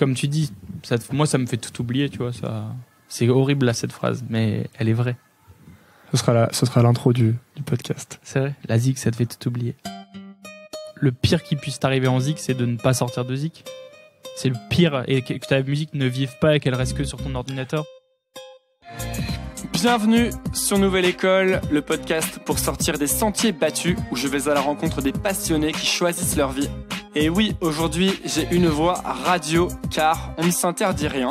comme tu dis, moi, ça me fait tout oublier, tu vois. Ça, c'est horrible là cette phrase, mais elle est vraie. Ce sera la, ce sera l'intro du, du, podcast. C'est vrai. La zik, ça te fait tout oublier. Le pire qui puisse t'arriver en zik, c'est de ne pas sortir de zik. C'est le pire et que ta musique ne vive pas et qu'elle reste que sur ton ordinateur. Bienvenue sur Nouvelle École, le podcast pour sortir des sentiers battus où je vais à la rencontre des passionnés qui choisissent leur vie et oui, aujourd'hui, j'ai une voix radio car on ne s'interdit rien.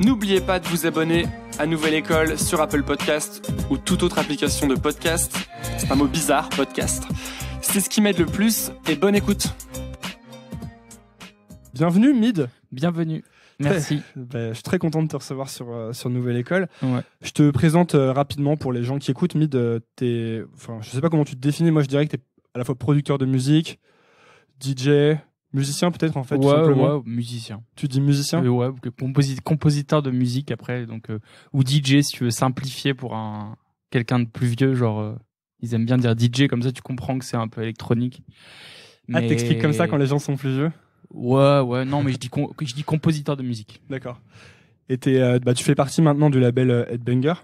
N'oubliez pas de vous abonner à Nouvelle École sur Apple Podcast ou toute autre application de podcast. C'est un mot bizarre, podcast. C'est ce qui m'aide le plus et bonne écoute. Bienvenue Mid. Bienvenue. Merci. Bah, je suis très content de te recevoir sur, euh, Nouvelle École. Je te présente euh, rapidement pour les gens qui écoutent. Mid, je euh, t'es, enfin, je sais pas comment tu te définis. Moi, je dirais que tu es à la fois producteur de musique, DJ, musicien peut-être en fait ouais, tout simplement. musicien. Tu dis musicien euh, Ouais, compositeur de musique après donc euh, ou DJ si tu veux simplifier pour un quelqu'un de plus vieux genre euh, ils aiment bien dire DJ comme ça tu comprends que c'est un peu électronique. Ah, mais... Ah t'expliques comme ça quand les gens sont plus vieux Ouais ouais non mais je dis je dis compositeur de musique. D'accord. Et bah, tu fais partie maintenant du label Headbanger.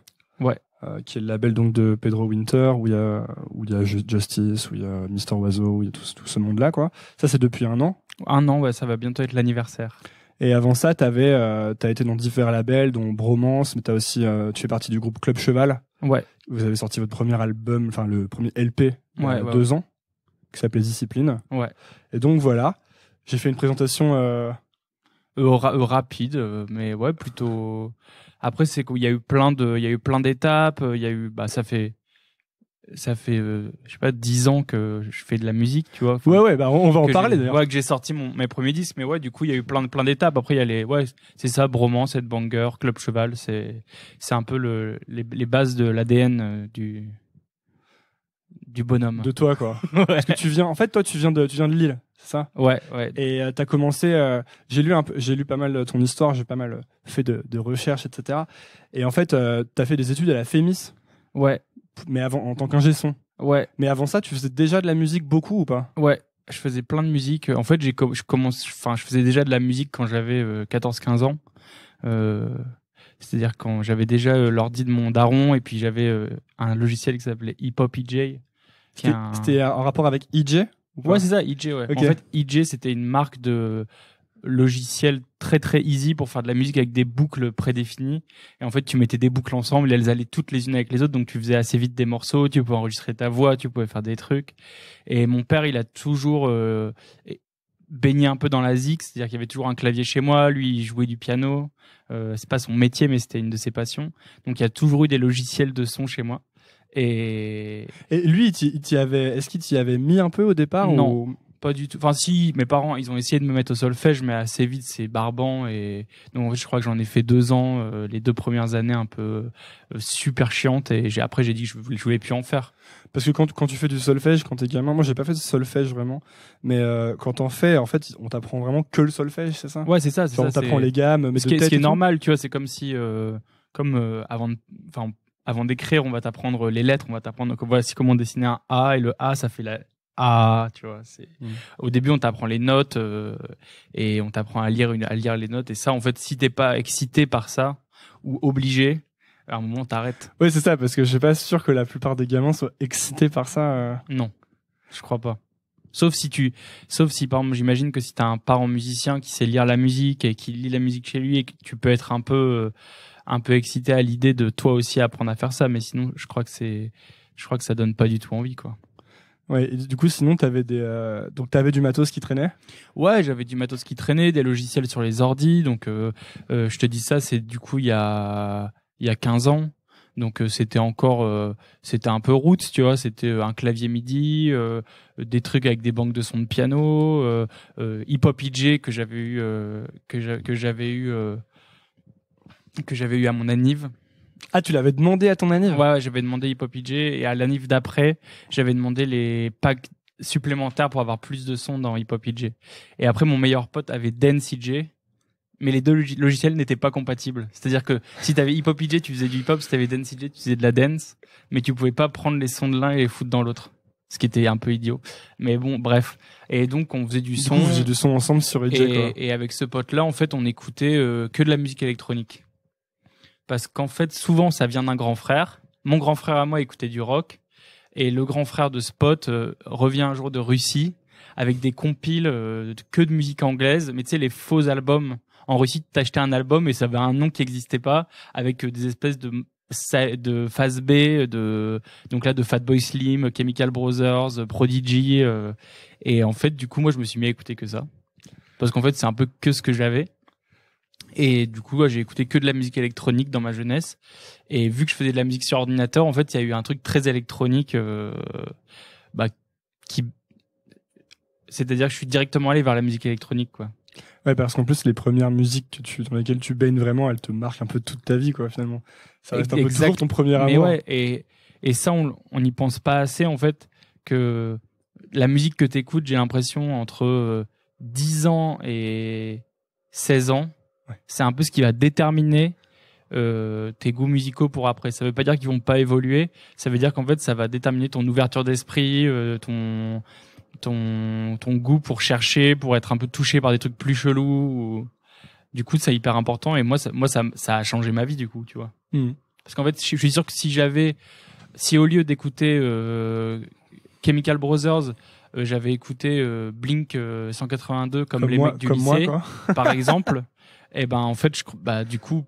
Ouais. Euh, qui est le label donc de Pedro Winter, où il y a, où il y a Justice, où il y a Mister Oiseau, où il y a tout, tout ce monde-là, quoi. Ça, c'est depuis un an. Un an, ouais, ça va bientôt être l'anniversaire. Et avant ça, t'avais, as euh, t'as été dans différents labels, dont Bromance, mais t'as aussi, euh, tu fais partie du groupe Club Cheval. Ouais. Vous avez sorti votre premier album, enfin le premier LP, il y a deux ans, qui s'appelait Discipline. Ouais. Et donc voilà, j'ai fait une présentation rapide, mais ouais, plutôt après, c'est qu'il y a eu plein de, il y a eu plein d'étapes. Euh, il y a eu, bah, ça fait ça fait euh, je sais pas 10 ans que je fais de la musique tu vois ouais ouais bah on va en parler d'ailleurs ouais que j'ai sorti mon, mes premiers disques mais ouais du coup il y a eu plein de plein d'étapes après il y a les ouais c'est ça Bromance cette banger club cheval c'est c'est un peu le les bases de l'ADN euh, du du bonhomme. De toi, quoi. que tu viens, en fait, toi, tu viens de, tu viens de Lille, c'est ça Ouais, ouais. Et euh, tu as commencé, euh, j'ai lu un j'ai lu pas mal ton histoire, j'ai pas mal euh, fait de, de recherches, etc. Et en fait, tu as fait des études à la Fémis. Ouais. Mais avant, en tant qu'ingé son. Ouais. Mais avant ça, tu faisais déjà de la musique beaucoup ou pas Ouais. Je faisais plein de musique. En fait, j'ai je je faisais déjà de la musique quand j'avais 14-15 ans. c'est-à-dire quand j'avais déjà l'ordi de mon daron et puis j'avais un logiciel qui s'appelait Hip Hop EJ c'était en rapport avec EJ Ouais, c'est ça, EJ, ouais. En fait, EJ, c'était une marque de logiciel très très easy pour faire de la musique avec des boucles prédéfinies. Et en fait, tu mettais des boucles ensemble et elles allaient toutes les unes avec les autres. Donc, tu faisais assez vite des morceaux, tu pouvais enregistrer ta voix, tu pouvais faire des trucs. Et mon père, il a toujours euh, baigné un peu dans la zik, c'est-à-dire qu'il y avait toujours un clavier chez moi. Lui, il jouait du piano. Euh, c'est pas son métier, mais c'était une de ses passions. Donc, il y a toujours eu des logiciels de son chez moi. Et, lui, est-ce qu'il t'y avait mis un peu au départ Non, ou... pas du tout. Enfin, si, mes parents, ils ont essayé de me mettre au solfège, mais assez vite, c'est barbant. Et donc, je crois que j'en ai fait deux ans, euh, les deux premières années un peu euh, super chiantes. Et après, j'ai dit que je, voulais plus en faire. Parce que quand, quand tu fais du solfège, quand t'es gamin, moi j'ai pas fait de solfège vraiment, mais euh, quand t'en fais, en fait, on t'apprend vraiment que le solfège, c'est ça Ouais, c'est ça. C'est ça on t'apprend les gammes, mais ce, qui, est, normal, tu vois, c'est comme si, comme avant, enfin avant d'écrire, on va t'apprendre euh, les lettres, on va t'apprendre voici comment dessiner un A et le A ça fait la A, tu vois. C'est mm. au début on t'apprend les notes euh, et on t'apprend à lire une, à lire les notes et ça en fait si t'es pas excité par ça ou obligé à un moment t'arrêtes. Oui c'est ça parce que je suis pas sûr que la plupart des gamins soient excités par ça. Euh. Non, je crois pas. Sauf si tu, sauf si par exemple, j'imagine que si t'as un parent musicien qui sait lire la musique et qui lit la musique chez lui et que tu peux être un peu un peu excité à l'idée de toi aussi apprendre à faire ça. Mais sinon, je crois que c'est, je crois que ça donne pas du tout envie, quoi. Ouais, du coup, sinon, t'avais des, euh... donc t'avais du matos qui traînait. Ouais, j'avais du matos qui traînait, des logiciels sur les ordis. Donc, euh, euh, je te dis ça, c'est du coup il y a, il y a 15 ans. Donc euh, c'était encore, c'était un peu roots, tu vois. C'était un clavier MIDI, des trucs avec des banques de sons de piano, hip hop IJ que j'avais eu, que j'avais eu que j'avais eu à mon Aniv Ah, tu l'avais demandé à ton Aniv Ouais, j'avais demandé Hip Hop DJ et à l'Aniv d'après, j'avais demandé les packs supplémentaires pour avoir plus de sons dans Hip Hop DJ. Et après, mon meilleur pote avait Dance DJ, mais les deux logiciels n'étaient pas compatibles. C'est-à-dire que si t'avais Hip Hop DJ, tu faisais du hip hop, si t'avais Dance DJ, tu faisais de la dance, mais tu pouvais pas prendre les sons de l'un et les foutre dans l'autre ce qui était un peu idiot. Mais bon, bref. Et donc, on faisait du son. on faisait du son ensemble sur EJ, et, avec ce pote-là, en fait, on écoutait euh, que de la musique électronique parce qu'en fait, souvent, ça vient d'un grand frère. Mon grand frère à moi écoutait du rock, et le grand frère de Spot euh, revient un jour de Russie avec des compiles euh, que de musique anglaise, mais tu sais, les faux albums. En Russie, t'achetais un album et ça avait un nom qui n'existait pas, avec euh, des espèces de de phase B, de donc là de Fatboy Slim, Chemical Brothers, Prodigy, et en fait du coup moi je me suis mis à écouter que ça parce qu'en fait c'est un peu que ce que j'avais et du coup, j'ai écouté que de la musique électronique dans ma jeunesse. Et vu que je faisais de la musique sur ordinateur, en fait, il y a eu un truc très électronique euh, bah, qui... C'est-à-dire que je suis directement allé vers la musique électronique, quoi. Ouais, parce qu'en plus, les premières musiques que tu, dans lesquelles tu baignes vraiment, elles te marquent un peu toute ta vie, quoi, finalement. Ça reste un peu toujours ton premier amour. et, et ça, on n'y pense pas assez, en fait, que la musique que tu écoutes j'ai l'impression, entre 10 euh, ans et 16 ans, c'est un peu ce qui va déterminer euh, tes goûts musicaux pour après. Ça veut pas dire qu'ils vont pas évoluer. Ça veut dire qu'en fait, ça va déterminer ton ouverture d'esprit, euh, ton ton ton goût pour chercher, pour être un peu touché par des trucs plus chelous. Ou... Du coup, c'est hyper important. Et moi, ça, moi, ça, a changé ma vie du coup, tu vois. Hmm. Parce qu'en fait, je suis sûr que si j'avais, si au lieu d'écouter euh, Chemical Brothers, j'avais écouté Blink 182 comme, les mecs du lycée, par exemple, et eh ben en fait, je, bah, du coup,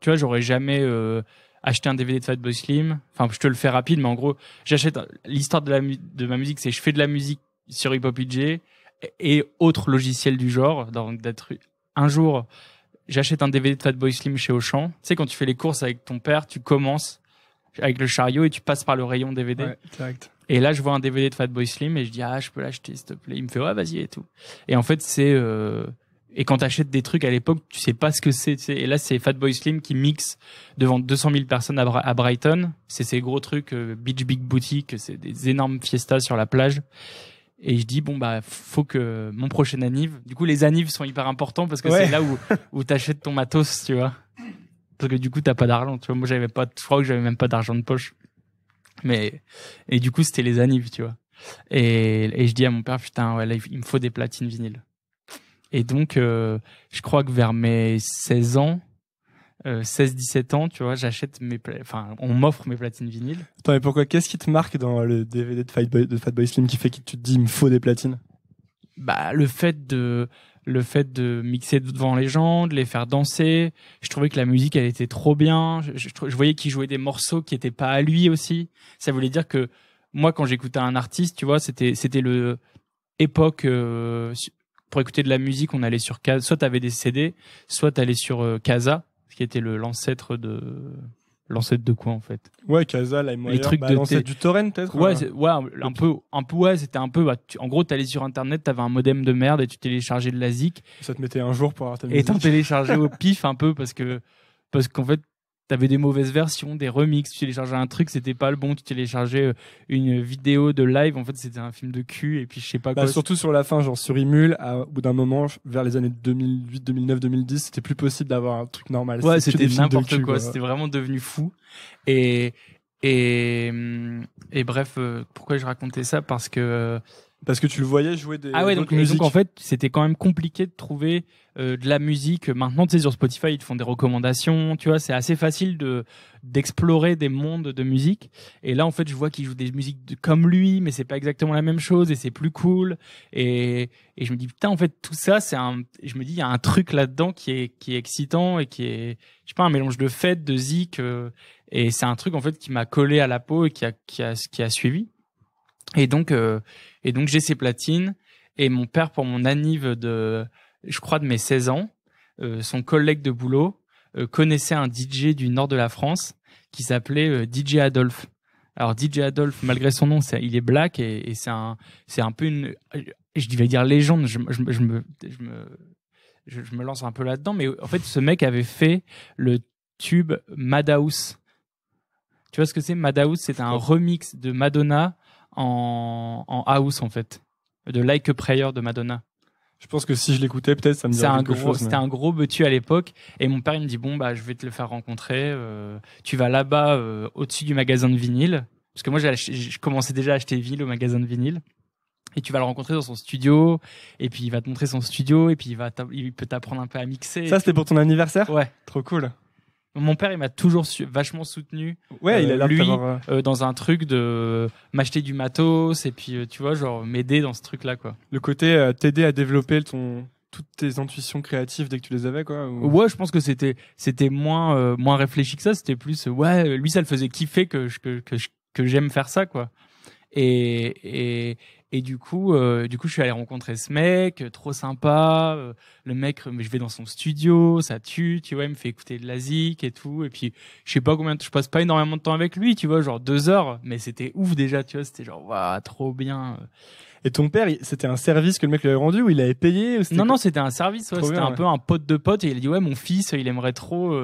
tu vois, j'aurais jamais euh, acheté un DVD de Fatboy Slim. Enfin, je te le fais rapide, mais en gros, j'achète l'histoire de, la de ma musique, c'est je fais de la musique sur Hip Hop et, et autres logiciels du genre. Donc d'être un jour, j'achète un DVD de Fatboy Slim chez Auchan. Tu sais, quand tu fais les courses avec ton père, tu commences avec le chariot et tu passes par le rayon DVD. Et là, je vois un DVD de Fatboy Slim et je dis ah, je peux l'acheter, s'il te plaît. Il me fait ouais, vas-y et tout. Et en fait, c'est euh, et quand t'achètes des trucs à l'époque, tu sais pas ce que c'est. Et là, c'est Fatboy Slim qui mixe devant 200 000 personnes à, Brighton. C'est ces gros trucs, euh, Beach Big Boutique, c'est des énormes fiestas sur la plage. Et je dis, bon, bah, faut que mon prochain anniv. Du coup, les annives sont hyper importants parce que c'est là où, où t'achètes ton matos, tu vois. Parce que du coup, t'as pas d'argent, tu vois. Moi, j'avais pas, je crois que j'avais même pas d'argent de poche. Mais, et du coup, c'était les annives, tu vois. Et, je dis à mon père, putain, ouais, il me faut des platines vinyles. Et donc, euh, je crois que vers mes 16 ans, 16-17 euh, ans, tu vois, j'achète mes, enfin, on m'offre mes platines vinyles. Attends, mais pourquoi Qu'est-ce qui te marque dans le DVD de Fatboy, Slim qui fait que tu te dis, il me faut des platines Bah, le fait de, le fait de mixer devant les gens, de les faire danser. Je trouvais que la musique, elle était trop bien. Je, je, voyais qu'il jouait des morceaux qui n'étaient pas à lui aussi. Ça voulait dire que moi, quand j'écoutais un artiste, tu vois, c'était, c'était le époque euh, pour écouter de la musique, on allait sur soit t'avais des CD, soit t'allais sur euh, Casa, ce qui était le l'ancêtre de l'ancêtre de quoi en fait ouais Casa les trucs bah, de l'ancêtre du torrent peut-être ouais hein. ouais un peu un peu ouais c'était un peu bah, en gros t'allais sur internet t'avais un modem de merde et tu téléchargeais de la zik ça te mettait un jour pour avoir ta musique et t'en téléchargeais au pif un peu parce que parce qu'en fait t'avais des mauvaises versions, des remixes, tu téléchargeais un truc, c'était pas le bon, tu téléchargeais euh, une vidéo de live, en fait c'était un film de cul et puis je sais pas bah, Surtout sur la fin, genre sur Imul, à, au bout d'un moment, vers les années 2008, 2009, 2010, c'était plus possible d'avoir un truc normal. Ouais, c'était n'importe quoi, c'était vraiment devenu fou. Et, et, et bref, euh, pourquoi je racontais ça Parce que... Euh, Parce que tu le voyais jouer des. Ah ouais, donc, donc en fait, c'était quand même compliqué de trouver euh, de la musique. Maintenant, tu sais, sur Spotify, ils te font des recommandations. Tu vois, c'est assez facile de d'explorer des mondes de musique. Et là, en fait, je vois qu'il joue des musiques comme lui, mais c'est pas exactement la même chose et c'est plus cool. Et, et je me dis putain, en fait, tout ça, c'est un. Je me dis, il y a un truc là-dedans qui est qui est excitant et qui est, je sais pas, un mélange de fête, de zik. Euh, et c'est un truc en fait qui m'a collé à la peau et qui a qui a qui a suivi. Et donc euh, et donc j'ai ces platines. Et mon père, pour mon anniv de je crois, de mes 16 ans, euh, son collègue de boulot euh, connaissait un DJ du nord de la France qui s'appelait euh, DJ Adolphe. Alors DJ Adolphe, malgré son nom, il est black et, c'est un, c'est un peu une, je dire légende. Je, me, je me, lance un peu là-dedans, mais en fait, ce mec avait fait le tube Madhouse. Tu vois ce que c'est Madhouse, c'est un remix de Madonna en, en house en fait, de Like a Prayer de Madonna. Je pense que si je l'écoutais, peut-être ça me dirait quelque C'était un gros betu à l'époque. Et mon père, il me dit Bon, bah, je vais te le faire rencontrer. Euh, tu vas là-bas, euh, au-dessus du magasin de vinyle. Parce que moi, je commençais déjà à acheter vinyles au magasin de vinyle. Et tu vas le rencontrer dans son studio. Et puis, il va te montrer son studio. Et puis, il, va il peut t'apprendre un peu à mixer. Ça, c'était pour ton anniversaire Ouais. Trop cool. Mon père, il m'a toujours vachement soutenu. Ouais, il a l'air euh, euh, dans un truc de m'acheter du matos et puis, euh, tu vois, genre m'aider dans ce truc-là, quoi. Le côté t'aider à développer ton, toutes tes intuitions créatives dès que tu les avais quoi ouais je pense que c'était c'était moins moins réfléchi que ça c'était plus ouais lui ça le faisait kiffer que que j'aime faire ça quoi et et du coup, euh, du coup, je suis allé rencontrer ce mec, euh, trop sympa. Euh, le mec, euh, je vais dans son studio, ça tue, tu vois, il me fait écouter de la zik et tout. Et puis, je sais pas combien, je passe pas énormément de temps avec lui, tu vois, genre deux heures, mais c'était ouf déjà, tu vois, c'était genre, waouh, trop bien. Et ton père, c'était un service que le mec lui avait rendu ou il avait payé Non, non, c'était un service. Ouais, c'était un peu un pote de pote. Et il a dit ouais, mon fils, il aimerait trop.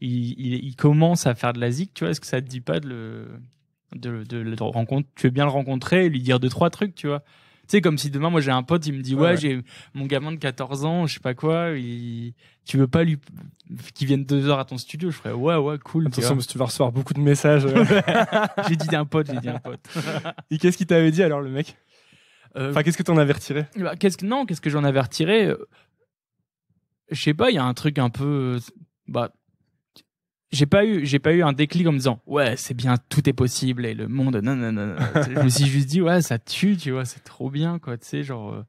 il, il, commence à faire de la zik. Tu vois, est-ce que ça te dit pas de le de, de, rencontre, tu veux bien le rencontrer et lui dire deux, trois trucs, tu vois. Tu sais, comme si demain, moi, j'ai un pote, il me dit, ouais, j'ai mon gamin de 14 ans, je sais pas quoi, il... tu veux pas lui, qu'il vienne deux heures à ton studio? Je ferais, ouais, ouais, cool. Attention, parce que tu vas recevoir beaucoup de messages. Euh. j'ai dit d'un pote, j'ai dit un pote. et qu'est-ce qu'il t'avait dit alors, le mec? Euh, enfin, qu'est-ce que t'en avais retiré? Bah, qu'est-ce que, non, qu'est-ce que j'en avais retiré? Euh, je sais pas, il y a un truc un peu, bah, j'ai pas eu j'ai pas eu un déclic en me disant ouais c'est bien tout est possible et le monde non non non, non. je me suis juste dit ouais ça tue tu vois c'est trop bien quoi tu sais genre euh,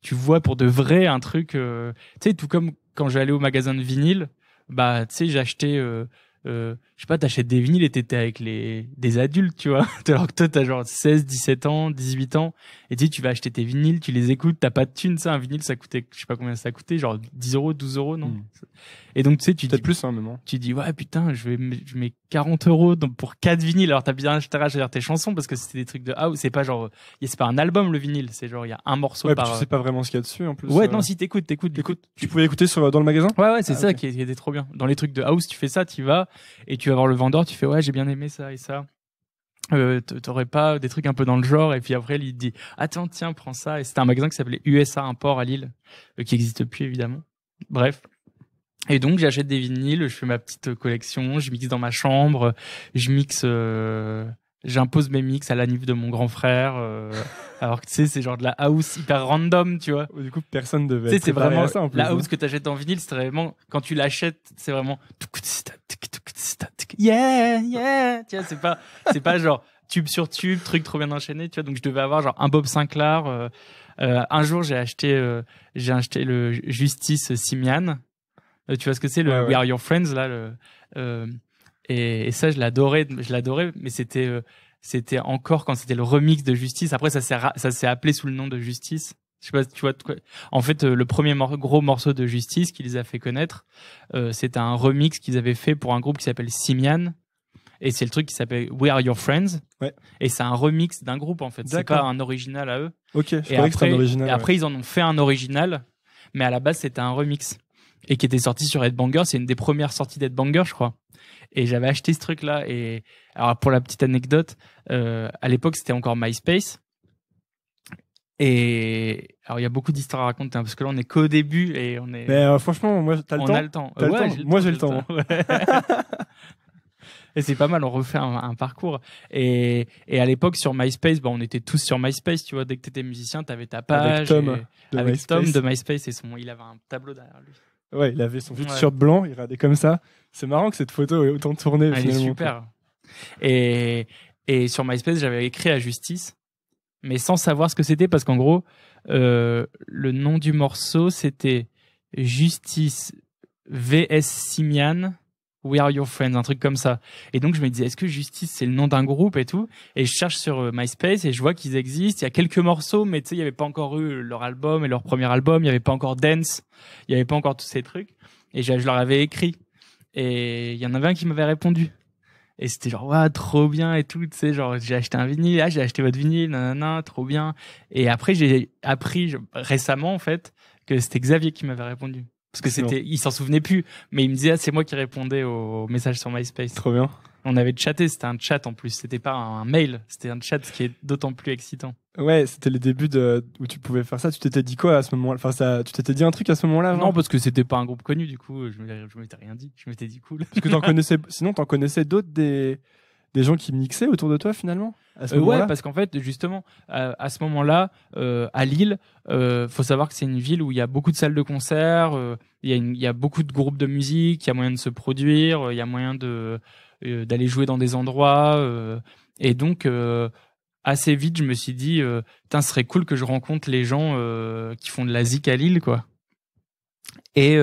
tu vois pour de vrai un truc euh, tu sais tout comme quand j'allais au magasin de vinyle bah tu sais j'achetais euh, euh, je sais pas, t'achètes des vinyles et t'étais avec les des adultes, tu vois. Alors que toi, t'as genre 16, 17 ans, 18 ans, et tu dis tu vas acheter tes vinyles, tu les écoutes, t'as pas de thunes, ça, un vinyle, ça coûtait, je sais pas combien ça coûtait, genre 10 euros, 12 euros, non hmm. Et donc, tu sais, tu dis... plus, un hein, moment. Tu dis, ouais, putain, je, vais, je mets 40 euros pour 4 vinyles, alors t'as bien acheté tes chansons, parce que c'était des trucs de house, c'est pas genre... C'est pas un album, le vinyle, c'est genre, il y a un morceau ouais, tu sais pas vraiment ce qu'il y a dessus, en plus. Ouais, euh. non, si t'écoutes, t'écoutes, t'écoutes. Tu pouvais écouter sur, euh, dans le magasin Ouais, ouais, c'est ah, ça qui, était trop bien. Dans les trucs de house, tu fais ça, tu vas, et tu vas voir le vendeur, tu fais ouais, j'ai bien aimé ça et ça. Euh, t'aurais pas des trucs un peu dans le genre et puis après il dit attends tiens prends ça et c'était un magasin qui s'appelait USA Import à Lille euh, qui existe plus évidemment bref et donc j'achète des vinyles je fais ma petite collection je mixe dans ma chambre je mixe euh, j'impose mes mix à la nif de mon grand frère. Euh, alors que tu sais, c'est genre de la house hyper random, tu vois. Oh, du coup, personne devait. c'est vraiment ça, en plus, la hein. house que t'achètes en vinyle, c'est vraiment quand tu l'achètes, c'est vraiment yeah yeah. c'est pas c'est pas genre tube sur tube, truc trop bien enchaîné, tu vois. Donc je devais avoir genre un Bob Sinclair. Euh, euh, un jour, j'ai acheté j'ai acheté le Justice Simian. tu vois ce que c'est le We Are Your Friends là le et, ça, je l'adorais, je l'adorais, mais c'était euh, c'était encore quand c'était le remix de Justice. Après, ça s'est ça s'est appelé sous le nom de Justice. Je sais pas, tu vois. En fait, euh, le premier gros morceau de Justice qui les a fait connaître, c'est euh, c'était un remix qu'ils avaient fait pour un groupe qui s'appelle Simian. Et c'est le truc qui s'appelle We Are Your Friends. Ouais. Et c'est un remix d'un groupe en fait. C'est pas un original à eux. Ok. Je et après, un original, et après ils en ont fait un original, mais à la base c'était un remix et qui était sorti sur Headbanger. C'est une des premières sorties d'Headbanger, je crois. Et j'avais acheté ce truc-là. Et alors, pour la petite anecdote, euh, à l'époque, c'était encore MySpace. Et alors, il y a beaucoup d'histoires à raconter hein, parce que là, on est qu'au début et on est. Mais euh, franchement, moi, t'as le temps. a le temps. Moi, j'ai le temps. et c'est pas mal, on refait un, parcours. Et, et à l'époque, sur MySpace, bon, bah, on était tous sur MySpace, tu vois. Dès que t'étais musicien, t'avais ta page. Avec Tom. de avec MySpace. Tom de MySpace et son, il avait un tableau derrière lui. Ouais, il avait son futur sur blanc, il regardait comme ça. C'est marrant que cette photo ait autant tourné. Elle finalement. est super. Et, et sur MySpace, j'avais écrit à justice, mais sans savoir ce que c'était, parce qu'en gros, euh, le nom du morceau, c'était Justice VS Simian. We are your friends, un truc comme ça. Et donc je me disais, est-ce que Justice c'est le nom d'un groupe et tout Et je cherche sur euh, MySpace et je vois qu'ils existent. Il y a quelques morceaux, mais tu sais, il n'y avait pas encore eu leur album et leur premier album. Il n'y avait pas encore Dance. Il n'y avait pas encore tous ces trucs. Et je leur avais écrit et il y en avait un qui m'avait répondu. Et c'était genre, trop bien et tout, tu sais, genre, j'ai acheté un vinyle, ah, j'ai acheté votre vinyle, nanana, trop bien. Et après, j'ai appris récemment, en fait, que c'était Xavier qui m'avait répondu. Parce que c'était, il s'en souvenait plus, mais il me disait, ah, c'est moi qui répondais au messages sur MySpace. Trop bien. On avait chatté, c'était un chat en plus, c'était pas un mail, c'était un chat, ce qui est d'autant plus excitant. Ouais, c'était les débuts de, où tu pouvais faire ça. Tu t'étais dit quoi à ce moment-là Enfin, ça, tu t'étais dit un truc à ce moment-là Non, parce que c'était pas un groupe connu, du coup, je, m'étais rien dit. Je m'étais dit cool. Parce que t'en connaissais, sinon, t'en connaissais d'autres des, des gens qui mixaient autour de toi finalement euh, Ouais, parce qu'en fait, justement, à, ce moment-là, euh, à Lille, euh, faut savoir que c'est une ville où il y a beaucoup de salles de concert, il y, y, a beaucoup de groupes de musique, il y a moyen de se produire, il y a moyen de euh, d'aller jouer dans des endroits. Euh, et donc, euh, assez vite, je me suis dit, putain, ce serait cool que je rencontre les gens qui font de la zik à Lille, quoi. Et,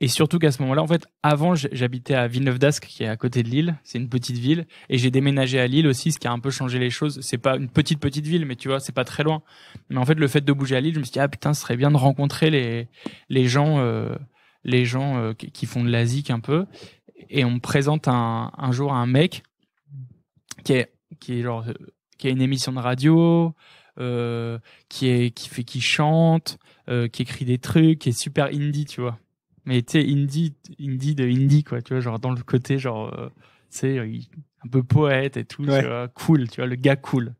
et, surtout qu'à ce moment-là, en fait, avant, j'habitais à Villeneuve-d'Ascq, qui est à côté de Lille. C'est une petite ville. Et j'ai déménagé à Lille aussi, ce qui a un peu changé les choses. C'est pas une petite, petite ville, mais tu vois, c'est pas très loin. Mais en fait, le fait de bouger à Lille, je me suis dit, ah putain, ce serait bien de rencontrer les, les gens, les gens qui font de zic un peu et on me présente un, un jour un mec qui est, qui est genre, qui a une émission de radio, euh, qui est, qui fait, qui chante, euh, qui écrit des trucs, qui est super indie, tu vois. Mais tu sais, indie, indie de indie, quoi, tu vois, genre dans le côté, genre, c'est euh, tu sais, euh, un peu poète et tout, tu vois, cool, tu vois, le gars cool.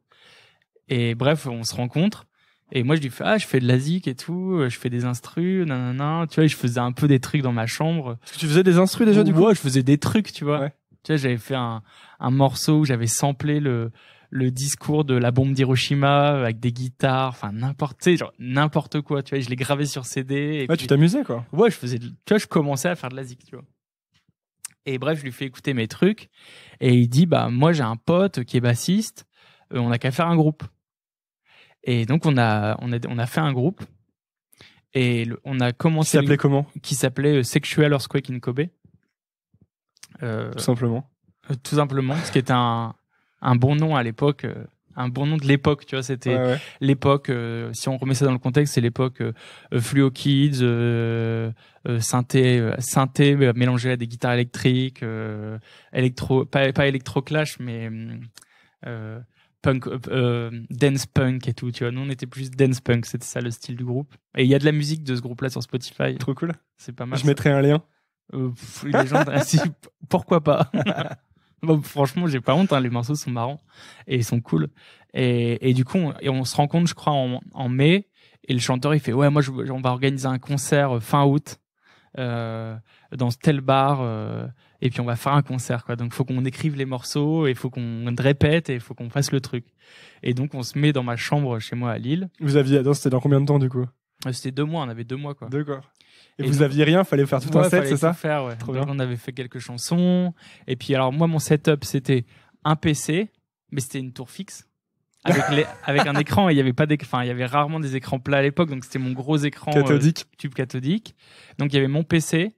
Et bref, on se rencontre et moi, je lui fais, ah, je fais de la zik et tout, euh, je fais des instrus, nanana. Tu vois, je faisais un peu des trucs dans ma chambre. tu faisais des instrus déjà, du coup? Ouais, je faisais des trucs, tu vois. Tu vois, j'avais fait un, un morceau où j'avais samplé le, le discours de la bombe d'Hiroshima euh, avec des guitares, enfin, n'importe, genre, n'importe quoi, tu vois. Je l'ai gravé sur CD. Et ouais, tu t'amusais, quoi. Ouais, je faisais, tu vois, je commençais à faire de la zik, tu vois. Et bref, je lui fais écouter mes trucs. Et il dit, bah, moi, j'ai un pote qui est bassiste. Euh, on n'a qu'à faire un groupe. Et donc, on a, on a, on a fait un groupe. Et on a commencé. Qui s'appelait comment Qui s'appelait euh, Sexual Earthquake in Kobe. Euh, tout simplement. Euh, tout simplement, ce qui était un, un bon nom à l'époque. un bon nom de l'époque, tu vois, c'était l'époque, si on remet ça dans le contexte, c'est l'époque Fluo Kids, synthé, synthé mélangé à des guitares électriques, électro, pas, pas clash, mais euh, euh, dance punk et tout, tu vois. Nous, on était plus dance punk, c'était ça le style du groupe. Et il y a de la musique de ce groupe-là sur Spotify. Trop cool. C'est pas mal. Je mettrai un lien. Euh, pourquoi pas bon, Franchement, j'ai pas honte, hein, les morceaux sont marrants et ils sont cool. Et, et du coup, on, et on se rend compte, je crois, en, mai, et le chanteur, il fait Ouais, moi, on va organiser un concert fin août euh, dans tel bar euh, et puis on va faire un concert quoi. Donc faut qu'on écrive les morceaux et faut qu'on répète et il faut qu'on fasse le truc. Et donc on se met dans ma chambre chez moi à Lille. Vous aviez c'était dans combien de temps du coup euh, C'était deux mois, on avait deux mois quoi. D'accord. Et, et, vous aviez rien, fallait faire tout un set, c'est ça On avait fait quelques chansons. Et puis alors moi mon setup c'était un PC, mais c'était une tour fixe avec, un écran. Il y avait pas enfin, il y avait rarement des écrans plats à l'époque, donc c'était mon gros écran cathodique. Euh, tube cathodique. Donc il y avait mon PC,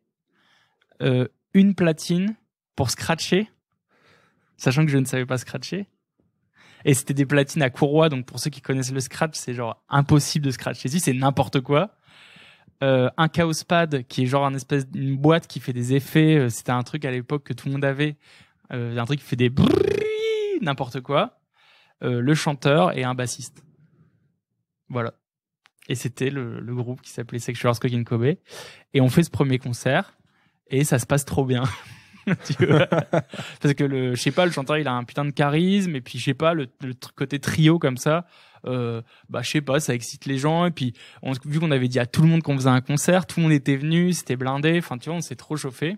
euh, une platine pour scratcher, sachant que je ne savais pas scratcher. Et c'était des platines à courroie, donc pour ceux qui connaissent le scratch, c'est genre impossible de scratcher. Si c'est n'importe quoi. Euh, un chaos pad qui est genre un espèce une boîte qui fait des effets. C'était un truc à l'époque que tout le monde avait, un truc qui fait des n'importe quoi euh, le chanteur et un bassiste. Voilà. Et c'était le, groupe qui s'appelait Sexual Cooking Kobe. Et on fait ce premier concert et ça se passe trop bien. Parce que le, je sais pas, le chanteur il a un putain de charisme et puis je sais pas le, le côté trio comme ça. Euh, bah je sais pas, ça excite les gens et puis on, vu qu'on avait dit à tout le monde qu'on faisait un concert, tout le monde était venu, c'était blindé. Enfin tu vois, on s'est trop chauffé.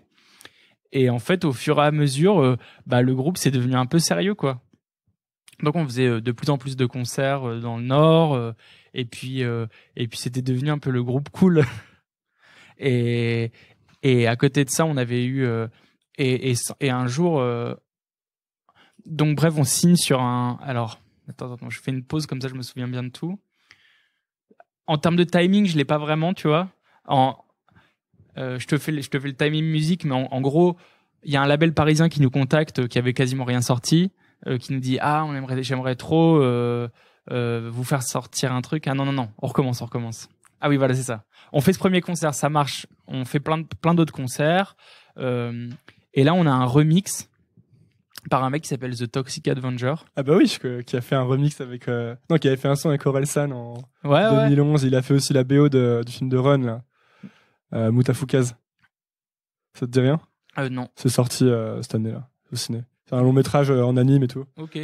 Et en fait, au fur et à mesure, euh, bah le groupe s'est devenu un peu sérieux quoi. Donc on faisait euh, de plus en plus de concerts euh, dans le Nord, euh, et puis et puis c'était devenu un peu le groupe cool. et et à côté de ça, on avait eu et, et, un jour donc bref, on signe sur un alors attends attends, je fais une pause comme ça, je me souviens bien de tout. En termes de timing, je l'ai pas vraiment, tu vois. En je te fais je te fais le timing musique, mais en gros, il y a un label parisien qui nous contacte, qui avait quasiment rien sorti euh, qui nous dit ah on aimerait j'aimerais trop euh, euh, vous faire sortir un truc ah non non non on recommence on recommence ah oui voilà c'est ça on fait ce premier concert ça marche on fait plein plein d'autres concerts et là on a un remix par un mec qui s'appelle The Toxic Avenger. Ah bah oui, qui a fait un remix avec... Non, qui avait fait un son avec Orelsan en 2011. Il a fait aussi la BO du film de Run, là. Ça te dit rien euh, Non. C'est sorti cette année-là, au ciné. C'est un long métrage euh, en anime et tout. Ok.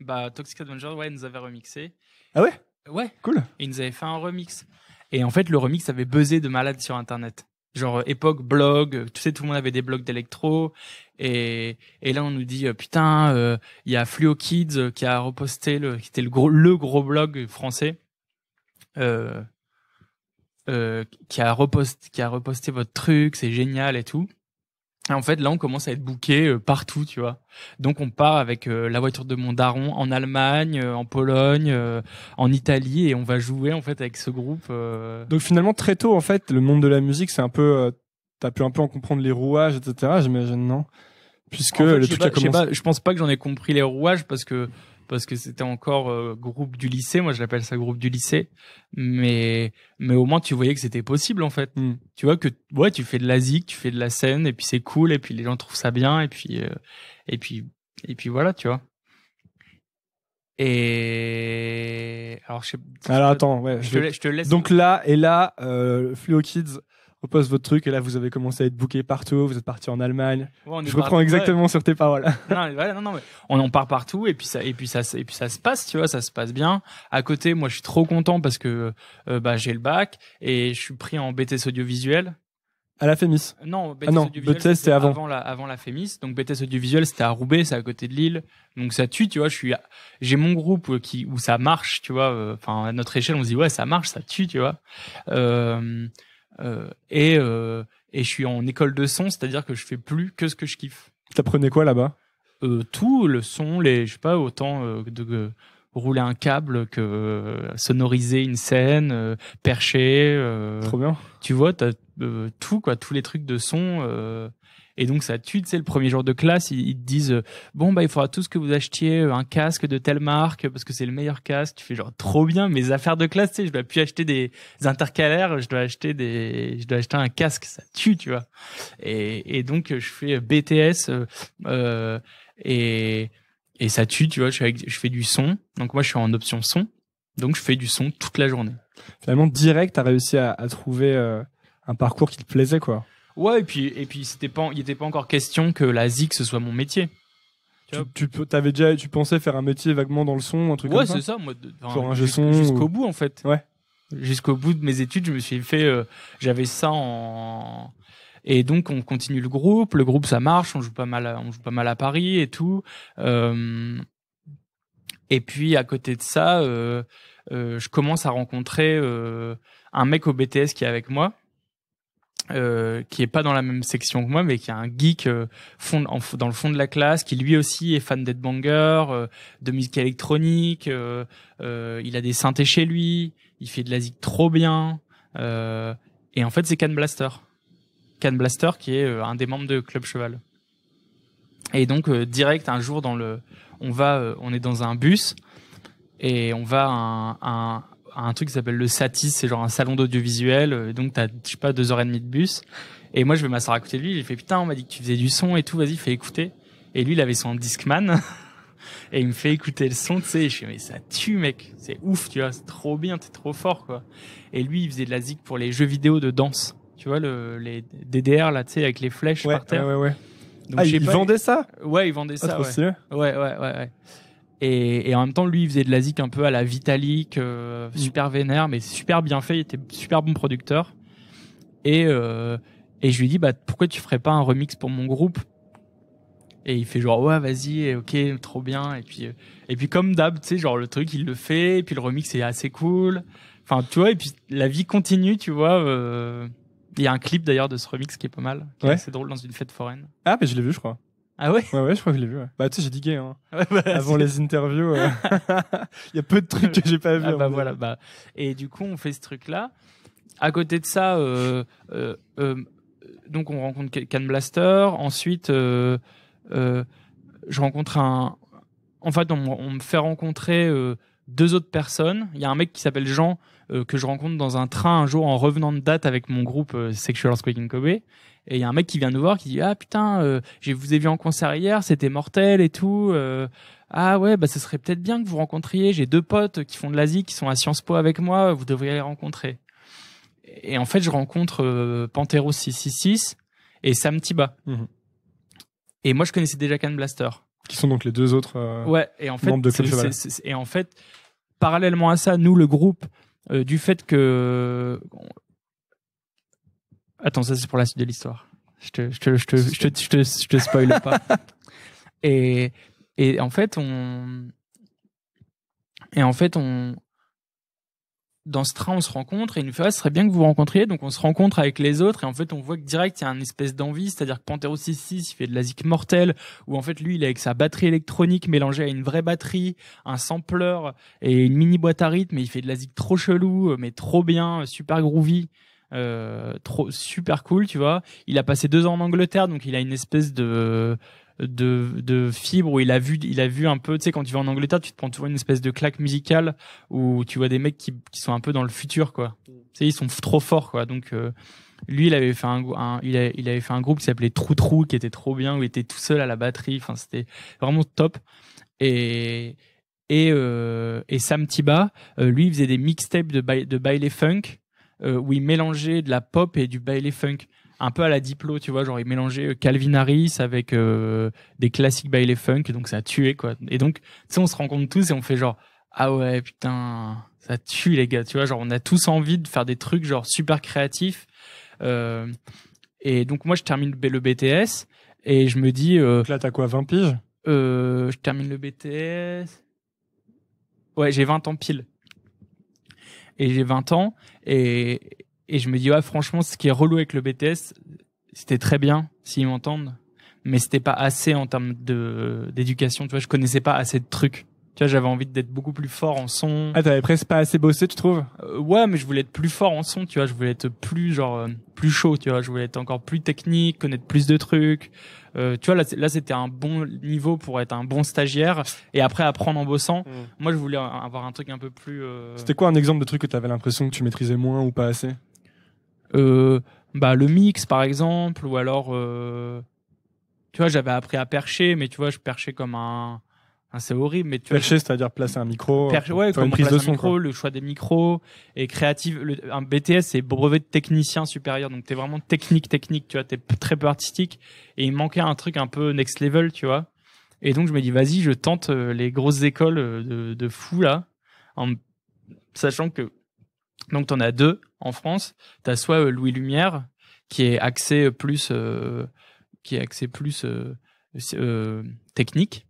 Bah, Toxic Adventure ouais, nous avait remixé. Ah ouais Ouais. Cool. Et ils nous avaient fait un remix. Et en fait, le remix avait buzzé de malade sur Internet. Genre, euh, époque, blog, euh, tu sais, tout le monde avait des blogs d'électro. Et, et là, on nous dit, putain, il y a Fluo Kids qui a reposté, le, qui était le gros, le gros blog français. qui a qui a reposté votre truc, c'est génial et tout en fait, là, on commence à être bouqué euh, partout, tu vois. Donc, on part avec euh, la voiture de mon daron en Allemagne, euh, en Pologne, en Italie, et on va jouer en fait avec ce groupe. Donc, finalement, très tôt, en fait, le monde de la musique, c'est un peu, t'as pu un peu en comprendre les rouages, etc. J'imagine, non Puisque le truc je pense pas que j'en ai compris les rouages parce que parce que c'était encore euh, groupe du lycée. Moi, je l'appelle ça groupe du lycée, mais mais au moins tu voyais que c'était possible en fait. Hmm. Tu vois que ouais, tu fais de la zik, tu fais de la scène, et puis c'est cool, et puis les gens trouvent ça bien, et puis euh, et puis et puis voilà, tu vois. Et alors je. alors attends, ouais. Je, Te, laisse. Donc là et là, euh, Fluo Kids propose votre truc et là vous avez commencé à être booké partout, vous êtes parti en Allemagne. je reprends exactement sur tes paroles. on en part partout et puis ça et puis ça et puis ça se passe, tu vois, ça se passe bien. À côté, moi je suis trop content parce que euh, bah j'ai le bac et je suis pris en BTS audiovisuel. À la FEMIS Non, BTS ah audiovisuel. c'était avant. Avant la, avant la Donc BTS audiovisuel, c'était à Roubaix, c'est à côté de Lille. Donc ça tue, tu vois. Je suis, j'ai mon groupe euh, qui où ça marche, tu vois. Euh, enfin, à notre échelle, on se dit ouais, ça marche, ça tue, tu vois. Euh, euh, et, euh, et je suis en école de son, c'est-à-dire que je fais plus que ce que je kiffe. T'apprenais quoi là-bas euh, Tout, le son, les, je sais pas, autant de rouler un câble que sonoriser une scène, percher. Trop bien. Tu vois, t'as tout quoi, tous les trucs de son. Et donc ça tue, c'est le premier jour de classe, ils, te disent euh, bon bah il faudra tous que vous achetiez euh, un casque de telle marque parce que c'est le meilleur casque. Tu fais genre trop bien mes affaires de classe, tu sais, je dois plus acheter des intercalaires, je dois acheter des je dois acheter un casque, ça tue, tu vois. Et, et donc je fais BTS euh, euh, et et ça tue, tu vois, je, fais du son. Donc moi je suis en option son. Donc je fais du son toute la journée. Finalement direct, tu réussi à, trouver un parcours qui te plaisait quoi. Ouais, et puis, et puis c'était pas, il n'était pas encore question que la ZIC, ce soit mon métier. Tu, tu avais déjà, tu pensais faire un métier vaguement dans le son, un truc comme ça Ouais, c'est ça, moi. Jusqu'au bout, en fait. Ouais. Jusqu'au bout de mes études, je me suis fait. Euh, j'avais ça en. Et donc, on continue le groupe. Le groupe, ça marche. On joue pas mal, à, on joue pas mal à Paris et tout. Euh, et puis, à côté de ça, euh, je commence à rencontrer un mec au BTS qui est avec moi euh, qui est pas dans la même section que moi, mais qui a un geek euh, fond, dans le fond de la classe, qui lui aussi est fan d'Headbanger, euh, de musique électronique, euh, il a des synthés chez lui, il fait de la zik trop bien, et en fait c'est Can Blaster. Can Blaster qui est un des membres de Club Cheval. Et donc direct un jour dans le, on va, on est dans un bus et on va à un, un, un truc qui s'appelle le Satis, c'est genre un salon d'audiovisuel, euh, donc t'as, je sais pas, deux heures et demie de bus. Et moi, je vais m'asseoir à côté de lui, il fait, putain, on m'a dit que tu faisais du son et tout, vas-y, fais écouter. Et lui, il avait son Discman, et il me fait écouter le son, tu sais, je fais, mais ça tue, mec, c'est ouf, tu vois, c'est trop bien, t'es trop fort, quoi. Et lui, il faisait de la zik pour les jeux vidéo de danse, tu vois, le, les DDR, là, tu sais, avec les flèches par terre. Ouais, ouais, ouais. Donc, ah, il vendait ça Ouais, il vendait ah, ça. ouais, ouais, ouais. ouais. Et, et, en même temps, lui, il faisait de la un peu à la Vitalik, euh, mm. super vénère, mais super bien fait. Il était super bon producteur. Et, euh, et je lui dis, bah, pourquoi tu ferais pas un remix pour mon groupe Et il fait genre, ouais, vas-y, ok, trop bien. Et puis, euh, et puis comme d'hab, tu sais, genre le truc, il le fait. Et puis le remix est assez cool. Enfin, tu vois, et puis la vie continue, tu vois. Euh... Il y a un clip d'ailleurs de ce remix qui est pas mal. Qui est assez drôle dans une fête foraine. Ah, mais je l'ai vu, je crois. Ah ouais Ouais, ouais, je crois que je l'ai vu. Bah, tu sais, j'ai digué hein, avant les interviews. Euh. Il y a peu de trucs que j'ai pas vu. Ah, bah, voilà, bah. Et du coup, on fait ce truc-là. À côté de ça, euh, euh, donc on rencontre Can Blaster. Ensuite, je rencontre un. En fait, on, me fait rencontrer deux autres personnes. Il y a un mec qui s'appelle Jean que je rencontre dans un train un jour en revenant de date avec mon groupe Sexual Squeaking Kobe. Et il y a un mec qui vient nous voir qui dit ah putain, euh, je vous ai vu en concert hier, c'était mortel et tout. Euh, ah ouais, bah ce serait peut-être bien que vous rencontriez. J'ai deux potes qui font de l'Asie, qui sont à Sciences Po avec moi. Vous devriez les rencontrer. Et en fait, je rencontre euh, 666 et Sam Tiba. Mhm. Et moi, je connaissais déjà Can Blaster. Qui sont donc les deux autres euh, ouais, et en membres de Club et en fait, parallèlement à ça, nous, le groupe, du fait que Attends, ça c'est pour la suite de l'histoire. Je te, spoil pas. Et, et en fait, on. Et en fait, on. Dans ce train, on se rencontre et une fois, ce serait bien que vous vous rencontriez. Donc, on se rencontre avec les autres et en fait, on voit que direct, il y a une espèce d'envie. C'est-à-dire que Pantero 66, il fait de la zik mortelle où en fait, lui, il est avec sa batterie électronique mélangée à une vraie batterie, un sampler et une mini boîte à rythme et il fait de la zik trop chelou, mais trop bien, super groovy. Euh, trop super cool, tu vois. Il a passé deux ans en Angleterre, donc il a une espèce de de, de fibre où il a vu il a vu un peu tu sais quand tu vas en Angleterre tu te prends toujours une espèce de claque musicale où tu vois des mecs qui, sont un peu dans le futur quoi tu sais ils sont trop forts quoi donc euh, lui il avait fait un, il, avait fait un groupe qui s'appelait Trou Trou qui était trop bien où il était tout seul à la batterie enfin c'était vraiment top et et, euh, et Sam Tiba lui il faisait des mixtapes de de baile funk euh, où il mélangeait de la pop et du baile funk un peu à la Diplo, tu vois, genre il mélangeait euh, Calvin Harris avec euh, des classiques baile funk, donc ça a tué quoi. Et donc, tu sais, on se rencontre tous et on fait genre ah ouais putain, ça tue les gars, tu vois, genre on a tous envie de faire des trucs genre super créatifs. et donc moi je termine le BTS et je me dis là t'as quoi 20 piges Je termine le BTS. Ouais, j'ai 20 ans pile et j'ai 20 ans et, et je me dis, ouais, franchement, ce qui est relou avec le BTS, c'était très bien s'ils m'entendent, mais c'était pas assez en termes de d'éducation. Tu vois, je connaissais pas assez de trucs. Tu vois, j'avais envie d'être beaucoup plus fort en son. Ah, t'avais presque pas assez bossé, tu trouves euh, Ouais, mais je voulais être plus fort en son. Tu vois, je voulais être plus genre euh, plus chaud. Tu vois, je voulais être encore plus technique, connaître plus de trucs. Euh, tu vois, là, là c'était un bon niveau pour être un bon stagiaire et après apprendre en bossant. Mm. Moi, je voulais avoir un truc un peu plus. Euh, c'était quoi un exemple de truc que tu avais l'impression que tu maîtrisais moins ou pas assez euh, Bah, le mix, par exemple, ou alors. Euh, tu vois, j'avais appris à percher, mais tu vois, je perchais comme un ah, c'est horrible, mais tu Percher, c'est-à-dire placer un micro. Percher, euh, ouais, prise de son, micro, le choix des micros et créative. Le, un BTS, c'est brevet de technicien supérieur, donc t'es vraiment technique, technique, tu vois, t'es très peu artistique et il manquait un truc un peu next level, tu vois. Et donc je me dis, vas-y, je tente euh, les grosses écoles euh, de, de fous là, en sachant que donc t'en as deux en France. T'as soit Louis Lumière qui est axé plus, qui est axé plus technique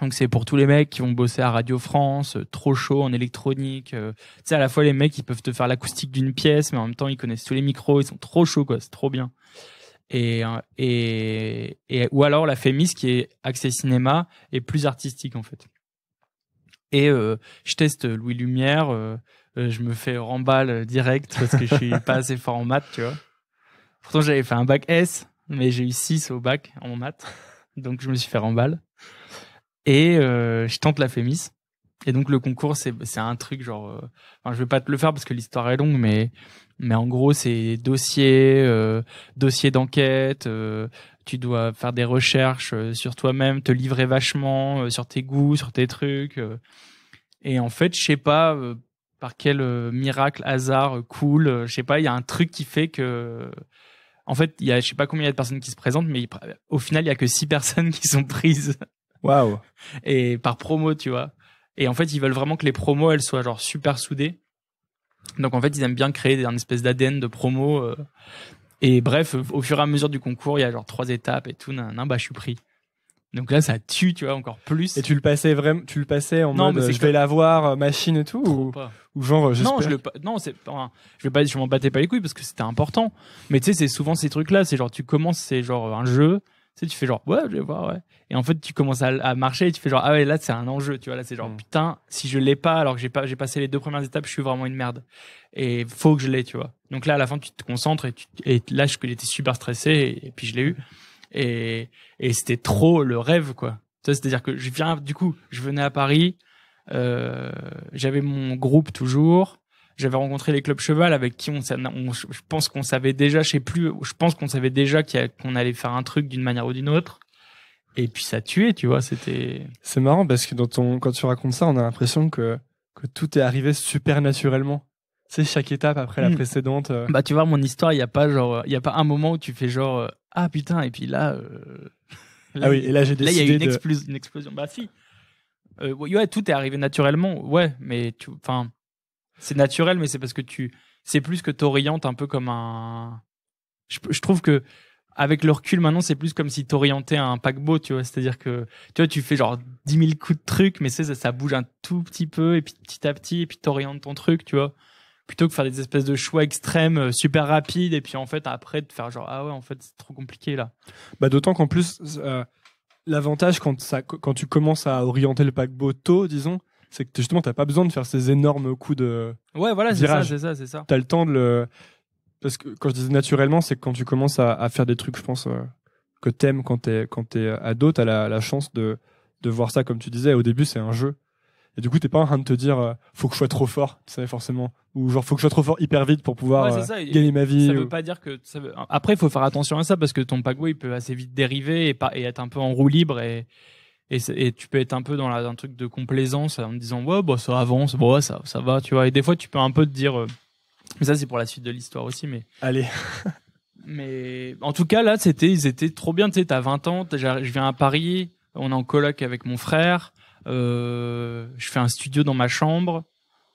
donc c'est pour tous les mecs qui vont bosser à Radio France, euh, trop chaud en électronique. Euh, tu sais, à la fois les mecs ils peuvent te faire l'acoustique d'une pièce, mais en même temps ils connaissent tous les micros, ils sont trop chauds quoi, c'est trop bien. Et, euh, et, et ou alors la Fémis qui est accès cinéma est plus artistique en fait. Et je teste Louis Lumière, je me fais remballe direct parce que je suis pas assez fort en maths, tu vois. Pourtant j'avais fait un bac S, mais j'ai eu 6 au bac en maths, donc je me suis fait remballe. Et euh, je tente la Fémis. Et donc le concours, c'est un truc genre, euh, je vais pas te le faire parce que l'histoire est longue, mais mais en gros c'est dossier, euh, dossier d'enquête. tu dois faire des recherches sur toi-même, te livrer vachement sur tes goûts, sur tes trucs. et en fait, je sais pas par quel miracle, hasard, cool, je sais pas, il y a un truc qui fait que en fait, il y a je sais pas combien il y a de personnes qui se présentent, mais au final, il y a que six personnes qui sont prises. Waouh. Et par promo, tu vois. Et en fait, ils veulent vraiment que les promos, elles soient genre super soudées. Donc en fait, ils aiment bien créer un espèce d'ADN de promo. Euh. et bref, au fur et à mesure du concours, il y a genre trois étapes et tout. Nan, nan, bah, je suis pris. Donc là, ça tue, tu vois, encore plus. Et tu le passais vraiment, tu le passais en non, mode, je vais l'avoir, euh, machine et tout, ou, ou, genre, euh, Non, je le, non, c'est, je vais pas, je m'en battais pas les couilles parce que c'était important. Mais tu sais, c'est souvent ces trucs-là, c'est genre, tu commences, c'est genre un jeu, tu fais genre, ouais, je vais voir, ouais. Et en fait, tu commences à, marcher et tu fais genre, ah ouais, là, c'est un enjeu, tu vois. Là, c'est genre, mm. putain, si je l'ai pas, alors que j'ai pas, j'ai passé les deux premières étapes, je suis vraiment une merde. Et faut que je l'ai, tu vois. Donc là, à la fin, tu te concentres et, tu, et là, je, j'étais super stressé et, puis je l'ai eu. Et, et c'était trop le rêve, quoi. Tu c'est-à-dire que je viens, du coup, je venais à Paris, euh, j'avais mon groupe toujours, j'avais rencontré les clubs cheval avec qui on, je pense qu'on savait déjà, je sais plus, je pense qu'on savait déjà qu'on allait faire un truc d'une manière ou d'une autre. Et puis ça tuait, tu vois, c'était. C'est marrant parce que quand tu racontes ça, on a l'impression que, que tout est arrivé super naturellement. C'est chaque étape après la hmm. précédente. Euh. Bah, tu vois, mon histoire, il n'y a pas genre, il y a pas un moment où tu fais genre, euh, ah putain, et puis euh, là. ah oui, et là j'ai décidé. Là, il y a une, explosion. Bah si. ouais, tout est arrivé naturellement, ouais, mais tu, enfin c'est naturel, mais c'est parce que tu, c'est plus que t'orientes un peu comme un. Je, trouve que avec le recul maintenant, c'est plus comme si t'orientais un paquebot, tu vois. C'est-à-dire que tu vois, tu fais genre 10 000 coups de trucs, mais ça, ça bouge un tout petit peu, et puis petit à petit, et puis t'orientes ton truc, tu vois. Plutôt que faire des espèces de choix extrêmes, euh, super rapides, et puis en fait après de faire genre ah ouais, en fait c'est trop compliqué là. Bah d'autant qu'en plus. Euh, l'avantage quand ça quand tu commences à orienter le paquebot tôt, disons, c'est que justement, t'as pas besoin de faire ces énormes coups de. Ouais, voilà, c'est ça, c'est ça, c'est ça. T'as le temps de le. Parce que quand je disais naturellement, c'est que quand tu commences à, faire des trucs, je pense, euh, que t'aimes quand t'es, quand es euh, ado, t'as la, la chance de, voir ça, comme tu disais. Au début, c'est un jeu. Et du coup, t'es pas en train de te dire, euh, faut que je sois trop fort, tu sais forcément. Ou genre, faut que je sois trop fort hyper vite pour pouvoir gagner ma vie. Ça veut pas dire que. Après, il faut faire attention à ça parce que ton pagway il peut assez vite dériver et, et être un peu en roue libre. Et, et, tu peux être un peu dans un truc de complaisance en te disant ouais bah, ça avance bah, ça ça va tu vois et des fois tu peux un peu te dire euh, ça c'est pour la suite de l'histoire aussi mais allez mais en tout cas là c'était ils étaient trop bien tu sais t'as 20 ans je viens à Paris on est en coloc avec mon frère euh, je fais un studio dans ma chambre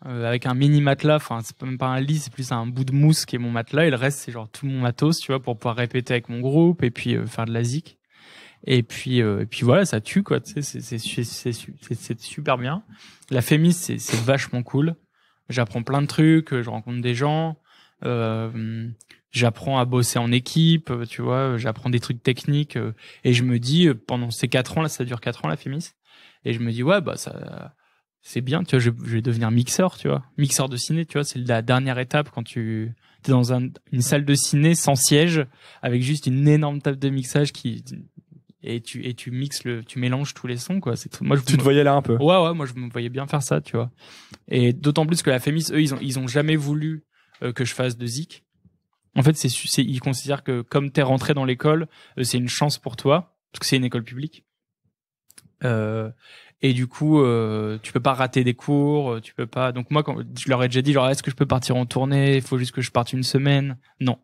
euh, avec un mini matelas enfin c'est même pas un lit c'est plus un bout de mousse qui est mon matelas et le reste c'est genre tout mon matos tu vois pour pouvoir répéter avec mon groupe et puis faire de la zik et puis, euh, et puis voilà, ça tue quoi. Tu c'est super bien. La Fémis, c'est vachement cool. J'apprends plein de trucs, je rencontre des gens, euh, j'apprends à bosser en équipe, tu vois, j'apprends des trucs techniques. Euh, et je me dis, pendant ces quatre ans là, ça dure quatre ans la Fémis, et je me dis ouais bah ça, c'est bien, tu vois, je, vais devenir mixeur, tu vois, mixeur de ciné, tu vois, c'est la dernière étape quand tu es dans une salle de ciné sans siège, avec juste une énorme table de mixage qui et tu et tu mixes le tu mélanges tous les sons quoi c'est moi je tu te voyais là un peu ouais ouais moi je me voyais bien faire ça tu vois et d'autant plus que la FEMIS, eux ils ont ils ont jamais voulu euh, que je fasse de zik en fait c'est c'est ils considèrent que comme t'es rentré dans l'école euh, c'est une chance pour toi parce que c'est une école publique euh, et du coup euh, tu peux pas rater des cours tu peux pas donc moi quand je leur ai déjà dit genre est-ce que je peux partir en tournée il faut juste que je parte une semaine non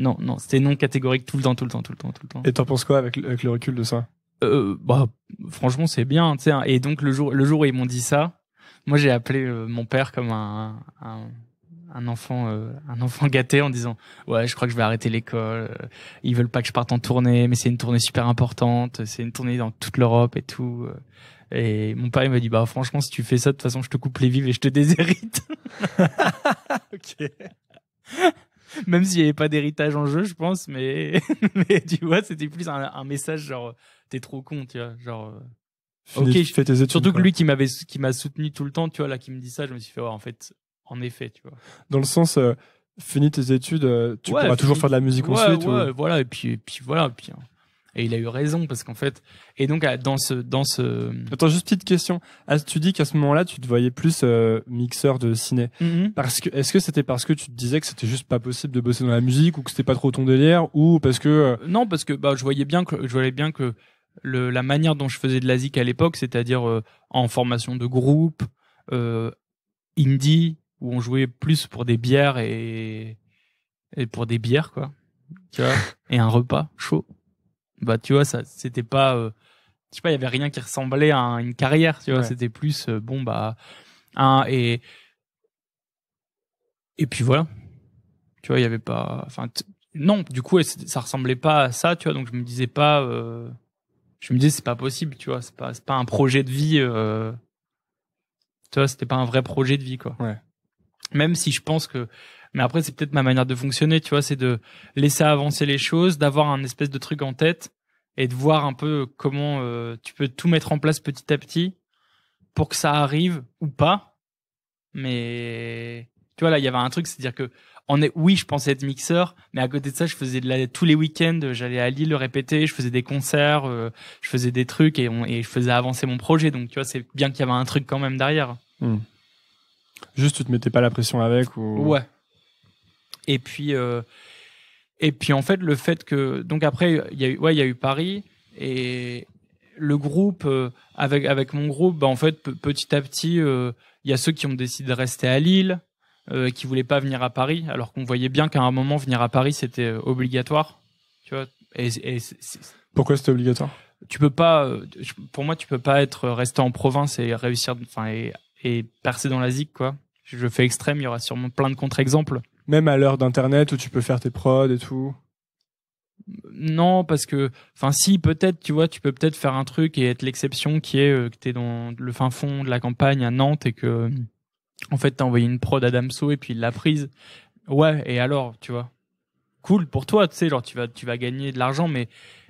non, non, c'était non catégorique tout le temps, tout le temps, tout le temps, tout le temps. Et t'en penses quoi avec, le recul de ça euh, Bah, franchement, c'est bien, tu sais. Hein. Et donc le jour, le jour où ils m'ont dit ça, moi j'ai appelé euh, mon père comme un, un enfant euh, un enfant gâté en disant ouais je crois que je vais arrêter l'école euh, ils veulent pas que je parte en tournée mais c'est une tournée super importante c'est une tournée dans toute l'Europe et tout et mon père il m'a dit bah franchement si tu fais ça de toute façon je te coupe les vives et je te déshérite Même s'il n'y avait pas d'héritage en jeu, je pense, mais, tu vois, c'était plus un, un, message genre, t'es trop con, tu vois, genre. Euh. Finis, ok, fais tes études, Surtout que lui qui m'avait, qui m'a soutenu tout le temps, tu vois, là, qui me dit ça, je me suis fait, en fait, en effet, tu vois. Dans le sens, euh, finis tes études, euh, tu pourras toujours faire de la musique ouais, ensuite. Ouais, voilà, et puis, et puis voilà, et puis. Hein. Et il a eu raison parce qu'en fait, et donc dans ce, dans ce. Attends, juste petite question. Ah, tu dis qu'à ce moment-là, tu te voyais plus euh, mixeur de ciné. Mm-hmm. Parce que, est-ce que c'était parce que tu te disais que c'était juste pas possible de bosser dans la musique ou que c'était pas trop ton délire ou parce que. Euh, non, parce que bah je voyais bien que je voyais bien que le, la manière dont je faisais de la zik à l'époque, c'est-à-dire euh, en formation de groupe, indie, où on jouait plus pour des bières et, et pour des bières quoi, tu vois, et un repas chaud bah tu vois, ça c'était pas, euh, je sais pas, il y avait rien qui ressemblait à une carrière, tu vois, c'était plus euh, bon bah un et et puis voilà, tu vois, il y avait pas, enfin non, du coup, ça ressemblait pas à ça, tu vois, donc je me disais pas, euh, je me disais c'est pas possible, tu vois, c'est pas c'est pas un projet de vie, euh, tu vois, c'était pas un vrai projet de vie quoi. Ouais. Même si je pense que mais après, c'est peut-être ma manière de fonctionner, tu vois, c'est de laisser avancer les choses, d'avoir un espèce de truc en tête et de voir un peu comment euh, tu peux tout mettre en place petit à petit pour que ça arrive ou pas. Mais tu vois là, il y avait un truc, c'est-à-dire que on est, oui, je pensais être mixeur, mais à côté de ça, je faisais de la, tous les week-ends, j'allais à Lille le répéter, je faisais des concerts, euh, je faisais des trucs et, et, je faisais avancer mon projet. Donc tu vois, c'est bien qu'il y avait un truc quand même derrière. Hmm. Juste, tu te mettais pas la pression avec ou. Ouais. Et puis, euh, et puis en fait, le fait que donc après, il y a eu, ouais, il y a eu Paris et le groupe euh, avec avec mon groupe, bah, en fait, petit à petit, euh, il y a ceux qui ont décidé de rester à Lille, qui voulaient pas venir à Paris, alors qu'on voyait bien qu'à un moment venir à Paris c'était obligatoire, tu vois. Et, pourquoi c'était obligatoire Tu peux pas, pour moi, tu peux pas être resté en province et réussir, enfin et, et percer dans la zic quoi. Je fais extrême, il y aura sûrement plein de contre-exemples même à l'heure d'Internet où tu peux faire tes prods et tout non, parce que, enfin, si, peut-être, tu vois, tu peux peut-être faire un truc et être l'exception qui est euh, que t'es dans le fin fond de la campagne à Nantes et que, en fait, t'as envoyé une prod à Damso et puis il l'a prise. Ouais, et alors, tu vois. Cool pour toi, tu sais, genre, tu vas, tu vas gagner de l'argent, mais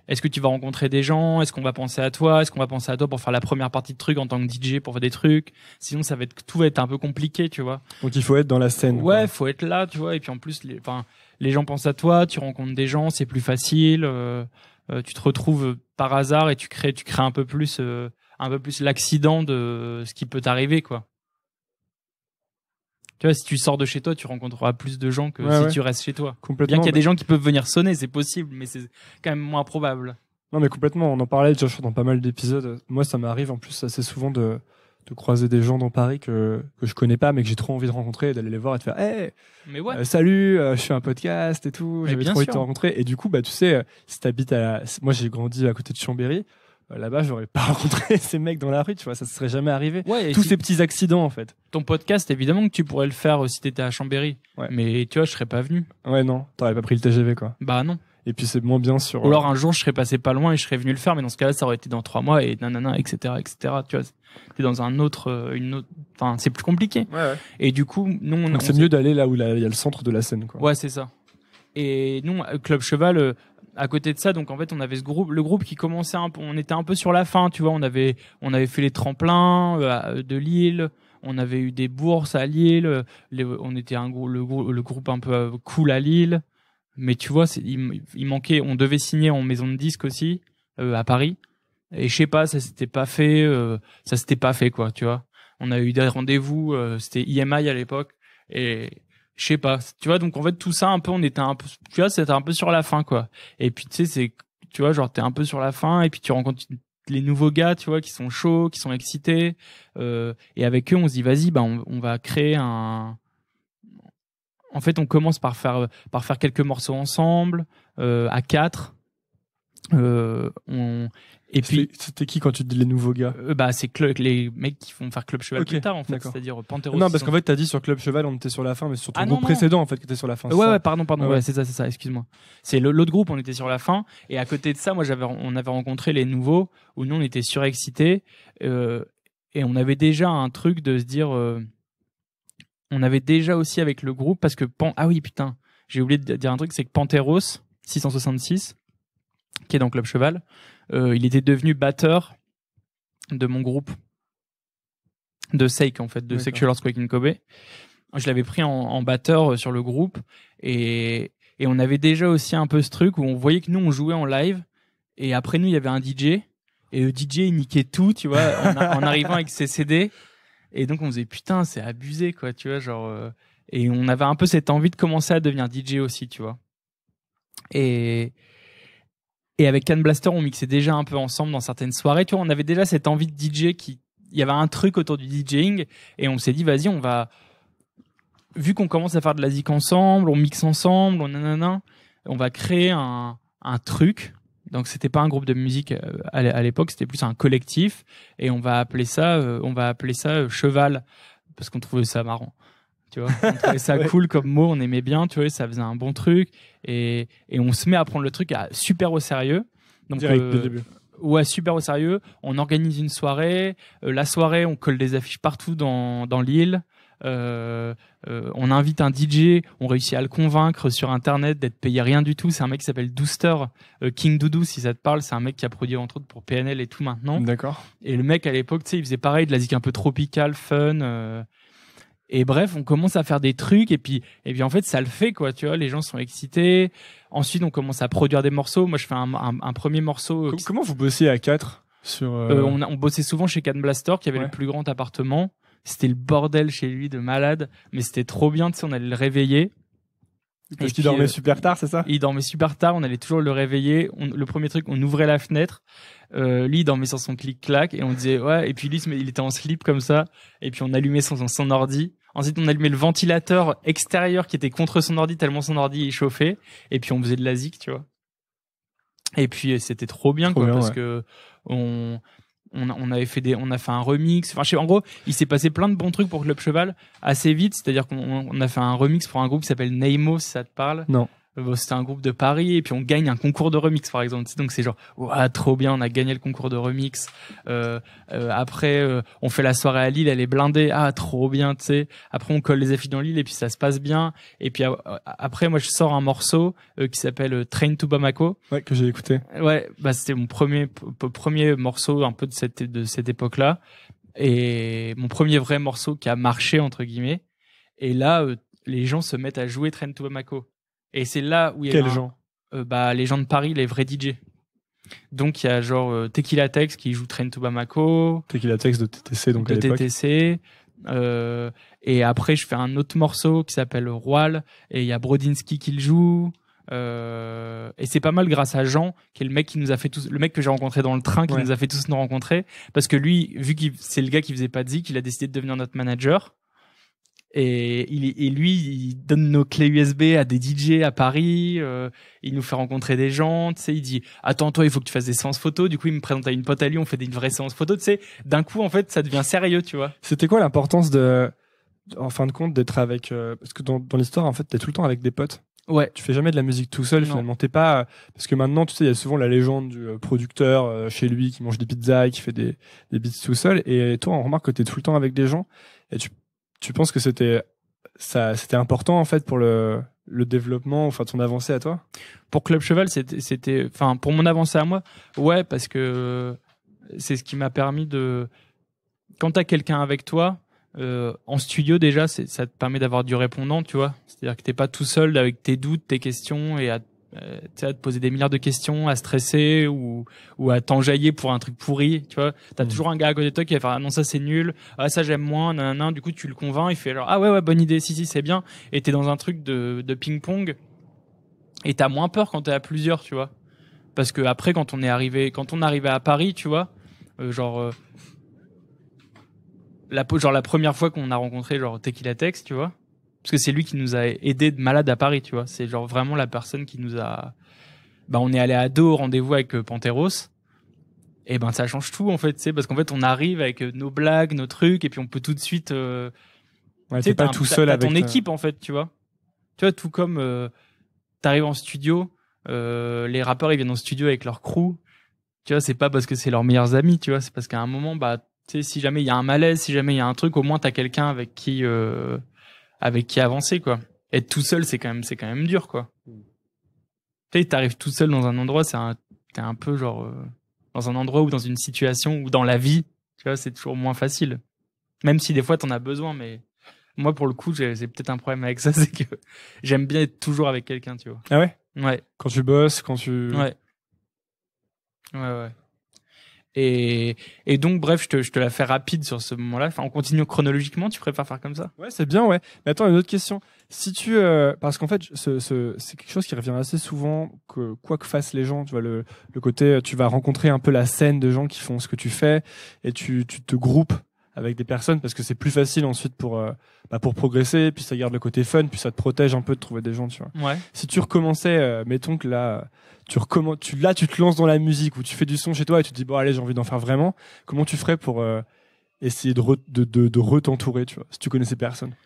est-ce que tu vas rencontrer des gens Est-ce qu'on va penser à toi Est-ce qu'on va penser à toi pour faire la première partie de truc en tant que DJ pour faire des trucs Sinon, ça va être tout va être un peu compliqué, tu vois. Donc il faut être dans la scène. Ouais, il faut être là, tu vois. Et puis en plus, les, les gens pensent à toi, tu rencontres des gens, c'est plus facile. Euh, euh, tu te retrouves par hasard et tu crées, tu crées un peu plus, euh, un peu plus l'accident de ce qui peut t'arriver, quoi. Tu vois, si tu sors de chez toi, tu rencontreras plus de gens que si tu restes chez toi. Complètement. Bien qu'il y a des gens qui peuvent venir sonner, c'est possible, mais c'est quand même moins probable. Non, mais complètement. On en parlait déjà dans pas mal d'épisodes. Moi, ça m'arrive en plus assez souvent de, croiser des gens dans Paris que, que je connais pas, mais que j'ai trop envie de rencontrer, d'aller les voir et de faire Hey, mais ouais. Euh, salut, euh, je fais un podcast et tout, j'avais trop envie de te rencontrer. Et du coup, bah, tu sais, euh, si t'habites à. Moi, j'ai grandi à côté de Chambéry. Euh, là-bas, j'aurais pas rencontré ces mecs dans la rue, tu vois, ça se serait jamais arrivé. Ouais, Tous ces petits accidents, en fait. Ton podcast, évidemment que tu pourrais le faire euh, si t'étais à Chambéry. Ouais. Mais tu vois, je serais pas venu. Ouais, non, t'aurais pas pris le TGV, quoi. Bah non. Et puis c'est moins bien sur. Ou euh, alors un jour, je serais passé pas loin et je serais venu le faire, mais dans ce cas-là, ça aurait été dans trois mois et nanana, etc., etc. Tu vois, es dans un autre, une autre. Enfin, c'est plus compliqué. Ouais, ouais. Et du coup, nous, on. C'est mieux d'aller là où il y a le centre de la scène, quoi. Ouais, c'est ça. Et nous, Club Cheval, à côté de ça, donc en fait, on avait ce groupe, le groupe qui commençait on était un peu sur la fin, tu vois, on avait, on avait fait les tremplins euh, euh, de Lille, on avait eu des bourses à Lille, on était un le, le groupe un peu euh, cool à Lille, mais tu vois, il, manquait, on devait signer en maison de disque aussi à Paris, et je sais pas, ça s'était pas fait, ça s'était pas fait quoi, tu vois. On a eu des rendez-vous, c'était IMI e à l'époque, et, je sais pas. Tu vois, donc en fait tout ça un peu, on était un peu, tu vois, c'était un peu sur la fin quoi. Et puis tu sais, c'est, tu vois, genre t'es un peu sur la fin et puis tu rencontres les nouveaux gars, tu vois, qui sont chauds, qui sont excités. Euh, et avec eux, on se dit vas-y, bah on, on, va créer un. En fait, on commence par faire par faire quelques morceaux ensemble euh, à quatre. Euh, on, et puis c'était qui quand tu dis les nouveaux gars euh, Bah c'est les mecs qui font faire Club Cheval okay, plus tard en fait, c'est-à-dire euh, Panteros Non parce qu'en fait t'as dit sur Club Cheval on était sur la fin, mais sur ton ah, groupe précédent en fait qui était sur la fin. ouais, ouais pardon pardon c'est ça c'est ça excuse-moi. C'est l'autre groupe on était sur la fin et à côté de ça moi j'avais on avait rencontré les nouveaux où nous on était surexcités euh, et on avait déjà un truc de se dire euh, on avait déjà aussi avec le groupe parce que Pan ah oui putain j'ai oublié de dire un truc c'est que Panteros 666 qui est dans Club Cheval euh, il était devenu batteur de mon groupe de Seik en fait, de Sexual Earthquake in Kobe. Je l'avais pris en, batteur euh, sur le groupe et, on avait déjà aussi un peu ce truc où on voyait que nous on jouait en live et après nous il y avait un DJ et le DJ il niquait tout, tu vois, en, arrivant avec ses CD et donc on faisait putain c'est abusé quoi, tu vois genre euh. et on avait un peu cette envie de commencer à devenir DJ aussi, tu vois. Et, et avec Can Blaster, on mixait déjà un peu ensemble dans certaines soirées. Tu vois, on avait déjà cette envie de DJ qui, il y avait un truc autour du DJing et on s'est dit, vas-y, on va, vu qu'on commence à faire de la zik ensemble, on mixe ensemble, on on va créer un, un truc. Donc c'était pas un groupe de musique euh, à l'époque, c'était plus un collectif et on va appeler ça, euh, on va appeler ça euh, Cheval parce qu'on trouvait ça marrant tu vois. ça cool comme mot, on aimait bien, tu vois, ça faisait un bon truc. Et, et on se met à prendre le truc à, super au sérieux. Donc, Direct euh, début. Ouais, super au sérieux. On organise une soirée. Euh, la soirée, on colle des affiches partout dans, dans l'île. Euh, on invite un DJ, on réussit à le convaincre sur internet d'être payé rien du tout. C'est un mec qui s'appelle Dooster, King Doudou, si ça te parle. C'est un mec qui a produit entre autres pour PNL et tout maintenant. D'accord. Et le mec à l'époque, tu il faisait pareil de la musique un peu tropicale, fun. Et bref, on commence à faire des trucs et puis et puis en fait ça le fait quoi, tu vois, les gens sont excités. Ensuite, on commence à produire des morceaux. Moi, je fais un, un, premier morceau. Euh, comment vous bossez à quatre sur euh... euh on, bossait souvent chez Can Blaster, qui avait le plus grand appartement. C'était le bordel chez lui de malade, mais c'était trop bien. Tu sais, on allait le réveiller. Parce qu'il dormait euh, super tard, c'est ça Il dormait super tard, on allait toujours le réveiller. le premier truc, on ouvrait la fenêtre. Euh, lui, il dormait sur son clic-clac et on disait ouais. Et puis lui, il était en slip comme ça. Et puis on allumait son, son ordi Ensuite, on allumait le ventilateur extérieur qui était contre son ordi tellement son ordi chauffait. Et puis on faisait de la zik, tu vois. Et puis c'était trop bien, quoi, parce que on, on, avait fait des, on a fait un remix. Enfin, en gros, il s'est passé plein de bons trucs pour Club Cheval assez vite. C'est-à-dire qu'on on a fait un remix pour un groupe qui s'appelle Nemo. si ça te parle. Non. Euh, bah, c'était un groupe de Paris et puis on gagne un concours de remix par exemple donc c'est genre ouah trop bien on a gagné le concours de remix euh, euh, après on fait la soirée à Lille elle est blindée ah trop bien tu sais après on colle les affiches dans Lille et puis ça se passe bien et puis après moi je sors un morceau qui s'appelle Train to Bamako ouais que j'ai écouté ouais bah c'était mon premier premier morceau un peu de cette de cette époque là et mon premier vrai morceau qui a marché entre guillemets et là les gens se mettent à jouer Train to Bamako et c'est là où il y a. gens euh, bah, Les gens de Paris, les vrais DJ. Donc il y a genre euh, Tequila Tex qui joue Train to Bamako. Tequila Tex de TTC, donc de TTC. Euh, et après, je fais un autre morceau qui s'appelle Roal. Et il y a Brodinski qui le joue. Euh, et c'est pas mal grâce à Jean, qui est le mec qui nous a fait tous, le mec que j'ai rencontré dans le train, qui nous a fait tous nous rencontrer, parce que lui, vu que c'est le gars qui faisait pas de zik, il a décidé de devenir notre manager. Et, il, et lui, il donne nos clés USB à des DJ à Paris. Euh, il nous fait rencontrer des gens. Tu sais, il dit attends toi, il faut que tu fasses des séances photos. Du coup, il me présente à une pote à lui. On fait des vraies séances photos. Tu sais, d'un coup, en fait, ça devient sérieux, tu vois. C'était quoi l'importance de, en fin de compte, d'être avec euh, parce que dans, dans l'histoire, en fait, t'es tout le temps avec des potes. Ouais. Tu fais jamais de la musique tout seul non. finalement. T'es pas euh, parce que maintenant tu sais il y a souvent la légende du euh, producteur chez lui qui mange des pizzas et qui fait des des beats tout seul. Et toi on remarque que t'es tout le temps avec des gens et tu tu penses que c'était ça, c'était important en fait pour le, le développement, enfin ton avancée à toi Pour Club Cheval, c'était, enfin pour mon avancée à moi, ouais, parce que c'est ce qui m'a permis de, quand t'as quelqu'un avec toi, euh, en studio déjà, ça te permet d'avoir du répondant, tu vois. C'est-à-dire que t'es pas tout seul avec tes doutes, tes questions et à euh, te poser des milliards de questions, à stresser ou, ou à t'enjailler pour un truc pourri, tu vois. T'as mm. toujours un gars à côté de toi qui va faire ah non ça c'est nul, ah ça j'aime moins, nan. Du coup tu le convaincs, il fait alors ah ouais ouais bonne idée, si si c'est bien. Et t'es dans un truc de, de ping pong et t'as moins peur quand t'es à plusieurs, tu vois. Parce que après quand on est arrivé, quand on arrivait à Paris, tu vois, euh, genre euh, la genre la première fois qu'on a rencontré genre Tequila Tex, tu vois parce que c'est lui qui nous a aidé de malade à Paris, tu vois. C'est genre vraiment la personne qui nous a. Bah, on est allé à dos au rendez-vous avec euh, Panteros. Et ben ça change tout en fait, sais. parce qu'en fait on arrive avec euh, nos blagues, nos trucs, et puis on peut tout de suite. Euh, ouais, t'es pas tout seul avec ton équipe en fait, tu vois. Tu vois, tout comme tu t'arrives en studio, les rappeurs ils viennent en studio avec leur crew. Tu vois, c'est pas parce que c'est leurs meilleurs amis, tu vois, c'est parce qu'à un moment, bah, tu sais, si jamais il y a un malaise, si jamais il y a un truc, au moins t'as quelqu'un avec qui avec qui avancer quoi. Être tout seul, c'est quand même c'est quand même dur quoi. Tu sais, t'arrives tout seul dans un endroit, c'est un t'es un peu genre euh, dans un endroit ou dans une situation ou dans la vie, tu vois, c'est toujours moins facile. Même si des fois t'en as besoin, mais moi pour le coup, j'ai peut-être un problème avec ça, c'est que j'aime bien être toujours avec quelqu'un, tu vois. Ah ouais. Ouais. Quand tu bosses, quand tu. Ouais. Ouais ouais. Et, donc, bref, je te, la fais rapide sur ce moment-là. Enfin, on continue chronologiquement. Tu préfères faire comme ça Ouais, c'est bien, ouais. Mais attends, une autre question. Si tu, euh, parce qu'en fait, ce, c'est quelque chose qui revient assez souvent, que quoi que fassent les gens, tu vois le, le côté, euh, tu vas rencontrer un peu la scène de gens qui font ce que tu fais et tu, tu te groupes avec des personnes parce que c'est plus facile ensuite pour euh, bah, pour progresser puis ça garde le côté fun puis ça te protège un peu de trouver des gens tu vois si tu recommençais euh, mettons que là tu recommences là tu te lances dans la musique ou tu fais du son chez toi et tu te dis bon allez j'ai envie d'en faire vraiment comment tu ferais pour euh, essayer de de de, retentourer tu vois si tu connaissais personne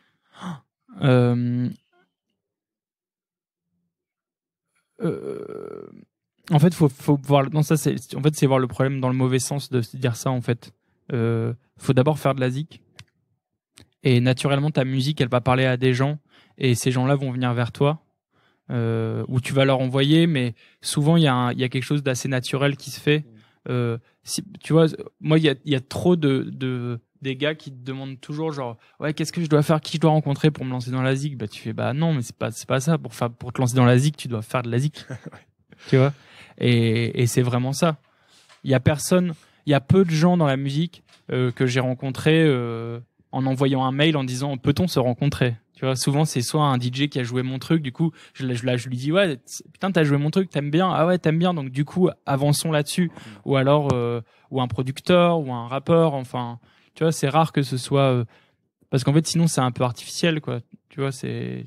en fait faut faut voir non ça c'est en fait c'est voir le problème dans le mauvais sens de se dire ça en fait euh, faut d'abord faire de la zik. Et naturellement, ta musique, elle va parler à des gens et ces gens-là vont venir vers toi. Euh, ou tu vas leur envoyer, mais souvent il y, a quelque chose d'assez naturel qui se fait. Euh, tu vois, moi il y a, trop de, de, des gars qui te demandent toujours genre ouais qu'est-ce que je dois faire, qui je dois rencontrer pour me lancer dans la zig. Bah tu fais bah non mais c'est pas c'est pas ça pour faire pour te lancer dans la zic tu dois faire de la zic, tu vois et, et c'est vraiment ça. Il y a personne il y a peu de gens dans la musique euh, que j'ai rencontrés euh, en envoyant un mail en disant peut-on se rencontrer tu vois souvent c'est soit un DJ qui a joué mon truc du coup je, lui dis ouais putain t'as joué mon truc t'aimes bien ah ouais t'aimes bien donc du coup avançons là-dessus mmh. ou alors euh, ou un producteur ou un rappeur enfin tu vois c'est rare que ce soit parce qu'en fait sinon c'est un peu artificiel quoi tu vois c'est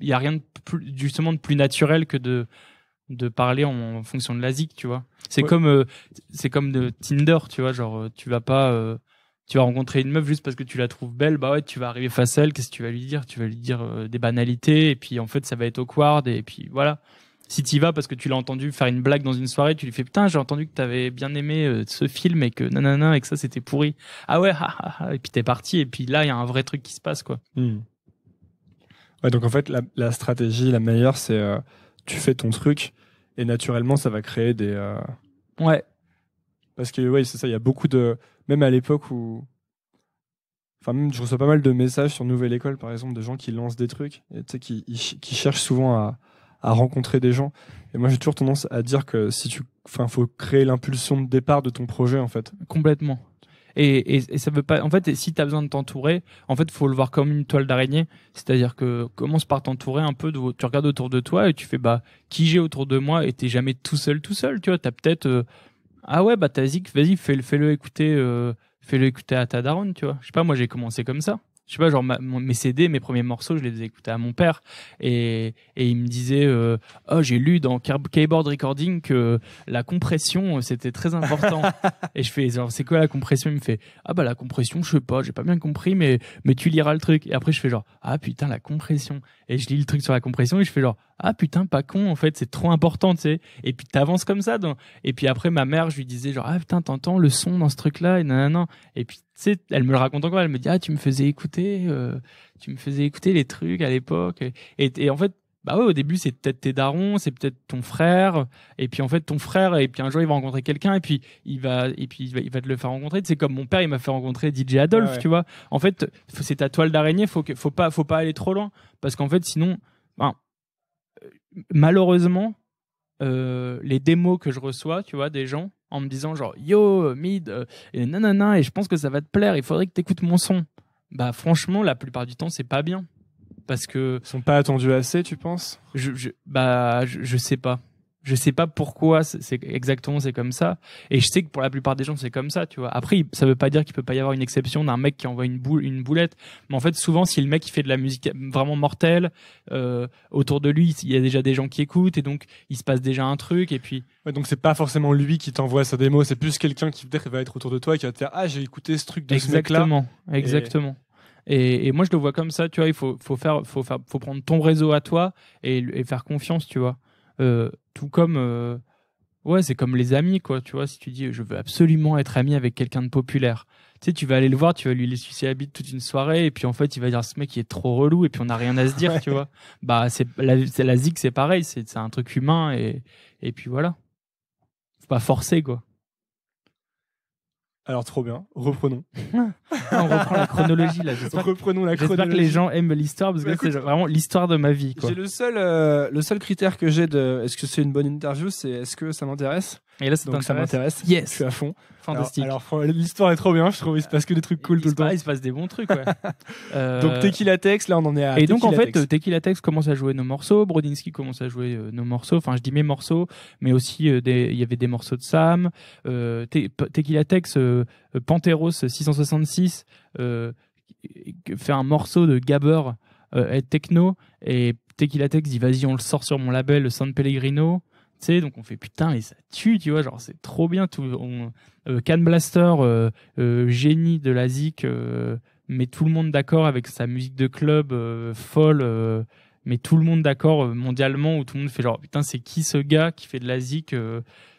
il y a rien de plus, justement de plus naturel que de de parler en, fonction de la tu vois. C'est comme euh, c'est comme de Tinder, tu vois, genre euh, tu vas pas euh, tu vas rencontrer une meuf juste parce que tu la trouves belle, bah ouais, tu vas arriver face à elle, qu'est-ce que tu vas lui dire Tu vas lui dire des banalités et puis en fait ça va être au awkward et puis voilà. Si tu vas parce que tu l'as entendu faire une blague dans une soirée, tu lui fais putain, j'ai entendu que tu avais bien aimé ce film et que nanana et que ça c'était pourri. Ah ouais, et puis t'es parti et puis là il y a un vrai truc qui se passe quoi. Hmm. Ouais, donc en fait la stratégie la meilleure c'est tu fais ton truc et naturellement, ça va créer des. Euh, ouais. Parce que, ouais, c'est ça, il y a beaucoup de. Même à l'époque où. Enfin, même, je reçois pas mal de messages sur Nouvelle École, par exemple, de gens qui lancent des trucs, et, qui, qui cherchent souvent à, à rencontrer des gens. Et moi, j'ai toujours tendance à dire que si tu, enfin, faut créer l'impulsion de départ de ton projet, en fait. Complètement. Et, et, ça veut pas. En fait, si tu as besoin de t'entourer, en fait, faut le voir comme une toile d'araignée. C'est-à-dire que commence par t'entourer un peu. De, tu regardes autour de toi et tu fais bah qui j'ai autour de moi. Et t'es jamais tout seul, tout seul. Tu vois, t'as peut-être euh, ah ouais bah t'as vas-y, fais-le, fais-le écouter, euh, fais-le écouter à ta daronne. Tu vois. Je sais pas, moi j'ai commencé comme ça. Je sais pas, genre mes CD, mes premiers morceaux, je les ai écoutais à mon père et, il me disait euh, Oh, j'ai lu dans Keyboard Recording que la compression euh, c'était très important. et je fais genre C'est quoi la compression Il me fait Ah bah la compression, je sais pas, j'ai pas bien compris, mais, mais tu liras le truc. Et après, je fais genre Ah putain, la compression et je lis le truc sur la compression et je fais genre ah putain pas con en fait c'est trop important tu sais et puis t'avances comme ça dans... et puis après ma mère je lui disais genre ah putain t'entends le son dans ce truc là et nanana et puis tu sais elle me le raconte encore elle me dit ah tu me faisais écouter euh, tu me faisais écouter les trucs à l'époque et en fait bah ouais, au début, c'est peut-être tes darons, c'est peut-être ton frère, et puis en fait, ton frère, et puis un jour, il va rencontrer quelqu'un, et puis il va, et puis il va, te le faire rencontrer. C'est comme mon père, il m'a fait rencontrer DJ Adolphe, tu vois. En fait, c'est ta toile d'araignée, faut que, faut pas, faut pas aller trop loin, parce qu'en fait, sinon, ben, malheureusement, euh, les démos que je reçois, tu vois, des gens, en me disant genre, yo, mid, euh, et nanana, et je pense que ça va te plaire, il faudrait que tu t'écoutes mon son. Bah, franchement, la plupart du temps, c'est pas bien parce que sont pas attendus assez, tu penses je, bah je, sais pas. Je sais pas pourquoi c'est exactement c'est comme ça et je sais que pour la plupart des gens c'est comme ça, tu vois. Après ça veut pas dire qu'il peut pas y avoir une exception d'un mec qui envoie une boule une boulette, mais en fait souvent si le mec fait de la musique vraiment mortelle euh, autour de lui, il y a déjà des gens qui écoutent et donc il se passe déjà un truc et puis Ouais, donc c'est pas forcément lui qui t'envoie sa démo, c'est plus quelqu'un qui peut-être va être autour de toi et qui va te dire ah j'ai écouté ce truc de ce mec là. Exactement, exactement. Et, moi, je le vois comme ça, tu vois. Il faut, faire, faut, prendre ton réseau à toi et, faire confiance, tu vois. Euh, tout comme. Euh, ouais, c'est comme les amis, quoi. Tu vois, si tu dis, je veux absolument être ami avec quelqu'un de populaire. Tu sais, tu vas aller le voir, tu vas lui laisser la bite toute une soirée, et puis en fait, il va dire, ce mec, il est trop relou, et puis on n'a rien à se dire, tu vois. Bah, c'est la, la zig, c'est pareil, c'est un truc humain, et, et puis voilà. Faut pas forcer, quoi. Alors trop bien, reprenons. on reprend la chronologie là. Reprenons la chronologie. que les gens aiment l'histoire parce que bah, c'est vraiment l'histoire de ma vie. J'ai le seul, euh, le seul critère que j'ai de est-ce que c'est une bonne interview, c'est est-ce que ça m'intéresse. Et là, ça Donc ça m'intéresse. Yes. Je suis à fond. Fantastique. Alors, l'histoire est trop bien, je trouve. Il se passe que des trucs cool tout le temps. il se passe des bons trucs, ouais. Euh, donc Tequila Tex, là on en est à. Et donc en fait, Tequila Tex commence à jouer nos morceaux. Brodinski commence à jouer euh, nos morceaux. Enfin, je dis mes morceaux, mais aussi euh, il y avait des morceaux de Sam. Te... Tequila Tex, Panteros 666 fait un morceau de Gabber techno et Tequila Tex dit vas-y on le sort sur mon label San Pellegrino donc on fait putain, et ça tue, tu vois, genre c'est trop bien. Tout, euh, Can Blaster, euh, euh, génie de la ZIC, met tout le monde d'accord avec sa musique de club folle, met tout le monde d'accord mondialement, où tout le monde fait genre putain, c'est qui ce gars qui fait de la ZIC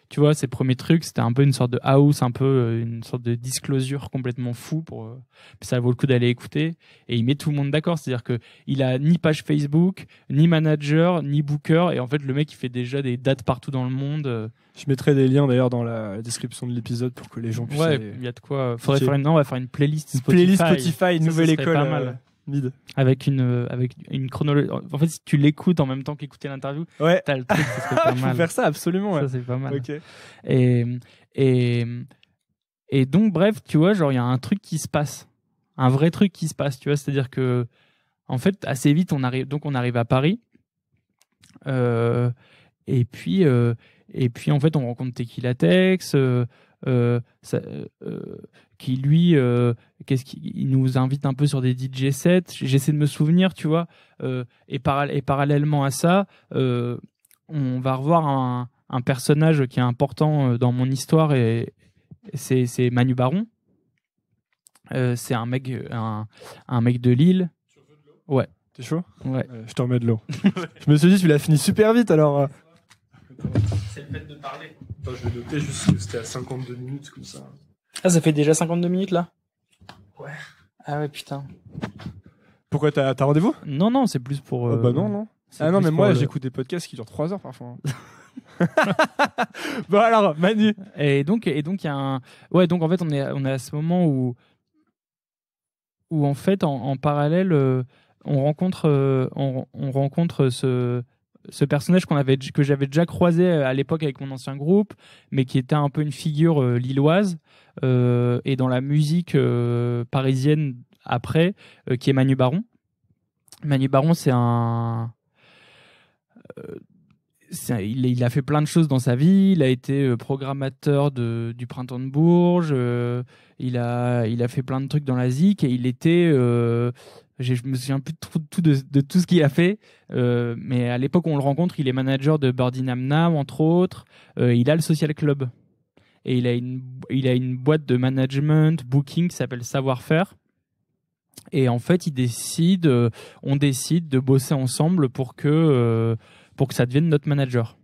tu vois, ces premiers trucs, c'était un peu une sorte de house, un peu euh, une sorte de disclosure complètement fou pour euh, ça vaut le coup d'aller écouter et il met tout le monde d'accord, c'est-à-dire que il a ni page Facebook, ni manager, ni booker et en fait le mec il fait déjà des dates partout dans le monde. Euh. Je mettrai des liens d'ailleurs dans la description de l'épisode pour que les gens puissent Ouais, il y a de quoi. Faudrait faire une non, on va faire une playlist Spotify. Playlist Spotify, nouvelle école. Pas mal. Avec une, euh, avec une chronologie. En fait, si tu l'écoutes en même temps qu'écouter l'interview, t'as le truc, c'est pas mal. faire ça, absolument. Ça, c'est pas mal. Et, et, et donc, bref, tu vois, genre, il y a un truc qui se passe. Un vrai truc qui se passe, tu vois. C'est-à-dire que, en fait, assez vite, on arrive, donc on arrive à Paris. Euh, et puis, euh, et puis, en fait, on rencontre Tequila Tex. Euh, euh, euh, qui lui, qu'est-ce nous invite un peu sur des DJ sets. J'essaie de me souvenir, tu vois. et, et parallèlement à ça, on va revoir un, personnage qui est important dans mon histoire et, c'est Manu Baron. c'est un mec, un, un mec de Lille. Ouais. T'es chaud Ouais. je te remets de l'eau. je me suis dit, tu l'as fini super vite alors. C'est le fait de parler je vais noter juste que c'était à 52 minutes comme ça. Ah, ça fait déjà 52 minutes là Ouais. Ah ouais, putain. Pourquoi t'as rendez-vous Non, non, c'est plus pour. Oh, bah non, euh, non. Ah non, mais moi j'écoute des podcasts qui durent 3 heures parfois. Hein. bon alors, Manu. Et donc, et donc, il y a un. Ouais, donc en fait, on est, on est à ce moment où, où en fait, en, parallèle, euh, on rencontre, euh, on rencontre ce, ce personnage qu'on avait que j'avais déjà croisé euh, à l'époque avec mon ancien groupe mais qui était un peu une figure euh, lilloise euh, et dans la musique parisienne après qui est Manu Baron Manu Baron c'est un il, a fait plein de choses dans sa vie. Il a été programmateur de, du Printemps de Bourges. il, a, il a fait plein de trucs dans la ZIC et il était je me souviens plus de tout, de, tout ce qu'il a fait, euh, mais à l'époque où on le rencontre, il est manager de Birdie Nam, entre autres. Euh, il a le Social Club. Et il a une, il a une boîte de management, booking qui s'appelle Savoir-Faire. Et en fait, il décide, euh, on décide de bosser ensemble pour que, pour que ça devienne notre manager.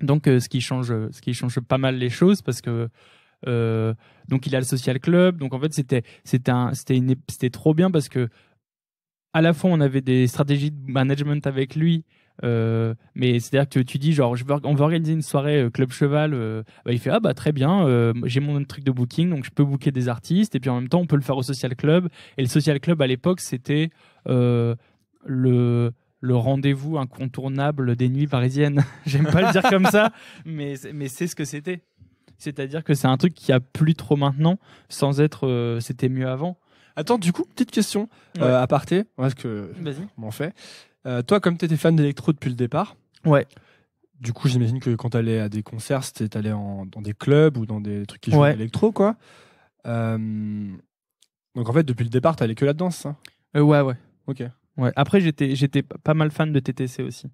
Donc, ce, qui change, ce qui change pas mal les choses parce que euh, donc il a le social club. Donc en fait c'était c'était un c'était trop bien parce que à la fois on avait des stratégies de management avec lui. Euh, mais c'est-à-dire que tu dis genre je on veut organiser une soirée euh, club cheval bah, il fait ah bah très bien j'ai mon truc de booking donc je peux booker des artistes et puis en même temps on peut le faire au social club et le social club à l'époque c'était le le rendez-vous incontournable des nuits parisiennes j'aime pas le dire comme ça mais mais c'est ce que c'était c'est-à-dire que c'est un truc qui a plus trop maintenant, sans être euh, c'était mieux avant. Attends, du coup, petite question ouais. euh, à parté, parce que m'en fait. Euh, toi, comme tu étais fan d'électro depuis le départ, ouais. Du coup, j'imagine que quand tu allais à des concerts, c'était allé dans des clubs ou dans des trucs qui jouent électro, quoi. Euh, donc en fait, depuis le départ, t'allais que la danse. Hein ouais, ouais. Ok. Ouais. Après, j'étais j'étais pas mal fan de TTC aussi,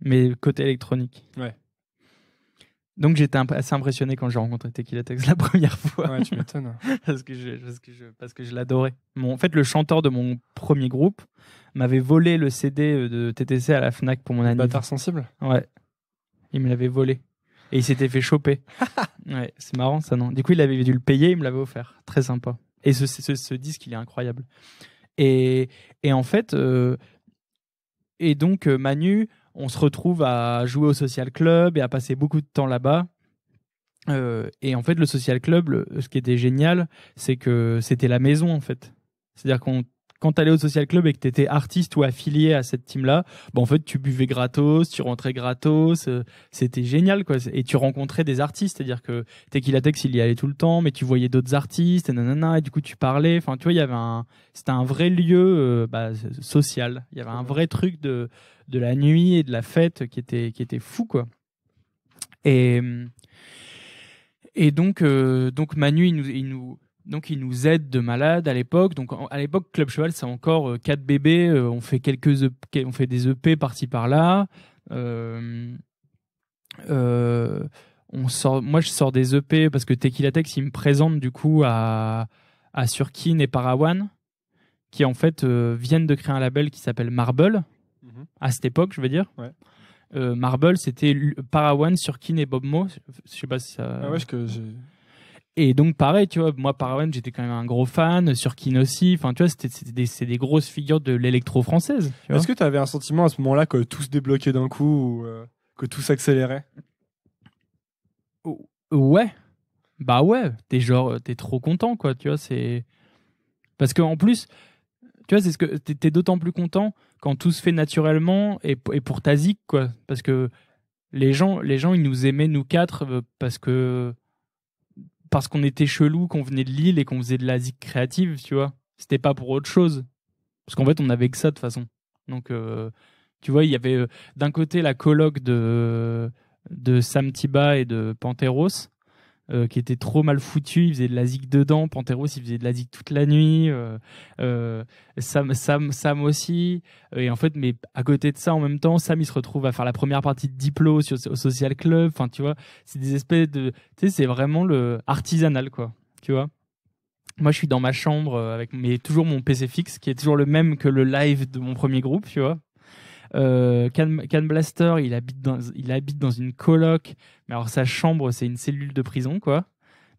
mais côté électronique. Ouais. Donc j'étais assez impressionné quand j'ai rencontré Tequila Tex la première fois. Ouais, tu m'étonnes. parce que je, je, je l'adorais. en fait, le chanteur de mon premier groupe m'avait volé le CD euh, de TTC à la Fnac pour mon anniversaire. Bâtard sensible. Ouais. Il me l'avait volé. Et il s'était fait choper. ouais, c'est marrant ça, non Du coup, il avait dû le payer, il me l'avait offert. Très sympa. Et ce, ce, disque, il est incroyable. Et, et en fait, euh, et donc euh, Manu, on se retrouve à jouer au social club et à passer beaucoup de temps là-bas. Euh, et en fait, le social club, ce qui était génial, c'est que c'était la maison en fait. C'est-à-dire qu'on quand tu allais au social club et que tu étais artiste ou affilié à cette team-là, bah en fait tu buvais gratos, tu rentrais gratos, euh, c'était génial quoi. Et tu rencontrais des artistes, c'est-à-dire que Tex, il y allait tout le temps, mais tu voyais d'autres artistes, et et du coup tu parlais. Enfin tu vois, il y avait un, c'était un vrai lieu euh, bah, social. Il y avait un vrai truc de de la nuit et de la fête qui était, qui était fou, quoi. Et, et donc, euh, donc Manu, il nous, il nous, donc il nous aide de malade à l'époque. Donc à l'époque, Club Cheval, c'est encore euh, quatre bébés. Euh, on fait quelques, e fait des EP par-ci par-là. on sort, moi je sors des EP parce que Tequila Tex, il me présente du coup à, à Surkin et Parawan, qui en fait viennent de créer un label qui s'appelle Marble Mhm. à cette époque, je veux dire. Ouais. Euh, Marble, c'était Parawan, Surkin et Bob Mo. Je sais pas si ça. Ah que et donc pareil, tu vois, moi Parawan, j'étais quand même un gros fan, sur Surkin aussi. Enfin, tu vois, c'était des, des, grosses figures de l'électro française. Est-ce que tu avais un sentiment à ce moment-là que tout se débloquait d'un coup ou euh, que tout s'accélérait Ouais. Bah ouais, t'es genre, euh, t'es trop content, quoi, tu vois, c'est... Parce qu'en plus, tu vois, c'est ce que t'es d'autant plus content quand tout se fait naturellement et, pour Tazik, quoi. Parce que les gens, les gens, ils nous aimaient, nous quatre, euh, parce que parce qu'on était chelou, qu'on venait de Lille et qu'on faisait de la zik créative, tu vois. C'était pas pour autre chose. Parce qu'en fait, on avait que ça de toute façon. Donc, euh, tu vois, il y avait euh, d'un côté la colloque de, de Sam Tiba et de Panteros, euh, qui était trop mal foutu. Il faisait de la zig dedans. Panteros, il faisait de la zig toute la nuit. Euh, euh, Sam, Sam, aussi. Et en fait, mais à côté de ça, en même temps, Sam, il se retrouve à faire la première partie de Diplo sur, au Social Club. Enfin, tu vois, c'est des espèces de. Tu sais, c'est vraiment le artisanal, quoi. Tu vois moi, je suis dans ma chambre avec mais toujours mon PC fixe qui est toujours le même que le live de mon premier groupe, tu vois. Euh, Can, Can, Blaster, il habite, dans, il habite dans une coloc. Mais alors, sa chambre, c'est une cellule de prison, quoi.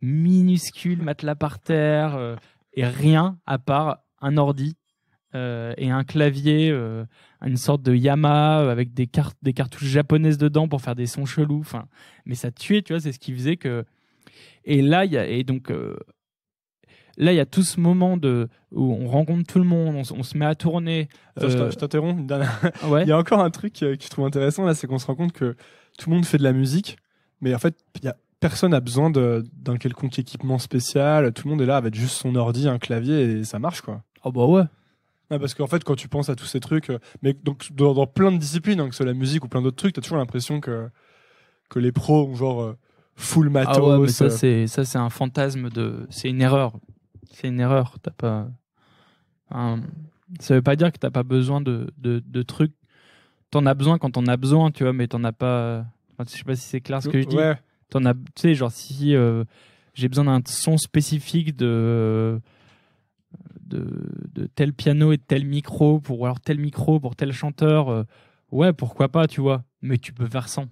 Minuscule, matelas par terre, euh, et rien à part un ordi euh, et un clavier, une sorte de Yamaha avec des, cartes, des cartouches japonaises dedans pour faire des sons chelous. mais ça tuait, tu vois, c'est ce qui faisait que. Et là, il y a, et donc Là, il y a tout ce moment de, où on rencontre tout le monde, on, se met à tourner. Euh, je t'interromps. Il y a encore un truc euh, que je trouve intéressant, là, c'est qu'on se rend compte que tout le monde fait de la musique, mais en fait, y a, personne n'a besoin d'un quelconque équipement spécial. Tout le monde est là avec juste son ordi, un clavier, et ça marche, quoi. Oh bah ouais ah, parce qu'en fait, quand tu penses à tous ces trucs, euh, mais donc dans, plein de disciplines, hein, que ce soit la musique ou plein d'autres trucs, t'as toujours l'impression que que les pros ont genre full matos. Ah ouais, mais ça c'est ça c'est un fantasme de, c'est une erreur c'est une erreur. T'as pas. Ça veut pas dire que t'as pas besoin de, de, de trucs. as besoin quand t'en as besoin, tu vois, mais t'en as pas. je sais pas si c'est clair ce que je dis. Tu sais, genre si euh, j'ai besoin d'un son spécifique de. De, tel piano et de tel micro pour alors tel micro pour tel chanteur euh, ouais pourquoi pas tu vois mais tu peux faire sans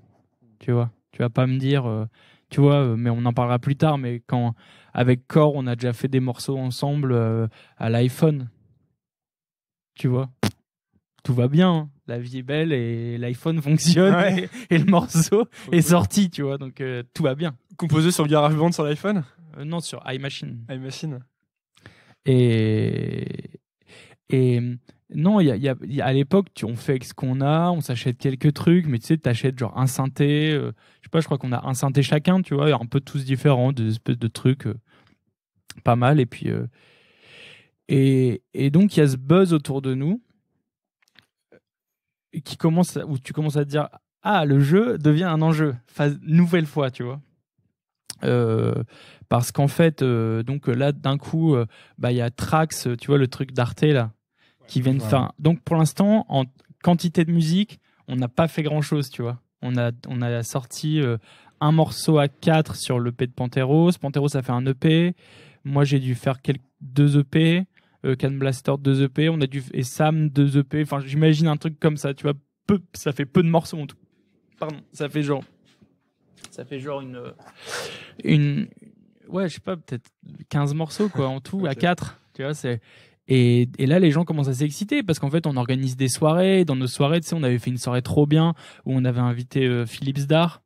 tu vois tu vas pas me dire euh, tu vois mais on en parlera plus tard mais quand avec Core, on a déjà fait des morceaux ensemble euh, à l'iPhone. Tu vois Tout va bien. Hein. la vie est belle et l'iPhone fonctionne et, le morceau est sorti, tu vois. Donc euh, tout va bien. Composé sur GarageBand sur l'iPhone euh, Non, sur iMachine. iMachine. Et. Et non, il y a, à l'époque, on fait avec ce qu'on a, on s'achète quelques trucs, mais tu sais, t'achètes genre un synthé, je crois qu'on a un synthé chacun, tu vois, un peu tous différents, des espèces de trucs euh, pas mal. Et puis. Euh, et, donc, il y a ce buzz autour de nous euh, qui commence, où tu commences à te dire Ah, le jeu devient un enjeu, nouvelle fois, tu vois. parce qu'en fait, donc là, d'un coup, bah, il y a Trax, tu vois, le truc d'Arte, là, qui vient de faire. Donc pour l'instant, en quantité de musique, on n'a pas fait grand chose, tu vois. On a, on a sorti euh, un morceau à 4 sur l'EP de Panteros. Panteros ça fait un EP. Moi, j'ai dû faire quelques, deux EP. Euh, Can Blaster deux EP. On a dû, et Sam deux EP. Enfin, j'imagine un truc comme ça. Tu vois, peu, ça fait peu de morceaux en tout. Pardon, ça fait genre. Ça fait genre une. Une. Ouais, je sais pas, peut-être 15 morceaux, quoi, en tout, à 4. Tu vois, c'est et, là, les gens commencent à s'exciter parce qu'en fait, on organise des soirées. Dans nos soirées, tu sais, on avait fait une soirée trop bien où on avait invité euh, Philippe Philips Dar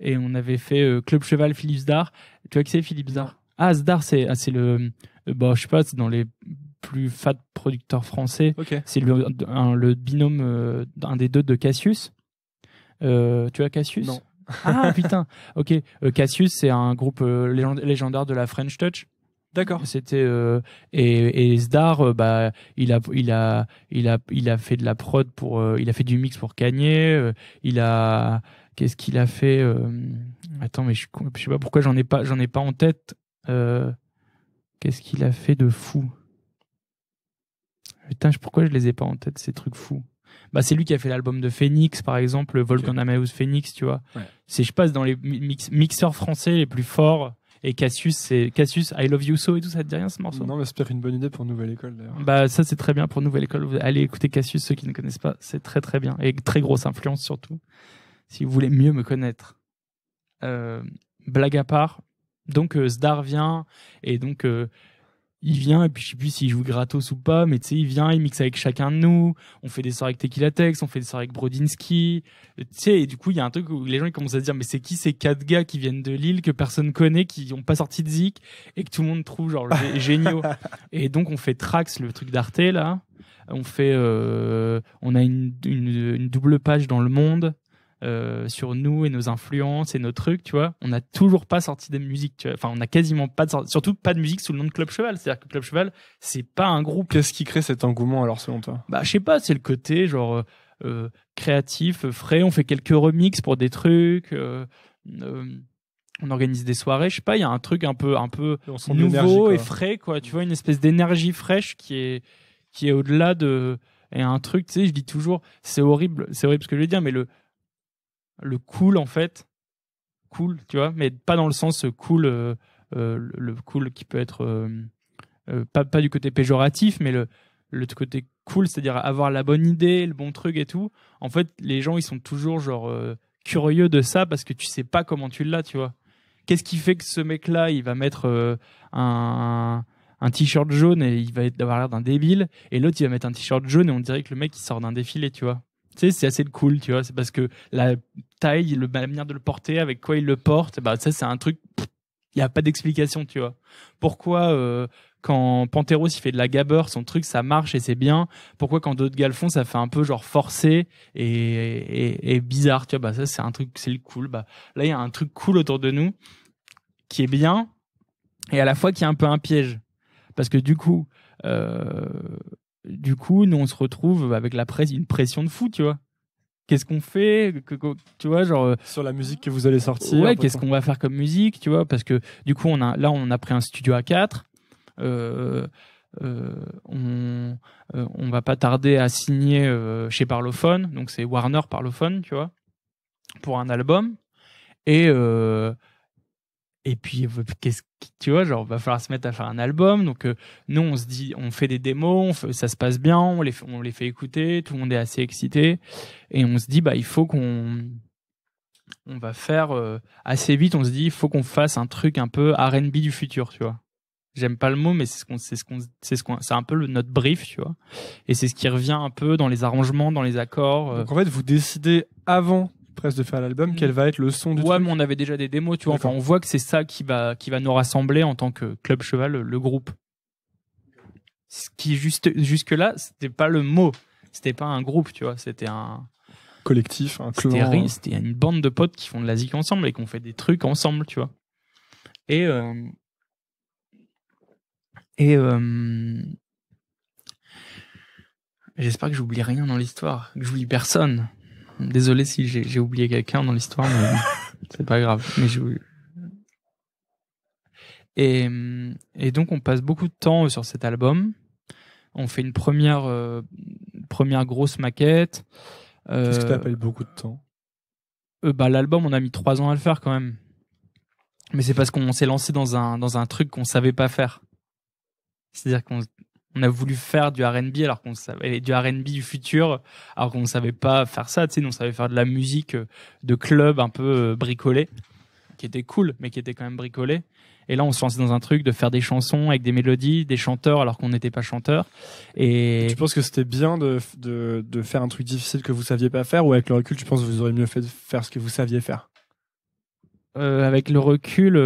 et on avait fait euh, Club Cheval Philips Dar. Tu vois qui c'est Philips Dar Ah, Dar, ah, c'est le. Euh, bah, je sais pas, c'est dans les plus fat producteurs français. C'est le, binôme, euh, un des deux de Cassius. tu vois Cassius Non. Ah putain, ok. Cassius, c'est un groupe légendaire de la French Touch. D'accord. C'était euh, et, et Sdar, euh, bah il a il a il a il a fait de la prod pour euh, il a fait du mix pour Kanye. il a qu'est-ce qu'il a fait Attends, mais je, je sais pas pourquoi j'en ai pas j'en ai pas en tête. qu'est-ce qu'il a fait de fou Putain, pourquoi je les ai pas en tête ces trucs fous bah c'est lui qui a fait l'album de Phoenix par exemple Volcan okay. Phoenix tu vois c'est je passe dans les mixeurs français les plus forts et Cassius, c'est Cassius, I Love You So et tout, ça te dit rien ce morceau Non, mais c'est une bonne idée pour Nouvelle École d'ailleurs. Bah, ça, c'est très bien pour Nouvelle École. Allez écouter Cassius, ceux qui ne connaissent pas, c'est très très bien. Et très grosse influence surtout. Si vous voulez mieux me connaître. Euh, blague à part, donc euh, Zdar vient et donc euh, il vient et puis je sais plus s'il joue gratos ou pas, mais tu sais, il vient, il mixe avec chacun de nous. On fait des soirées avec Tequila on fait des soirées avec Brodinski. Euh, tu sais, et du coup, il y a un truc où les gens ils commencent à se dire, mais c'est qui ces quatre gars qui viennent de Lille, que personne connaît, qui ont pas sorti de Zik et que tout le monde trouve genre géniaux. Et donc, on fait Trax, le truc d'Arte là. On fait, euh, on a une, une double page dans Le Monde. Euh, sur nous et nos influences et nos trucs, tu vois. On n'a toujours pas sorti de musique, tu vois. Enfin, on n'a quasiment pas de surtout pas de musique sous le nom de Club Cheval. C'est-à-dire que Club Cheval, c'est pas un groupe. Qu'est-ce qui crée cet engouement alors selon toi Bah, je sais pas, c'est le côté genre euh, euh, créatif, frais. On fait quelques remixes pour des trucs. on organise des soirées, je sais pas, il y a un truc un peu un peu nouveau et frais quoi, tu vois une espèce d'énergie fraîche qui est qui est au-delà de et un truc, tu sais, je dis toujours, c'est horrible, c'est horrible ce que je veux dire, mais le le cool en fait, cool, tu vois, mais pas dans le sens euh, cool, euh, euh, le cool qui peut être pas, du côté péjoratif, mais le, le côté cool, c'est-à-dire avoir la bonne idée, le bon truc et tout. En fait, les gens ils sont toujours genre curieux de ça parce que tu sais pas comment tu l'as, tu vois. Qu'est-ce qui fait que ce mec-là, il va mettre un, un t-shirt jaune et il va avoir l'air d'un débile, et l'autre il va mettre un t-shirt jaune et on dirait que le mec il sort d'un défilé, tu vois. Tu sais, c'est assez cool, tu vois. C'est parce que la taille, le, la manière de le porter, avec quoi il le porte, bah, ça, c'est un truc. Il n'y a pas d'explication, tu vois. Pourquoi. Euh, quand Panteros il fait de la gabber, son truc ça marche et c'est bien. Pourquoi quand d'autres gars le font, ça fait un peu genre forcé et, bizarre. Tu vois, bah ça c'est un truc, c'est le cool. Bah là il y a un truc cool autour de nous qui est bien et à la fois qui est un peu un piège parce que du coup euh, du coup, nous, on se retrouve avec la presse, une pression de fou, tu vois. Qu'est-ce qu'on fait Tu vois, genre. Euh, Sur la musique que vous allez sortir. qu'est-ce qu'on va faire comme musique, tu vois Parce que, du coup, on a, là, on a pris un studio à 4. Euh, euh, on, va pas tarder à signer chez Parlophone, donc c'est Warner Parlophone, tu vois, pour un album. Et et puis, euh, qu'est-ce tu vois, genre, va falloir se mettre à faire un album. Donc, euh, nous, on se dit, on fait des démos, ça se passe bien, on les, on les fait écouter, tout le monde est assez excité. Et on se dit, bah, il faut qu'on. On va faire euh, assez vite, on se dit, il faut qu'on fasse un truc un peu RB du futur, tu vois. J'aime pas le mot, mais c'est ce qu'on, c'est ce qu'on, c'est ce qu'on, c'est un peu le, notre brief, tu vois. Et c'est ce qui revient un peu dans les arrangements, dans les accords. Donc, en fait, vous décidez avant presse de faire l'album, mm. quel va être le son du Ouais, mais on avait déjà des démos, tu vois. Enfin, on voit que c'est ça qui va, qui va nous rassembler en tant que Club Cheval, le groupe. Ce qui, juste, jusque-là, c'était pas le mot. C'était pas un groupe, tu vois. C'était un collectif, un clan. C'était une bande de potes qui font de la zik ensemble et qu'on fait des trucs ensemble, tu vois. Et. Euh, et. Euh, j'espère que j'oublie rien dans l'histoire, que j'oublie personne. Désolé si j'ai oublié quelqu'un dans l'histoire, mais c'est pas grave. Mais et, donc on passe beaucoup de temps euh, sur cet album. On fait une première, euh, première grosse maquette. Qu'est-ce que euh, tu appelles beaucoup de temps bah, L'album, on a mis trois ans à le faire quand même. Mais c'est parce qu'on s'est lancé dans un, dans un truc qu'on savait pas faire. C'est-à-dire qu'on on a voulu faire du R&B alors qu'on savait du R&B du futur alors qu'on savait pas faire ça. Tu sais, on savait faire de la musique euh, de club un peu euh, bricolée, qui était cool, mais qui était quand même bricolée. Et là, on se lançait dans un truc de faire des chansons avec des mélodies, des chanteurs alors qu'on n'était pas chanteurs. Et tu penses que c'était bien de, de, de faire un truc difficile que vous saviez pas faire ou avec le recul, tu penses que vous auriez mieux fait de faire ce que vous saviez faire euh, avec le recul,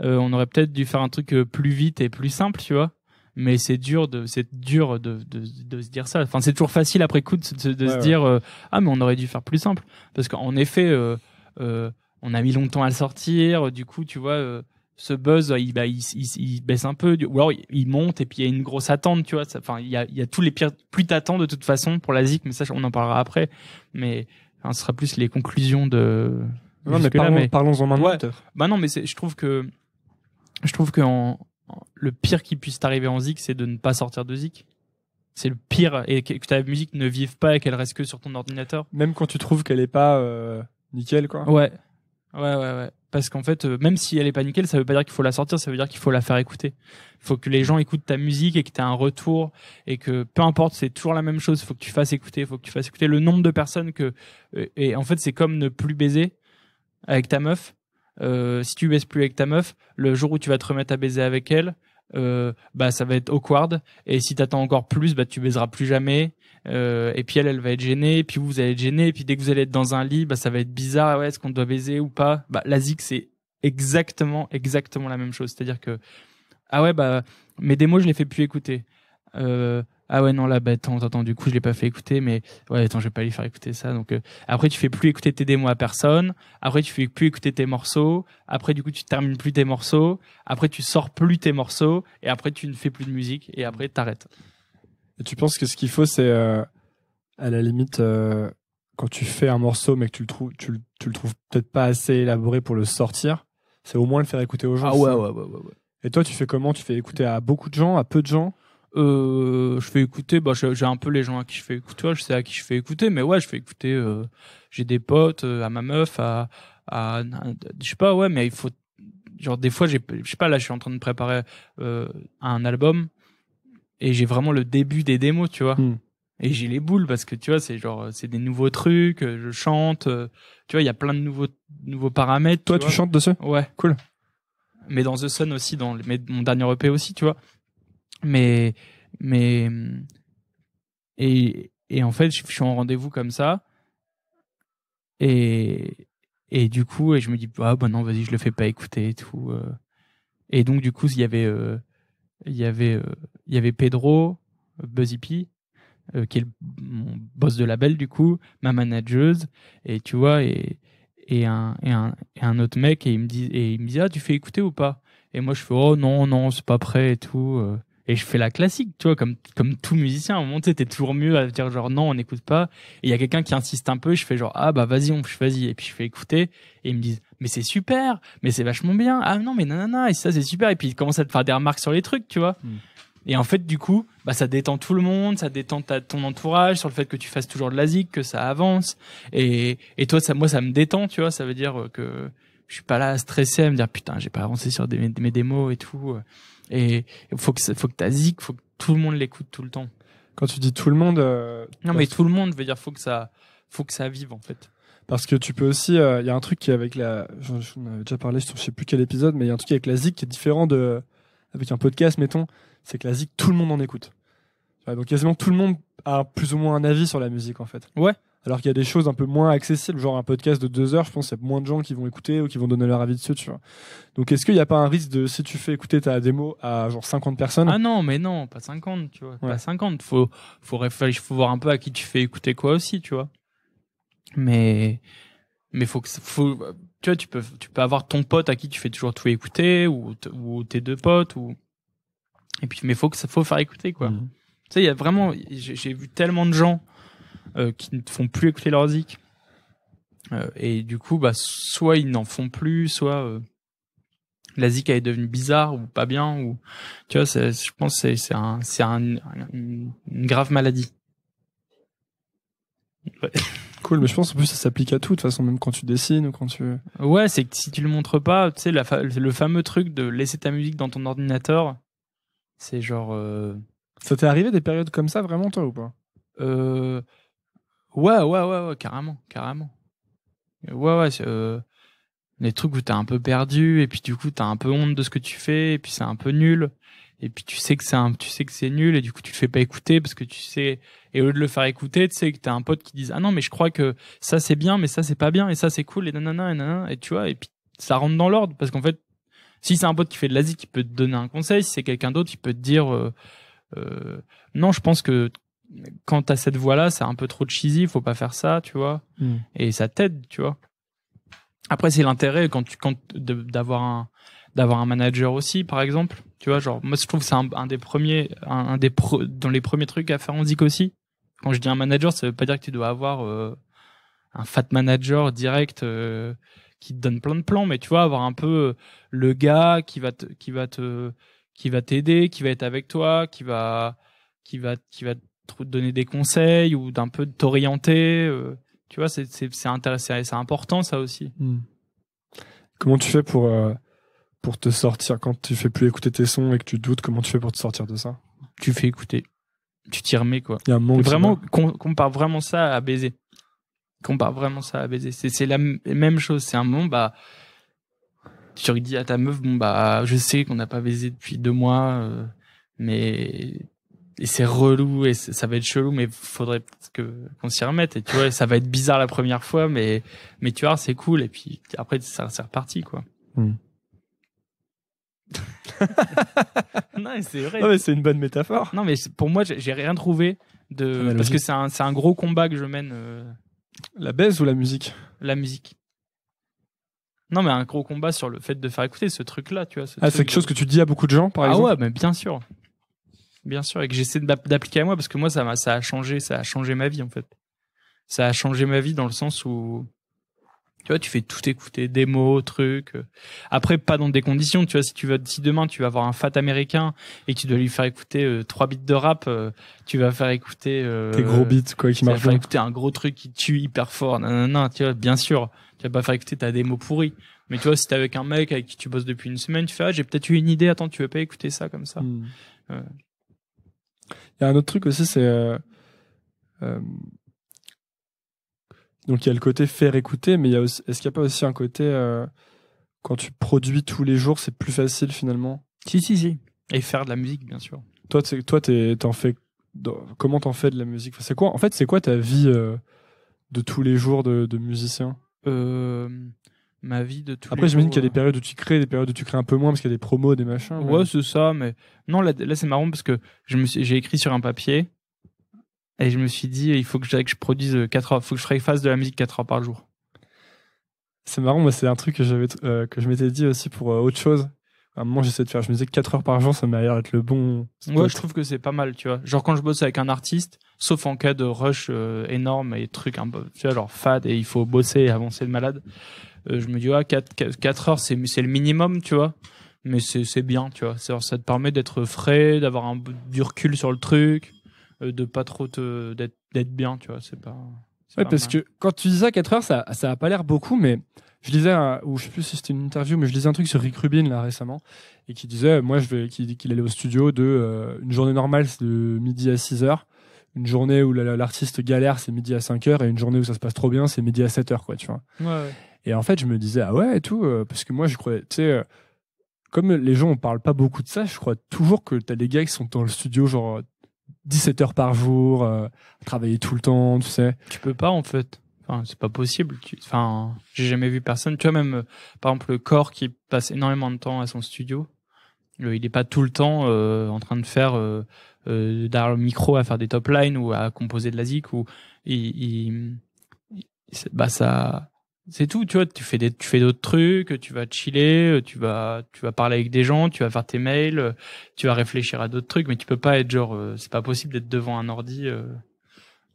on aurait peut-être dû faire un truc plus vite et plus simple, tu vois mais c'est dur de c'est dur de, de, de, se dire ça. Enfin, c'est toujours facile après coup de, se dire euh, ah mais on aurait dû faire plus simple parce qu'en effet euh, euh on a mis longtemps à le sortir. Du coup, tu vois euh, ce buzz bah, il, il, baisse un peu ou alors il monte et puis il y a une grosse attente tu vois enfin il y a, y a tous les pires plus t'attends de toute façon pour la ZIC mais ça on en parlera après mais enfin, ce sera plus les conclusions de non mais, parlons, parlons, en main bah non mais je trouve que je trouve que en, le pire qui puisse t'arriver en zik, c'est de ne pas sortir de zik. C'est le pire et que ta musique ne vive pas et qu'elle reste que sur ton ordinateur. Même quand tu trouves qu'elle est pas euh, nickel, quoi. Ouais, ouais, ouais, ouais. Parce qu'en fait, euh, même si elle est pas nickel, ça veut pas dire qu'il faut la sortir, ça veut dire qu'il faut la faire écouter. Il Faut que les gens écoutent ta musique et que as un retour et que peu importe, c'est toujours la même chose. Faut que tu fasses écouter, faut que tu fasses écouter le nombre de personnes que euh, et en fait c'est comme ne plus baiser avec ta meuf euh, si tu baisses plus avec ta meuf, le jour où tu vas te remettre à baiser avec elle, euh, bah ça va être awkward. Et si t'attends encore plus, bah tu baiseras plus jamais. Euh, et puis elle, elle va être gênée. Et puis vous, allez être gêné. Et puis dès que vous allez être dans un lit, bah ça va être bizarre. Ouais, est-ce qu'on doit baiser ou pas Bah la zik c'est exactement, exactement la même chose. C'est-à-dire que ah ouais, bah mes démos, je les fais plus écouter. Euh, ah ouais non là bah attends attends du coup je l'ai pas fait écouter mais ouais attends je vais pas lui faire écouter ça donc euh, après tu fais plus écouter tes démos à personne après tu fais plus écouter tes morceaux après du coup tu termines plus tes morceaux après tu sors plus tes morceaux et après tu ne fais plus de musique et après t'arrêtes et tu penses que ce qu'il faut c'est euh, à la limite euh, quand tu fais un morceau mais que tu le trouves tu, le, trouves peut-être pas assez élaboré pour le sortir c'est au moins le faire écouter aux gens ah ouais ouais, ouais, ouais. Et toi, tu fais comment Tu fais écouter à beaucoup de gens, à peu de gens euh, je fais écouter, bah, j'ai un peu les gens à qui je fais écouter, je sais à qui je fais écouter, mais ouais, je fais écouter, euh, j'ai des potes, euh, à ma meuf, à, à, je sais pas, ouais, mais il faut, genre, des fois, j'ai, je sais pas, là, je suis en train de préparer euh, un album et j'ai vraiment le début des démos, tu vois. Hmm. Et j'ai les boules parce que tu vois, c'est genre, c'est des nouveaux trucs, euh, je chante, tu vois, il y a plein de nouveaux, nouveaux paramètres. Toi, tu, chantes de ceux Ouais. Cool. Mais dans The Sun aussi, dans mon dernier EP aussi, tu vois. Mais, mais, et, et en fait, je, suis en rendez-vous comme ça. Et, et du coup, et je me dis, ah bah non, vas-y, je le fais pas écouter et tout. Euh. Et donc, du coup, il y avait, euh, il y avait, euh, il y avait Pedro, Buzzy P, qui est mon boss de label, du coup, ma manageuse, et tu vois, et, et, un, et, un, et un autre mec, et il me dit, et il me dit, ah, tu fais écouter ou pas? Et moi, je fais, oh non, non, c'est pas prêt et tout. Et je fais la classique, tu vois, comme, comme tout musicien. À un moment, tu sais, t'es toujours mieux à dire genre non, on n'écoute pas. Et il y a quelqu'un qui insiste un peu. je fais genre ah bah vas-y, on vas-y. Et puis je fais écouter. Et ils me disent mais c'est super, mais c'est vachement bien. Ah non mais nanana et ça c'est super. Et puis ils commencent à te faire des remarques sur les trucs, tu vois. Mm. Et en fait, du coup, bah, ça détend tout le monde, ça détend ton entourage sur le fait que tu fasses toujours de la zik, que ça avance. Et, et toi, ça, moi, ça me détend, tu vois. Ça veut dire euh, que je suis pas là à stresser, à me dire putain, j'ai pas avancé sur mes démos et tout. Et faut que faut que ta zik, faut que tout le monde l'écoute tout le temps. Quand tu dis tout le monde, euh, non mais tout le monde veut dire faut que ça faut que ça vive en fait. Parce que tu peux aussi, il euh, y a un truc qui est avec la, j'en avais déjà parlé, je sais plus quel épisode, mais il y a un truc avec la zik qui est différent de avec un podcast, mettons, c'est que la zik tout le monde en écoute. donc quasiment tout le monde a plus ou moins un avis sur la musique en fait. Ouais. Alors qu'il y a des choses un peu moins accessibles, genre un podcast de deux heures, je pense qu'il y a moins de gens qui vont écouter ou qui vont donner leur avis dessus, tu vois. Donc est-ce qu'il n'y a pas un risque de, si tu fais écouter ta démo à genre 50 personnes Ah non, mais non, pas 50, tu vois. Pas 50. Faut, faut réfléchir, faut voir un peu à qui tu fais écouter quoi aussi, tu vois. Mais, mais faut que, faut, tu vois, tu peux, tu peux avoir ton pote à qui tu fais toujours tout écouter ou, ou tes deux potes ou. Et puis, mais faut que ça, faut faire écouter, quoi. Mmh. Tu sais, il y a vraiment, j'ai vu tellement de gens euh, qui ne font plus écouter leur zik. Euh, et du coup, bah, soit ils n'en font plus, soit euh, la zik est devenue bizarre ou pas bien ou tu vois je pense c'est c'est un c'est un, une grave maladie cool mais je pense en plus ça s'applique à tout de toute façon même quand tu dessines ou quand tu ouais c'est que si tu le montres pas tu sais le fameux truc de laisser ta musique dans ton ordinateur c'est genre ça t'est arrivé des périodes comme ça vraiment toi ou pas Ouais, ouais, ouais, ouais, carrément, carrément. Ouais, ouais, euh, les trucs où t'es un peu perdu et puis du coup t'as un peu honte de ce que tu fais et puis c'est un peu nul et puis tu sais que c'est tu sais que c'est nul et du coup tu le fais pas écouter parce que tu sais et au lieu de le faire écouter, tu sais que t'as un pote qui dit ah non mais je crois que ça c'est bien mais ça c'est pas bien et ça c'est cool et nanana et et tu vois et puis ça rentre dans l'ordre parce qu'en fait si c'est un pote qui fait de l'Asie qui peut te donner un conseil, si c'est quelqu'un d'autre qui peut te dire euh, euh non je pense que quand à cette voix-là, c'est un peu trop cheesy, faut pas faire ça, tu vois. Hmm. Et ça t'aide, tu vois. Après, c'est l'intérêt quand tu comptes d'avoir un d'avoir un manager aussi, par exemple. Tu vois, genre moi je trouve que c'est un, des premiers, un, des pro, dans les premiers trucs à faire en dit aussi. Quand je dis un manager, ça veut pas dire que tu dois avoir euh, un fat manager direct euh, qui te donne plein de plans, mais tu vois avoir un peu euh, le gars qui va te, qui va te qui va t'aider, qui va être avec toi, qui va qui va qui va te donner des conseils ou d'un peu t'orienter. Euh, tu vois, c'est c'est important ça aussi. Hmm. Comment tu fais pour euh, pour te sortir quand tu fais plus écouter tes sons et que tu doutes Comment tu fais pour te sortir de ça Tu fais écouter, tu t'y remets quoi. Il y a un vraiment qu'on compare vraiment ça à baiser. Compare vraiment ça à baiser. C'est la même chose. C'est un moment bah tu dis à ta meuf bon bah je sais qu'on n'a pas baisé depuis deux mois. Euh, mais et c'est relou et ça va être chelou mais faudrait que qu'on s'y remette et tu vois ça va être bizarre la première fois mais mais tu vois c'est cool et puis après ça c'est reparti quoi hmm. non c'est vrai c'est une bonne métaphore non mais pour moi j'ai rien trouvé de ah, parce que c'est un c'est un gros combat que je mène euh. la baisse ou la musique la musique non, mais un gros combat sur le fait de faire écouter ce truc-là, tu vois. ah, c'est quelque chose que tu dis à beaucoup de gens, par ah exemple. Ah ouais, mais bien sûr bien sûr, et que j'essaie d'appliquer à moi parce que moi, ça a, ça a changé, ça a changé ma vie en fait. Ça a changé ma vie dans le sens où tu vois, tu fais tout écouter, des mots trucs. Euh. Après, pas dans des conditions. Tu vois, si tu vas, si demain tu vas voir un fat américain et que tu dois lui faire écouter euh, trois bits de rap, euh, tu vas faire écouter euh, des gros beats quoi qui marchent. Tu vas faire écouter un gros truc qui tue hyper fort. Non, non, non. Tu vois, bien sûr, tu vas pas faire écouter ta démo pourrie. Mais tu vois, si t'es avec un mec avec qui tu bosses depuis une semaine, tu fais ah, j'ai peut-être eu une idée. Attends, tu veux pas écouter ça comme ça. Hmm. Il y a un autre truc aussi, c'est. Euh, euh, donc il y a le côté faire écouter, mais est-ce qu'il n'y a pas aussi un côté. Euh, quand tu produis tous les jours, c'est plus facile finalement Si, si, si. Et faire de la musique, bien sûr. Toi, toi t'en fais. Comment t'en fais de la musique C'est quoi En fait, c'est quoi ta vie de tous les jours de musicien ma vie de tout. Après, j'imagine qu'il y a des périodes où tu crées, des périodes où tu crées un peu moins parce qu'il y a des promos, des machins. Ouais, c'est ça, mais non, là, c'est marrant parce que j'ai écrit sur un papier et je me suis dit, il faut que, je, produise 4 euh, heures, faut que je fasse de la musique 4 heures par jour. C'est marrant, moi, c'est un truc que euh, que je m'étais dit aussi pour euh, autre chose à un moment j'essaie de faire je me disais 4 heures par jour ça m'a l'air d'être le bon Moi, je trouve que c'est pas mal tu vois genre quand je bosse avec un artiste sauf en cas de rush euh, énorme et truc un peu tu vois genre fade et il faut bosser et avancer de malade euh, je me dis ouais, 4, 4, heures c'est c'est le minimum tu vois mais c'est c'est bien tu vois ça, ça te permet d'être frais d'avoir un du recul sur le truc euh, de pas trop te d'être bien tu vois c'est pas ouais parce que quand tu dis ça 4 heures ça ça a pas l'air beaucoup mais je lisais, un, ou je sais plus si c'était une interview, mais je lisais un truc sur Rick Rubin là récemment, et qui disait, moi, je vais, qu'il allait au studio de euh, une journée normale, c'est de midi à 6 heures. Une journée où l'artiste galère, c'est midi à 5 heures, et une journée où ça se passe trop bien, c'est midi à 7 heures, quoi, tu vois. Ouais, Et en fait, je me disais, ah ouais, et tout, euh, parce que moi, je croyais, tu sais, euh, comme les gens, on parle pas beaucoup de ça, je crois toujours que t'as des gars qui sont dans le studio, genre, 17 heures par jour, travailler tout le temps, tu sais. Tu peux pas, en fait c'est pas possible. Tu... Enfin, j'ai jamais vu personne. Tu vois, même, euh, par exemple, le corps qui passe énormément de temps à son studio, euh, il n'est pas tout le temps euh, en train de faire euh, derrière le micro à faire des top lines ou à composer de la zik ou il, il... bah ça, c'est tout. Tu vois, tu fais des, tu fais d'autres trucs, tu vas chiller, tu vas, tu vas parler avec des gens, tu vas faire tes mails, tu vas réfléchir à d'autres trucs, mais tu peux pas être genre, c'est pas possible d'être devant un ordi.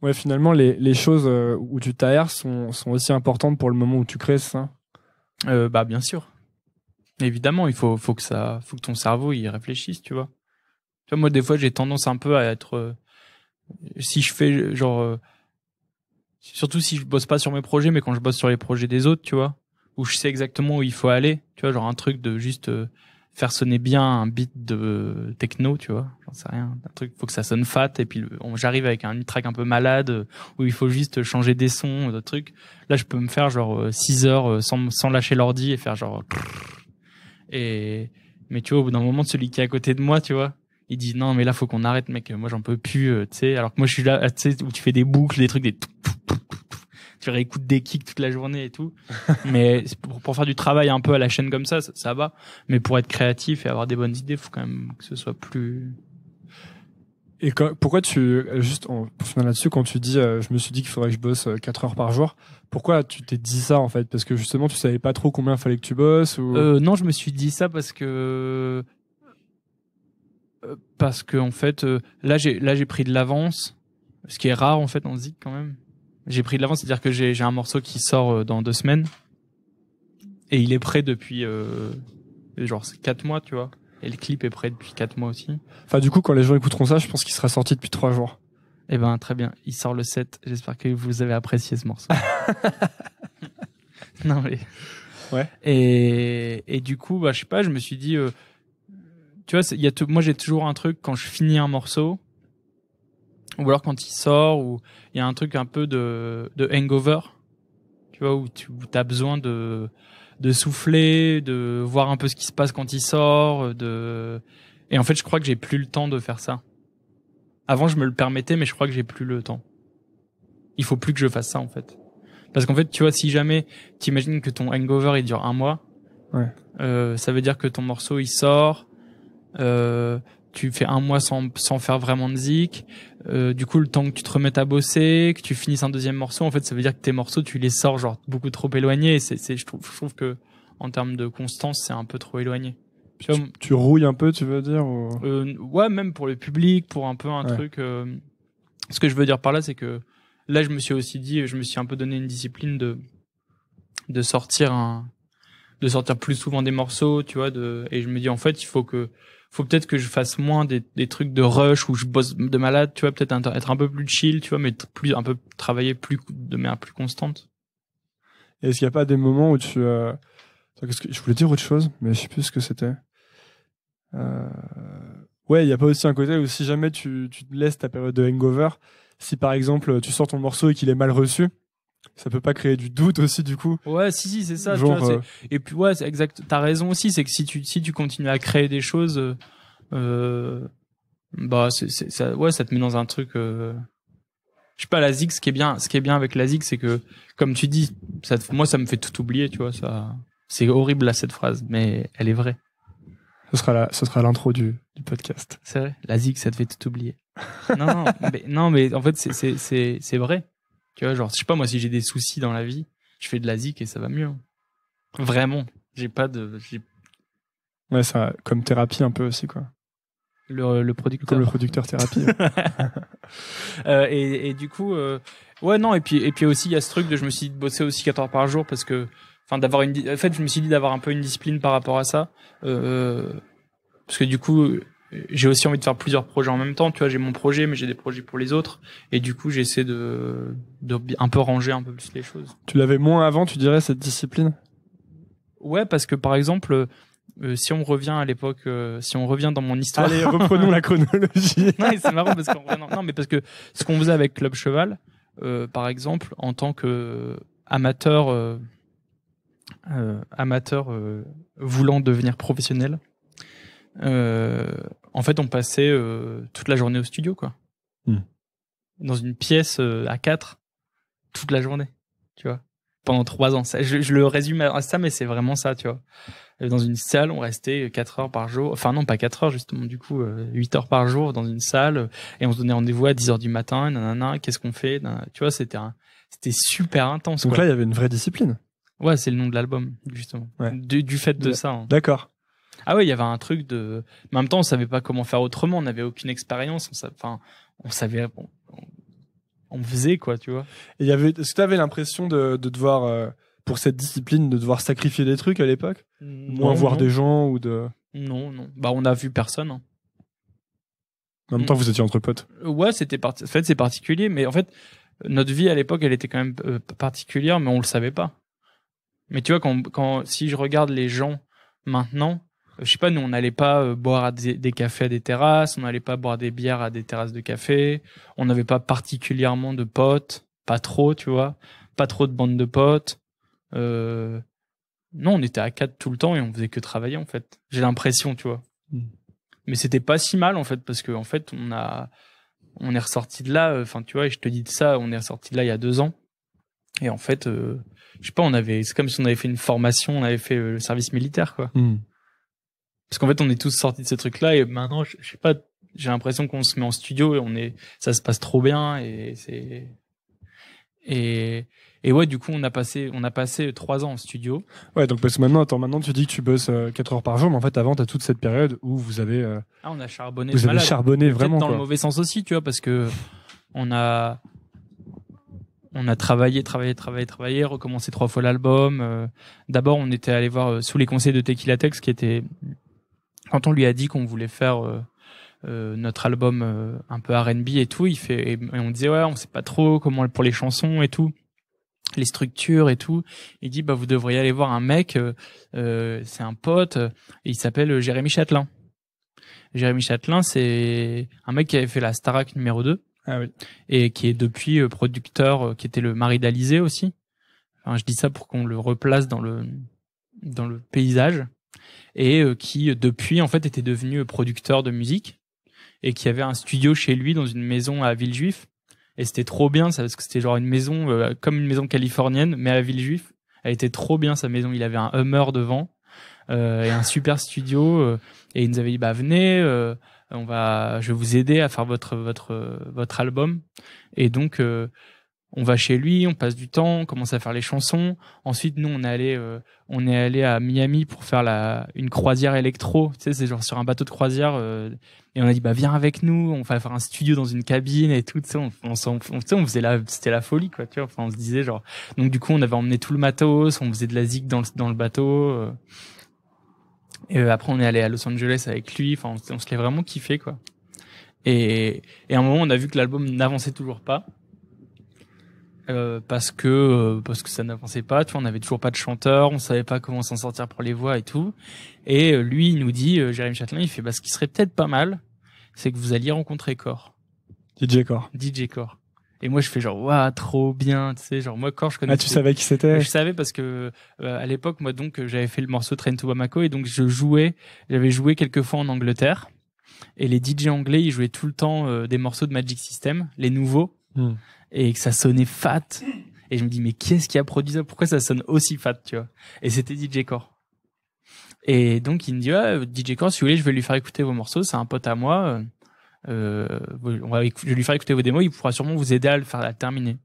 Ouais, finalement, les, choses euh, où tu t'aères sont, sont aussi importantes pour le moment où tu crées ça euh, Bah, bien sûr. Évidemment, il faut, faut, que ça, faut que ton cerveau y réfléchisse, tu vois. Tu moi, des fois, j'ai tendance un peu à être. Euh, si je fais, genre. surtout si je bosse pas sur mes projets, mais quand je bosse sur les projets des autres, tu vois, où je sais exactement où il faut aller, tu vois, genre un truc de juste faire sonner bien un beat de techno, tu vois, j'en sais rien, un truc, faut que ça sonne fat, et puis j'arrive avec un track un peu malade, où il faut juste changer des sons, euh, des trucs. Là, je peux me faire genre 6 euh, heures euh, sans, lâcher l'ordi et faire genre... Et... Mais tu vois, au bout d'un moment, celui qui est à côté de moi, tu vois, il dit non mais là faut qu'on arrête mec moi j'en peux plus tu sais alors que moi je suis là tu sais où tu fais des boucles des trucs des je réécoute des kicks toute la journée et tout. mais pour, faire du travail un peu à la chaîne comme ça, ça, va. Mais pour être créatif et avoir des bonnes idées, faut quand même que ce soit plus. Et pourquoi tu juste en, pour finir là-dessus quand tu dis euh, je me suis dit qu'il faudrait que je bosse 4 euh, heures par jour pourquoi tu t'es dit ça en fait parce que justement tu savais pas trop combien il fallait que tu bosses ou... Euh, non je me suis dit ça parce que parce que en fait là j'ai là j'ai pris de l'avance ce qui est rare en fait en dit quand même j'ai pris de l'avance, c'est-à-dire que j'ai un morceau qui sort euh, dans deux semaines et il est prêt depuis euh, genre quatre mois, tu vois. Et le clip est prêt depuis quatre mois aussi. Enfin, du coup, quand les gens écouteront ça, je pense qu'il sera sorti depuis trois jours. Eh ben, très bien. Il sort le 7. J'espère que vous avez apprécié ce morceau. non mais. Ouais. Et et du coup, bah je sais pas. Je me suis dit, euh, tu vois, il y a moi j'ai toujours un truc quand je finis un morceau ou alors quand il sort, ou il y a un truc un peu de, de hangover, tu vois, où tu as besoin de, de souffler, de voir un peu ce qui se passe quand il sort, de... Et en fait, je crois que j'ai plus le temps de faire ça. Avant, je me le permettais, mais je crois que j'ai plus le temps. Il faut plus que je fasse ça, en fait. Parce qu'en fait, tu vois, si jamais tu imagines que ton hangover, il dure un mois, euh, ça veut dire que ton morceau, il sort, euh, tu fais un mois sans, sans faire vraiment de zik. Euh, du coup, le temps que tu te remettes à bosser, que tu finisses un deuxième morceau, en fait, ça veut dire que tes morceaux, tu les sors genre beaucoup trop éloignés. C'est, c'est, je, trouve, je que en termes de constance, c'est un peu trop éloigné. Tu, rouilles un peu, tu veux dire euh, Ouais, même pour le public, pour un peu un truc. Euh, ce que je veux dire par là, c'est que là, je me suis aussi dit, je me suis un peu donné une discipline de de sortir un, de sortir plus souvent des morceaux, tu vois. De, et je me dis en fait, il faut que faut peut-être que je fasse moins des, trucs de rush où je bosse de malade, tu vois, peut-être être un peu plus chill, tu vois, mais plus un peu travailler plus de manière plus constante. Est-ce qu'il n'y a pas des moments où tu euh... je voulais dire autre chose, mais je sais plus ce que c'était. Euh... Ouais, il n'y a pas aussi un côté où si jamais tu, tu te laisses ta période de hangover, si par exemple tu sors ton morceau et qu'il est mal reçu, ça peut pas créer du doute aussi du coup ouais si si c'est ça euh, et puis ouais c'est exact t'as raison aussi c'est que si tu si tu continues à créer des choses euh, euh bah c'est, c'est ça ouais ça te met dans un truc euh, je sais pas la zig ce qui est bien ce qui est bien avec la zig c'est que comme tu dis ça moi ça me fait tout oublier tu vois ça c'est horrible là cette phrase mais elle est vraie ce sera la, ce sera l'intro du, du podcast c'est vrai la zig ça te fait tout oublier non non mais, non mais en fait c'est c'est c'est, c'est vrai tu vois, genre, je sais pas, moi, si j'ai des soucis dans la vie, je fais de la zik et ça va mieux. Vraiment. J'ai pas de. Ouais, ça, comme thérapie un peu aussi, quoi. Le, le producteur. Comme le producteur thérapie. Euh, et, et, du coup, euh, ouais, non, et puis, et puis aussi, il y a ce truc de je me suis dit de bosser aussi 14 heures par jour parce que, enfin, d'avoir une. En fait, je me suis dit d'avoir un peu une discipline par rapport à ça. Euh, parce que du coup, j'ai aussi envie de faire plusieurs projets en même temps. Tu vois, j'ai mon projet, mais j'ai des projets pour les autres. Et du coup, j'essaie de, de un peu ranger un peu plus les choses. Tu l'avais moins avant, tu dirais, cette discipline Ouais, parce que par exemple, euh, si on revient à l'époque, euh, si on revient dans mon histoire. Allez, reprenons la chronologie. non, c'est marrant parce qu'on mais parce que ce qu'on faisait avec Club Cheval, euh, par exemple, en tant que amateur, amateur voulant devenir professionnel, euh, en fait, on passait euh, toute la journée au studio, quoi. Hmm. Dans une pièce euh, à quatre, toute la journée, tu vois. Pendant trois ans. je, je le résume à ça, mais c'est vraiment ça, tu vois dans une salle, on restait quatre heures par jour, enfin non pas quatre heures justement, du coup huit heures par jour dans une salle, et on se donnait rendez-vous à 10 heures du matin, qu'est-ce qu'on fait, tu vois, c'était c'était super intense. Donc là, il y avait une vraie discipline. Ouais, c'est le nom de l'album justement, du, fait de, ça. Hein. D'accord. Ah ouais, il y avait un truc de. en même temps, on savait pas comment faire autrement. On n'avait aucune expérience. On savait, enfin, on savait. bon, on faisait quoi, tu vois. Et y avait. Est-ce que tu avais l'impression de, de devoir euh, pour cette discipline de devoir sacrifier des trucs à l'époque, mm, moins voir des gens ou de. Non, non. Bah, on a vu personne. Hein. En même temps, vous étiez entre potes. Ouais, c'était parti en fait c'est particulier, mais en fait notre vie à l'époque, elle était quand même euh, particulière, mais on le savait pas. Mais tu vois quand, quand si je regarde les gens maintenant, je sais pas, nous on n'allait pas euh, boire des, cafés à des terrasses, on n'allait pas boire des bières à des terrasses de café, on n'avait pas particulièrement de potes, pas trop, tu vois, pas trop de bande de potes. Euh... Non, on était à quatre tout le temps et on faisait que travailler en fait. J'ai l'impression, tu vois. Hmm. Mais c'était pas si mal en fait parce que en fait on a, on est ressorti de là. Euh, enfin, tu vois, et je te dis de ça, on est ressorti de là il y a deux ans. Et en fait, euh, je sais pas, on avait, c'est comme si on avait fait une formation, on avait fait le service militaire, quoi. Hmm parce qu'en fait on est tous sortis de ce truc là et maintenant je, sais pas j'ai l'impression qu'on se met en studio et on est ça se passe trop bien et c'est et et ouais, du coup, on a passé, on a passé trois ans en studio. Ouais, donc parce que maintenant, attends, maintenant tu dis que tu bosses euh, quatre heures par jour, mais en fait, avant, t'as toute cette période où vous avez. Euh, ah, on a charbonné. Vous avez charbonné vraiment. Dans le mauvais sens aussi, tu vois, parce que on a, on a travaillé, travaillé, travaillé, travaillé, recommencé trois fois l'album. Euh, d'abord, on était allé voir sous les conseils de Tequila Tex, qui était quand on lui a dit qu'on voulait faire euh, euh, notre album euh, un peu R&B et tout, il fait et, on disait ouais, on sait pas trop comment pour les chansons et tout, les structures et tout. Il dit bah vous devriez aller voir un mec, c'est un pote, il s'appelle Jérémy Châtelain. Jérémy Châtelain, c'est un mec qui avait fait la Starac numéro 2 ah et qui est depuis producteur, qui était le mari d'Alizé aussi. Enfin, je dis ça pour qu'on le replace dans le dans le paysage et euh, qui depuis en fait était devenu producteur de musique et qui avait un studio chez lui dans une maison à Villejuif et c'était trop bien ça parce que c'était genre une maison euh, comme une maison californienne mais à Villejuif elle était trop bien sa maison il avait un Hummer devant euh, et un super studio et il nous avait dit bah venez on va je vais vous aider à faire votre votre votre album et donc on va chez lui, on passe du temps, on commence à faire les chansons. Ensuite, nous, on est allé, euh, on est allé à Miami pour faire la, une croisière électro. Tu sais, c'est genre sur un bateau de croisière. Euh, et on a dit, bah, viens avec nous, on va faire un studio dans une cabine et tout. Tu sais, on, on, faisait la, c'était la folie, quoi. Tu vois, enfin, on se disait, genre. Donc, du coup, on avait emmené tout le matos, on faisait de la zig dans le, dans le bateau. Euh. et après, on est allé à Los Angeles avec lui. Enfin, on, on se l'est vraiment kiffé, quoi. Et, et à un moment, on a vu que l'album n'avançait toujours pas. Euh, parce que euh, parce que ça n'avançait pas. Tu vois, on avait toujours pas de chanteur, on savait pas comment s'en sortir pour les voix et tout. Et euh, lui, il nous dit, Jérémy châtelain il fait, bah, ce qui serait peut-être pas mal, c'est que vous alliez rencontrer Core. DJ Core. DJ Core. Et moi, je fais genre, waouh, trop bien, tu sais, genre, moi, Core, je connais. Ah, tu savais qui c'était? Je savais parce que, à l'époque, moi, donc, j'avais fait le morceau Train to Bamako et donc, je jouais, j'avais joué quelques fois en Angleterre. Et les DJ anglais, ils jouaient tout le temps des morceaux de Magic System, les nouveaux Hmm. et que ça sonnait fat. Et je me dis, mais quest ce qui a produit ça Pourquoi ça sonne aussi fat, tu vois Et c'était DJ Core. Et donc, il me dit, ouais DJ Core, si vous voulez, je vais lui faire écouter vos morceaux. C'est un pote à moi. Euh, je vais lui faire écouter vos démos. Il pourra sûrement vous aider à le faire terminer.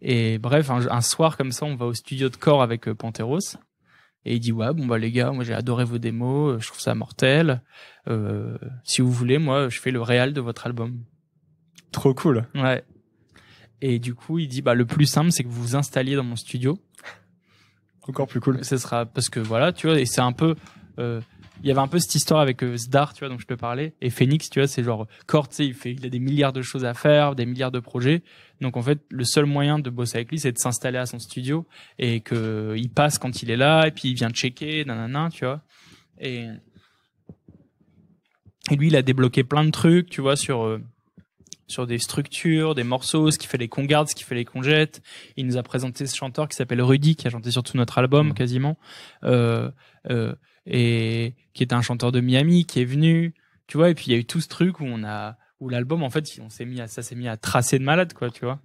Et bref, un, soir comme ça, on va au studio de Core avec euh, Panteros. Et il dit ouais bon bah les gars moi j'ai adoré vos démos euh, je trouve ça mortel si vous voulez moi je fais le réal de votre album trop cool ouais et du coup, il dit bah le plus simple, c'est que vous vous installiez dans mon studio. Encore plus cool. Ce sera parce que voilà, tu vois, et c'est un peu. Euh, il y avait un peu cette histoire avec euh, Zdar, tu vois, dont je te parlais, et Phoenix, tu vois, c'est genre Cord, tu sais, il fait, il a des milliards de choses à faire, des milliards de projets. Donc en fait, le seul moyen de bosser avec lui, c'est de s'installer à son studio et que euh, il passe quand il est là, et puis il vient checker, nanana, tu vois. Et, et lui, il a débloqué plein de trucs, tu vois, sur euh, sur des structures, des morceaux, ce fait les qu'on garde, ce qui fait qu'on jette. Il nous a présenté ce chanteur qui s'appelle Rudy, qui a chanté sur tout notre album mm. quasiment, euh, euh, et qui est un chanteur de Miami, qui est venu, tu vois. Et puis il y a eu tout ce truc où on a, où l'album, en fait, on s'est mis à, ça s'est mis à tracer de malade, quoi, tu vois.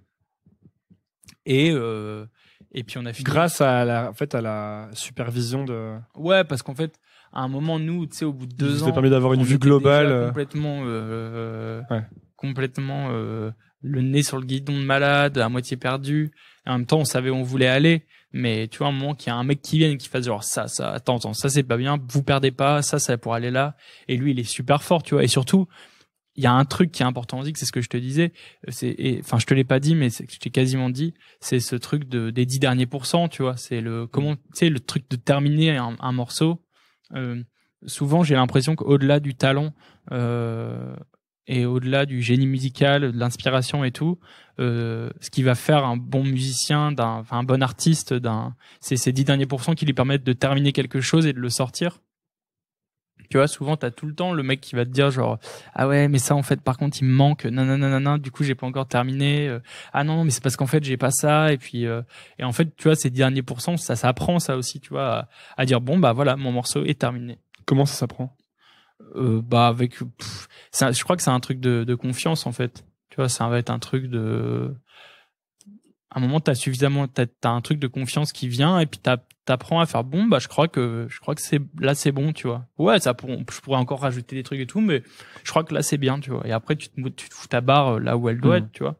Et euh, et puis on a fini. Grâce à la, en fait, à la supervision de. Ouais, parce qu'en fait, à un moment, nous, tu sais, au bout de deux ans. Ça permis d'avoir une vue globale. Euh. Complètement. Euh, euh, ouais complètement euh, le nez sur le guidon de malade, à moitié perdu. en même temps, on savait où on voulait aller. Mais tu vois, un moment qu'il y a un mec qui vient et qui fasse genre ça, ça, attends, attends, ça c'est pas bien, vous perdez pas, ça, ça pour aller là. Et lui, il est super fort, tu vois. Et surtout, il y a un truc qui est important aussi, que c'est ce que je te disais. C'est, enfin, je te l'ai pas dit, mais c'est que je t'ai quasiment dit. C'est ce truc de, des dix derniers pourcents, tu vois. C'est le comment, tu sais, le truc de terminer un, morceau. Euh, souvent, j'ai l'impression qu'au-delà du talent, euh, et au-delà du génie musical, de l'inspiration et tout, euh, ce qui va faire un bon musicien, d'un, un bon artiste, d'un, c'est ces dix derniers pourcents qui lui permettent de terminer quelque chose et de le sortir. Tu vois, souvent t'as tout le temps le mec qui va te dire genre ah ouais mais ça en fait par contre il me manque non. du coup j'ai pas encore terminé euh, ah non mais c'est parce qu'en fait j'ai pas ça et puis euh, et en fait tu vois ces derniers pourcents ça s'apprend ça, aussi tu vois à, à dire bon bah voilà mon morceau est terminé. Comment ça s'apprend euh, bah avec, ça, je crois que c'est un truc de, confiance en fait. Tu vois, ça va être un truc de, à un moment t'as suffisamment, t'as as un truc de confiance qui vient et puis t'apprends à faire bon. Bah je crois que je crois que c'est là c'est bon, tu vois. Ouais, ça je pourrais encore rajouter des trucs et tout, mais je crois que là c'est bien, tu vois. Et après tu te, tu fous ta barre euh, là où elle doit mm. être, tu vois.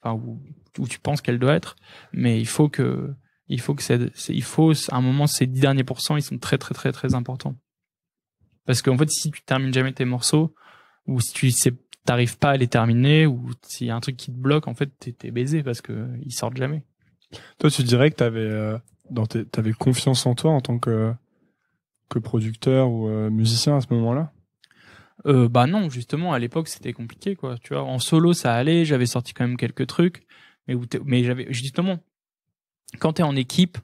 Enfin où, tu penses qu'elle doit être, mais il faut que il faut que c'est, il faut à un moment ces 10 derniers pourcents ils sont très très très très importants. Parce qu'en fait, si tu termines jamais tes morceaux, ou si tu n'arrives pas à les terminer, ou s'il y a un truc qui te bloque, en fait, t'es, baisé parce qu'ils ne sortent jamais. Toi, tu dirais que tu avais euh, dans confiance en toi en tant que, que producteur ou euh, musicien à ce moment-là? Euh, bah non, justement, à l'époque, c'était compliqué, quoi. Tu vois, en solo, ça allait, j'avais sorti quand même quelques trucs, mais mais j'avais, justement, quand tu es en équipe,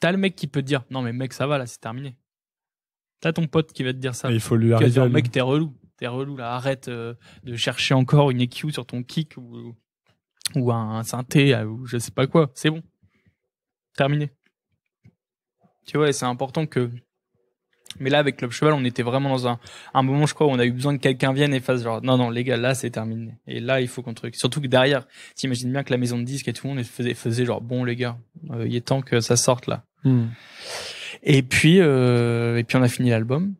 t'as le mec qui peut te dire, non, mais mec, ça va, là, c'est terminé. T'as ton pote qui va te dire ça. il faut lui arriver. mec, t'es relou. T'es relou là. Arrête euh, de chercher encore une EQ sur ton kick ou, ou un synthé euh, ou je sais pas quoi. C'est bon. Terminé. Tu vois, c'est important que. Mais là, avec Club Cheval, on était vraiment dans un, un moment, je crois, où on a eu besoin que quelqu'un vienne et fasse genre, non, non, les gars, là, c'est terminé. Et là, il faut qu'on truc. Surtout que derrière, t'imagines bien que la maison de disques et tout le monde faisait, faisait genre, bon, les gars, euh, il est temps que ça sorte là. Hmm. Et puis, euh, et puis on a fini l'album.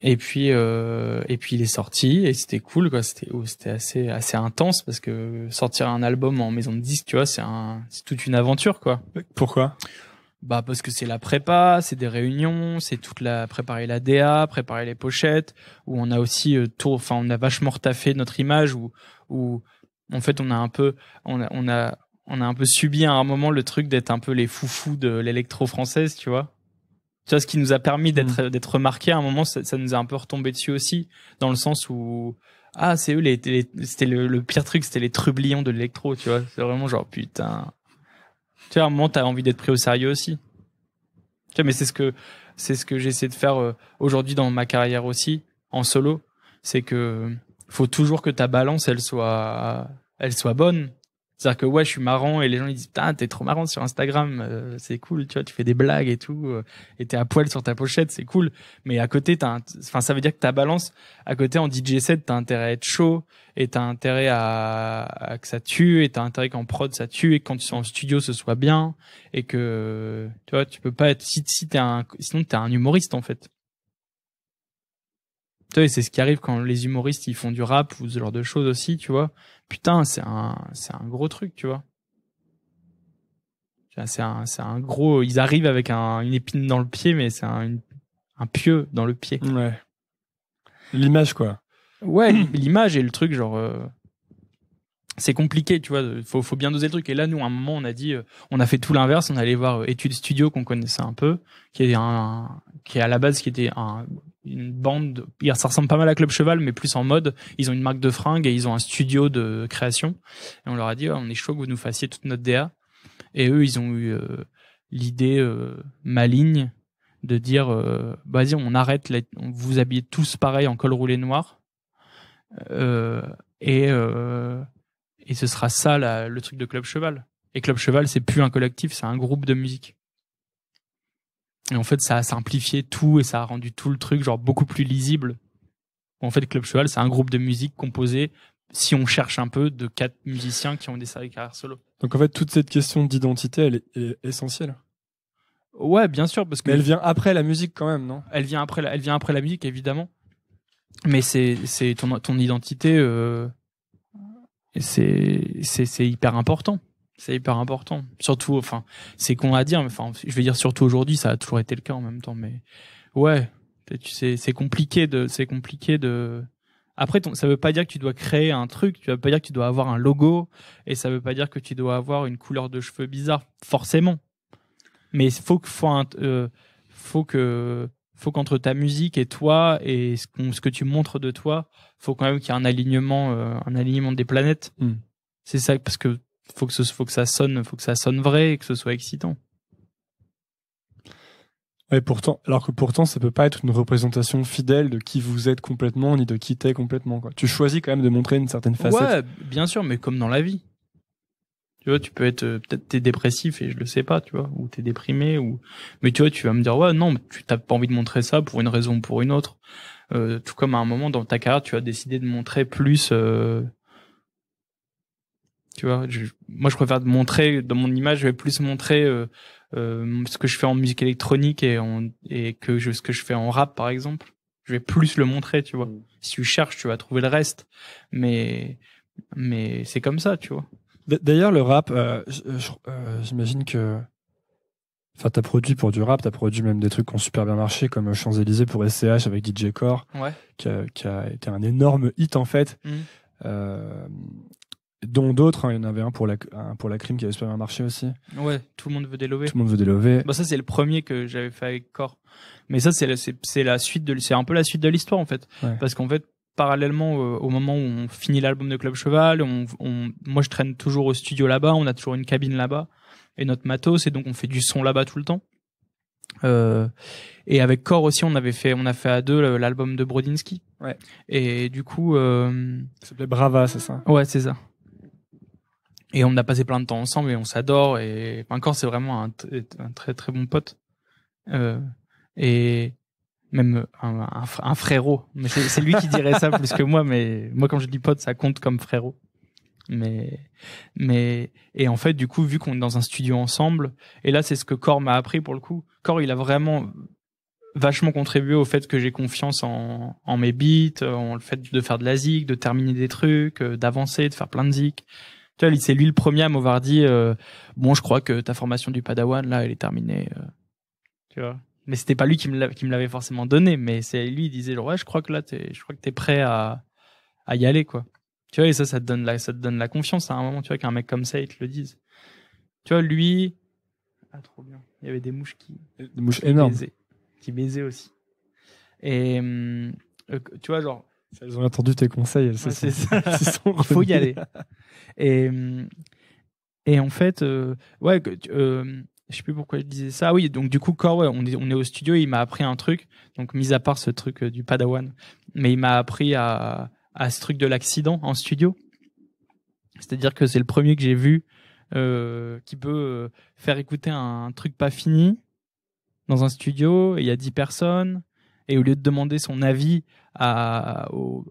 Et puis, euh, et puis il est sorti et c'était cool, quoi. C'était, oh, c'était assez, assez intense parce que sortir un album en maison de disque, tu vois, c'est un, c'est toute une aventure, quoi. Pourquoi Bah parce que c'est la prépa, c'est des réunions, c'est toute la préparer la DA, préparer les pochettes, où on a aussi euh, enfin on a vachement retaffé notre image, où, où en fait on a un peu, on a, on a, on a un peu subi à un moment le truc d'être un peu les foufous de l'électro française, tu vois. Tu vois, ce qui nous a permis d'être hmm. d'être remarqué à un moment, ça, nous a un peu retombé dessus aussi, dans le sens où ah c'est eux les, c'était le, le, pire truc, c'était les trublions de l'électro, tu vois. C'est vraiment genre putain. Tu vois, à un moment, t'as envie d'être pris au sérieux aussi. Tu vois, mais c'est ce que c'est ce que j'essaie de faire euh, aujourd'hui dans ma carrière aussi en solo, c'est que faut toujours que ta balance elle soit elle soit bonne c'est-à-dire que ouais, je suis marrant et les gens ils disent putain t'es trop marrant sur Instagram, euh, c'est cool, tu vois, tu fais des blagues et tout, euh, et t'es à poil sur ta pochette, c'est cool. Mais à côté, t'as, enfin ça veut dire que ta balance à côté en DJ set, t'as intérêt à être chaud et t'as intérêt à, que ça tue et t'as intérêt qu'en prod ça tue et que quand tu es en studio ce soit bien et que tu vois tu peux pas être si si t'es un sinon t'es un humoriste en fait. Tu et c'est ce qui arrive quand les humoristes ils font du rap ou ce genre de choses aussi, tu vois putain, c'est un, c'est un gros truc, tu vois. C'est un, gros. Ils arrivent avec une épine dans le pied, mais c'est un, pieu dans le pied. Ouais. L'image, quoi. Ouais, l'image et le truc, genre. Euh, c'est compliqué, tu vois. Faut, faut bien doser le truc. Et là, nous, à un moment, on a dit, euh, on a fait tout l'inverse. On allait voir euh, Études Studio qu'on connaissait un peu, qui est un, qui est à la base, qui était un, une bande, ça ressemble pas mal à Club Cheval, mais plus en mode. Ils ont une marque de fringues et ils ont un studio de création. Et on leur a dit, ah, on est chaud que vous nous fassiez toute notre DA. Et eux, ils ont eu euh, l'idée euh, maligne de dire, euh, vas-y, on arrête, vous habillez tous pareil en col roulé noir. et, et ce sera ça le truc de Club Cheval. Et Club Cheval, c'est plus un collectif, c'est un groupe de musique. Et en fait, ça a simplifié tout et ça a rendu tout le truc genre beaucoup plus lisible. En fait, Club Cheval, c'est un groupe de musique composé, si on cherche un peu, de quatre musiciens qui ont des carrières solo. Donc en fait, toute cette question d'identité, elle, est essentielle. Ouais, bien sûr, parce que. Mais elle vient après la musique quand même, non Elle vient après, la, elle vient après la musique, évidemment. Mais c'est, ton, identité, euh, c'est hyper important. C'est hyper important. Surtout, enfin, c'est qu'on à dire, enfin, je vais dire surtout aujourd'hui, ça a toujours été le cas en même temps, mais ouais, tu sais, c'est compliqué de, c'est compliqué de. Après, ça veut pas dire que tu dois créer un truc, tu veut pas dire que tu dois avoir un logo, et ça veut pas dire que tu dois avoir une couleur de cheveux bizarre, forcément. Mais faut que, faut, un, euh, que, faut qu'entre ta musique et toi et ce, qu ce, que tu montres de toi, faut quand même qu'il y ait un alignement, euh, un alignement des planètes. Hmm. C'est ça, parce que faut que ce, faut que ça sonne, faut que ça sonne vrai et que ce soit excitant. ouais pourtant, alors que pourtant, ça peut pas être une représentation fidèle de qui vous êtes complètement ni de qui t'es complètement. Quoi. Tu choisis quand même de montrer une certaine facette. Ouais, bien sûr, mais comme dans la vie. Tu vois, tu peux être euh, peut-être t'es dépressif et je le sais pas, tu vois, ou t'es déprimé ou. Mais tu vois, tu vas me dire ouais, non, tu t'as pas envie de montrer ça pour une raison ou pour une autre. Euh, tout comme à un moment dans ta carrière, tu as décidé de montrer plus. Euh, tu vois, moi je préfère montrer dans mon image, je vais plus montrer euh, euh, ce que je fais en musique électronique et, et que je, ce que je fais en rap par exemple. Je vais plus le montrer, tu vois. Mm. Si tu cherches, tu vas trouver le reste. Mais mais c'est comme ça, tu vois. D'ailleurs, le rap, euh, j'imagine que Enfin, t'as produit pour du rap, t'as produit même des trucs qui ont super bien marché, comme Champs-Élysées pour SCH avec DJ Core, qui, a, été un énorme hit en fait. Mm dont d'autres. Hein. il y en avait un pour la, un pour la crime qui avait super bien marché aussi. Ouais, tout le monde veut délover. Tout le monde veut délover. bah ça, c'est le premier que j'avais fait avec Core. Mais ça, c'est la, c'est, la suite de, c'est un peu la suite de l'histoire, en fait. Parce qu'en fait, parallèlement euh, au moment où on finit l'album de Club Cheval, on, on, moi, je traîne toujours au studio là-bas. On a toujours une cabine là-bas et notre matos. Et donc, on fait du son là-bas tout le temps. Euh, et avec Core aussi, on avait fait, on a fait à deux l'album de Brodinski. Ouais. Et du coup, euh... ça s'appelait Brava, c'est ça. Ouais, c'est ça. Et on a passé plein de temps ensemble et on s'adore. Et encore, c'est vraiment un, un, très très bon pote. Euh, et même un, un, frérot. Mais c'est lui qui dirait ça plus que moi. Mais moi, quand je dis pote, ça compte comme frérot. Mais, mais, et en fait, du coup, vu qu'on est dans un studio ensemble, et là, c'est ce que Core m'a appris pour le coup. Core, il a vraiment vachement contribué au fait que j'ai confiance en, en mes beats, en le fait de faire de la zik, de terminer des trucs, euh, d'avancer, de faire plein de zig. Tu vois, c'est lui le premier à m'avoir dit euh, Bon, je crois que ta formation du Padawan, là, elle est terminée. Euh, tu vois Mais c'était pas lui qui me l'avait forcément donné, mais c'est lui qui disait Ouais, je crois que là, es, je crois que t'es prêt à, à, y aller, quoi. Tu vois, et ça, ça te donne la, ça te donne la confiance hein, à un moment, tu vois, qu'un mec comme ça, il te le dise. Tu vois, lui. Ah, trop bien. Il y avait des mouches qui. Des mouches énormes. qui baisaient aussi. Et. Hum, euh, tu vois, genre, elles ont entendu tes conseils, elles se sont, ça. Se sont faut y aller. Et, et en fait, euh, ouais, euh, je sais plus pourquoi je disais ça. oui, donc du coup, quand on, est, on est au studio, il m'a appris un truc. Donc, mis à part ce truc euh, du Padawan, mais il m'a appris à, ce truc de l'accident en studio. C'est-à-dire que c'est le premier que j'ai vu qui peut faire écouter un, truc pas fini dans un studio, il y a 10 personnes, et au lieu de demander son avis à, au,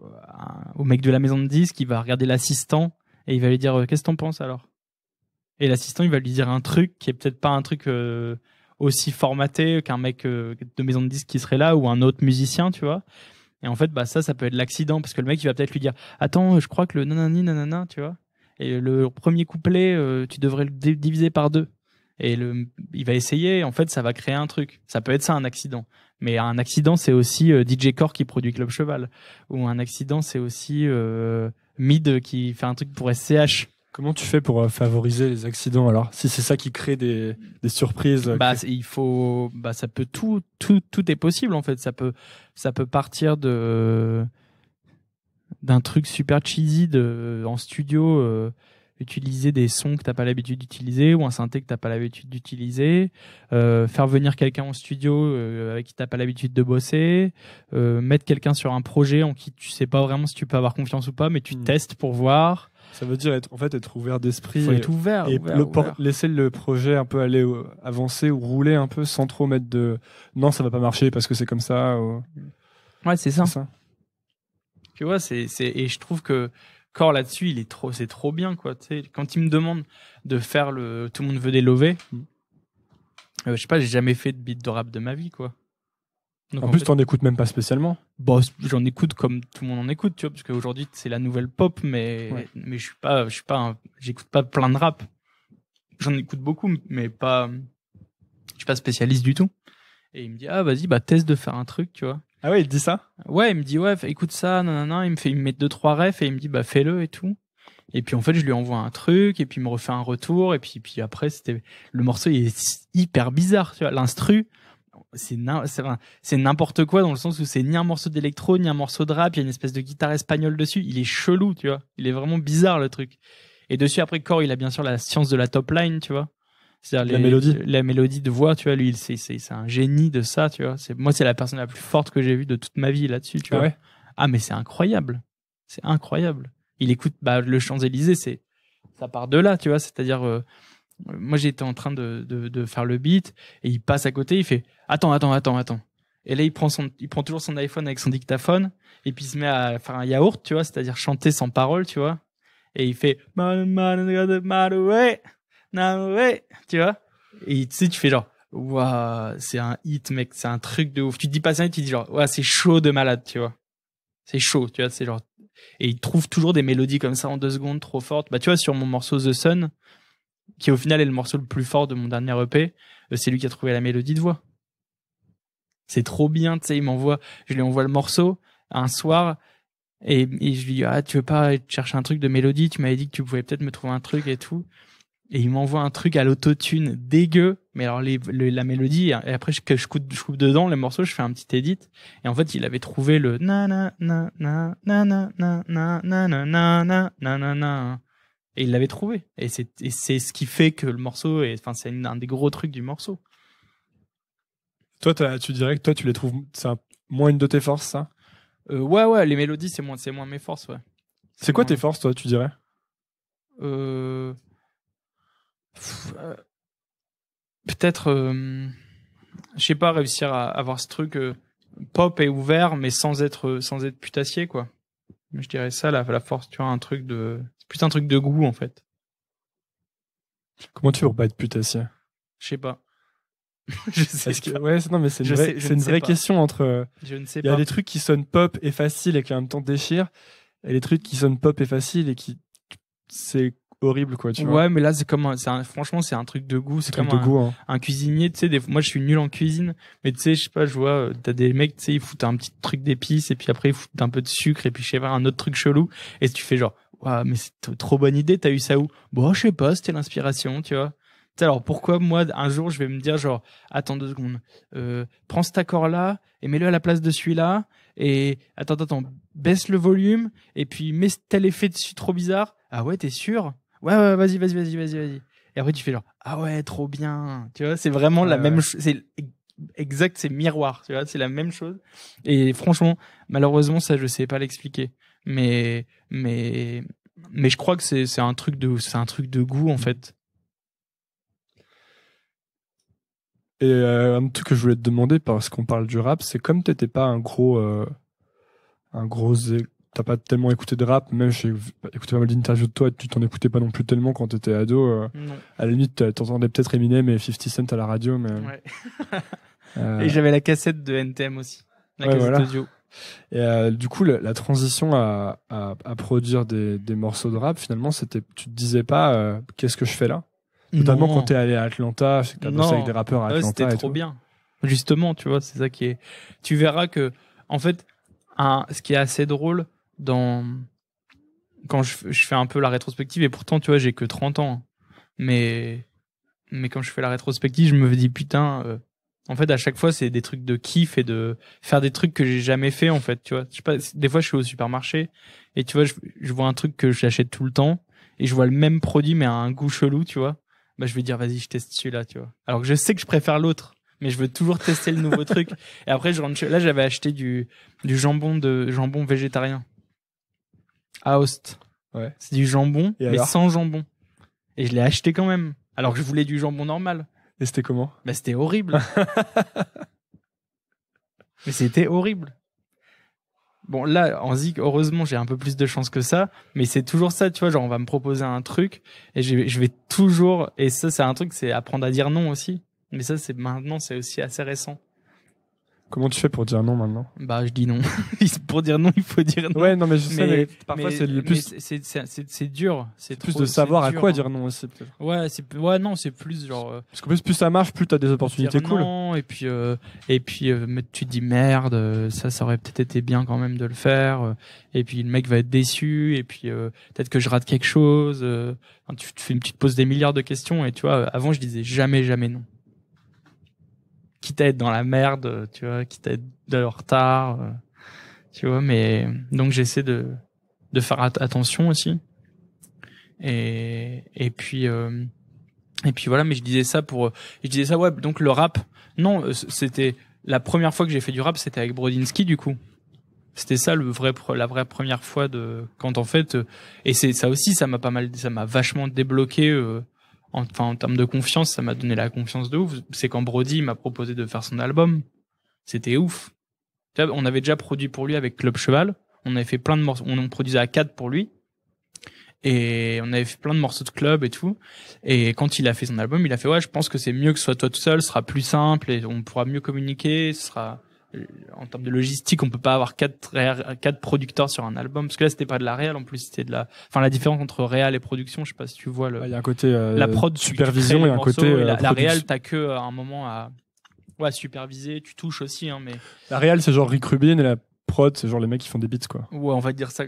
au, mec de la maison de disque il va regarder l'assistant et il va lui dire euh, qu'est-ce que t'en penses alors Et l'assistant, il va lui dire un truc qui est peut-être pas un truc euh, aussi formaté qu'un mec euh, de maison de disque qui serait là ou un autre musicien, tu vois. Et en fait, bah ça, ça peut être l'accident parce que le mec, il va peut-être lui dire attends, je crois que le nanani nanana, tu vois. Et le premier couplet, tu devrais le diviser par deux et le, il va essayer. En fait, ça va créer un truc. Ça peut être ça, un accident. Mais un accident, c'est aussi euh, DJ Core qui produit Club Cheval. Ou un accident, c'est aussi euh, Mid qui fait un truc pour SCH. Comment tu fais pour euh, favoriser les accidents alors Si c'est ça qui crée des, surprises. Bah, il faut. Bah, ça peut tout, tout, tout est possible en fait. Ça peut, ça peut partir de d'un truc super cheesy de en studio utiliser des sons que t'as pas l'habitude d'utiliser ou un synthé que t'as pas l'habitude d'utiliser, euh, faire venir quelqu'un en studio euh, avec qui t'as pas l'habitude de bosser, euh, mettre quelqu'un sur un projet en qui tu sais pas vraiment si tu peux avoir confiance ou pas, mais tu hmm. testes pour voir. Ça veut dire être en fait être ouvert d'esprit. Faut être ouvert. Et laisser le projet un peu aller avancer ou rouler un peu sans trop mettre de non ça va pas marcher parce que c'est comme ça. Ouais c'est ça. Tu vois c'est et je trouve que corps là-dessus, il est trop, c'est trop bien quoi. T'sais, quand il me demande de faire le, tout le monde veut des lovés. Euh, je sais pas, j'ai jamais fait de beat de rap de ma vie quoi. en, plus, t'en écoutes même pas spécialement. Bon, bah, j'en écoute comme tout le monde en écoute, tu vois, parce qu'aujourd'hui c'est la nouvelle pop, mais mais je suis pas, je suis pas, j'écoute pas plein de rap. J'en écoute beaucoup, mais pas, je suis pas spécialiste du tout. Et il me dit ah vas-y bah teste de faire un truc, tu vois. Ah ouais, il dit ça Ouais, il me dit ouais, écoute ça, non, non, non. Il me fait, il me met deux trois refs et il me dit bah fais-le et tout. Et puis en fait, je lui envoie un truc et puis il me refait un retour et puis puis après c'était le morceau il est hyper bizarre, tu vois, l'instru c'est c'est n'importe quoi dans le sens où c'est ni un morceau d'électro ni un morceau de rap, il y a une espèce de guitare espagnole dessus, il est chelou, tu vois. Il est vraiment bizarre le truc. Et dessus après corps il a bien sûr la science de la top line, tu vois. C'est-à-dire la mélodie. La mélodie de voix, tu vois, lui, c'est, c'est, c'est un génie de ça, tu vois. C'est, moi, c'est la personne la plus forte que j'ai vue de toute ma vie là-dessus, tu ah vois. Ouais. Ah, mais c'est incroyable. C'est incroyable. Il écoute bah, le Champs-Élysées, c'est ça part de là, tu vois. C'est-à-dire, euh, moi, j'étais en train de, de, de, faire le beat et il passe à côté, il fait Attends, attends, attends, attends. Et là, il prend, son, il prend toujours son iPhone avec son dictaphone et puis il se met à faire un yaourt, tu vois, c'est-à-dire chanter sans parole, tu vois. Et il fait Man, man, non, ouais, tu vois. Et tu tu fais genre, waouh, c'est un hit, mec, c'est un truc de ouf. Tu dis pas ça, tu dis genre, waouh, c'est chaud de malade, tu vois. C'est chaud, tu vois, c'est genre. Et il trouve toujours des mélodies comme ça en deux secondes trop fortes. Bah, tu vois, sur mon morceau The Sun, qui au final est le morceau le plus fort de mon dernier EP, euh, c'est lui qui a trouvé la mélodie de voix. C'est trop bien, tu sais, il m'envoie, je lui envoie le morceau un soir, et, et, je lui dis, ah, tu veux pas chercher un truc de mélodie, tu m'avais dit que tu pouvais peut-être me trouver un truc et tout et il m'envoie un truc à l'autotune dégueu mais alors les, la mélodie et après que je, coupe, je coupe dedans les morceaux je fais un petit edit et en fait il avait trouvé le na na na na na na na na na na na et il l'avait trouvé et c'est c'est ce qui fait que le morceau est enfin c'est un des gros trucs du morceau toi tu dirais que toi tu les trouves c'est moins une de tes forces ça ouais ouais les mélodies c'est moins c'est moins mes forces ouais c'est quoi tes forces toi tu dirais euh euh, peut-être, euh, je sais pas, réussir à avoir ce truc euh, pop et ouvert, mais sans être sans être putassier quoi. Je dirais ça la, la force, tu vois, un truc de c'est plus un truc de goût en fait. Comment tu veux pas être putassier Je sais pas. je sais pas. ouais, non, mais c'est une vraie, question entre. Je ne sais pas. Il y a des trucs qui sonnent pop et facile et qui en même temps déchirent, et les trucs qui sonnent pop et facile et qui c'est horrible quoi tu vois. mais là c'est comme c'est franchement c'est un truc de goût c'est comme de un, goût, hein. un cuisinier tu sais moi je suis nul en cuisine mais tu sais je sais pas je vois euh, t'as des mecs tu sais ils foutent un petit truc d'épices et puis après ils foutent un peu de sucre et puis je sais pas un autre truc chelou et tu fais genre waouh mais c'est trop bonne idée t'as eu ça où bon je sais pas c'était l'inspiration tu vois alors pourquoi moi un jour je vais me dire genre attends deux secondes, euh, prends cet accord là et mets-le à la place de celui-là et attends attends baisse le volume et puis mets tel effet dessus trop bizarre. Ah ouais t'es sûr ouais, ouais, vas-y, vas-y, vas-y, vas-y, vas-y. Et après, tu fais genre, ah ouais, trop bien. Tu vois, c'est vraiment la même chose. C'est exact, c'est miroir. Tu vois, c'est la même chose. Et franchement, malheureusement, ça, je sais pas l'expliquer. Mais, mais, mais je crois que c'est, c'est un truc de, c'est un truc de goût, en mm. fait. Et euh, un truc que je voulais te demander, parce qu'on parle du rap, c'est comme tu t'étais pas un gros, euh, un gros t'as pas tellement écouté de rap, même j'ai écouté pas mal d'interviews de toi, tu t'en écoutais pas non plus tellement quand t'étais ado. Euh. À la limite, t'entendais peut-être Eminem et 50 Cent à la radio, mais. Euh, et j'avais la cassette de NTM aussi, la cassette audio. Et euh, du coup, la, transition à, à, produire des, des, morceaux de rap, finalement, c'était, tu te disais pas, qu'est-ce que je fais là Notamment quand t'es allé à Atlanta, t'as bossé avec des rappeurs à Atlanta. c'était trop bien. Justement, tu vois, c'est ça qui est. Tu verras que, en fait, un, ce qui est assez drôle, dans quand je, fais un peu la rétrospective et pourtant tu vois j'ai que 30 ans mais mais quand je fais la rétrospective je me dis putain euh, en fait à chaque fois c'est des trucs de kiff et de faire des trucs que j'ai jamais fait en fait tu vois des fois je suis au supermarché et tu vois je, vois un truc que j'achète tout le temps et je vois le même produit mais à un goût chelou tu vois bah je vais dire vas-y je teste celui-là tu vois alors que je sais que je préfère l'autre mais je veux toujours tester le nouveau truc. Et après, je rentre là, j'avais acheté du, du jambon de jambon végétarien. Aost. Ouais. C'est du jambon, mais sans jambon. Et je l'ai acheté quand même. Alors que je voulais du jambon normal. Et c'était comment Bah c'était horrible. mais c'était horrible. Bon là, en zig, heureusement, j'ai un peu plus de chance que ça. Mais c'est toujours ça, tu vois. Genre, on va me proposer un truc et je vais, je vais toujours. Et ça, c'est un truc, c'est apprendre à dire non aussi. Mais ça, c'est maintenant, c'est aussi assez récent. Comment tu fais pour dire non maintenant Bah, je dis non. pour dire non, il faut dire non. Ouais, non, mais je sais, mais, parfois c'est plus. C'est dur. C'est plus de savoir à quoi dire non aussi, peut-être. Ouais, non, c'est plus genre. Euh, Parce qu'en plus, ça marche, plus t'as des opportunités cool. et puis, euh, et puis euh, tu te dis merde, ça, ça aurait peut-être été bien quand même de le faire. Et puis le mec va être déçu, et puis peut-être que je rate quelque chose. tu te fais une petite pause des milliards de questions, et tu vois, avant, je disais jamais, jamais non quitte à être dans la merde, tu vois, quitte à être dans le retard, euh, tu vois. Mais donc j'essaie de, de faire attention aussi. Et, et puis euh, et puis voilà, mais je disais ça pour je disais ça ouais. Donc le rap, non, euh, c'était la première fois que j'ai fait du rap, c'était avec Brodinski du coup. C'était ça le vrai la vraie première fois de quand en fait et c'est ça aussi ça m'a pas mal ça m'a vachement débloqué euh, enfin en termes de confiance, ça m'a donné la confiance de ouf. C'est quand Brody m'a proposé de faire son album, c'était ouf. On avait déjà produit pour lui avec Club Cheval, on avait fait plein de morceaux, on en produisait à quatre pour lui, et on avait fait plein de morceaux de club et tout. Et quand il a fait son album, il a fait ouais, je pense que c'est mieux que ce soit toi tout seul, ce sera plus simple et on pourra mieux communiquer, ce sera en termes de logistique, on peut pas avoir quatre quatre producteurs sur un album parce que là c'était pas de la réelle en plus c'était de la enfin la différence entre réal et production, je sais pas si tu vois le il y a un côté euh, la prod supervision et un côté la, euh, réelle t'as que euh, un moment à ouais superviser, tu touches aussi hein mais la réel c'est genre Rick Rubin et la prod, c'est genre les mecs qui font des beats quoi. Ouais, on va dire ça.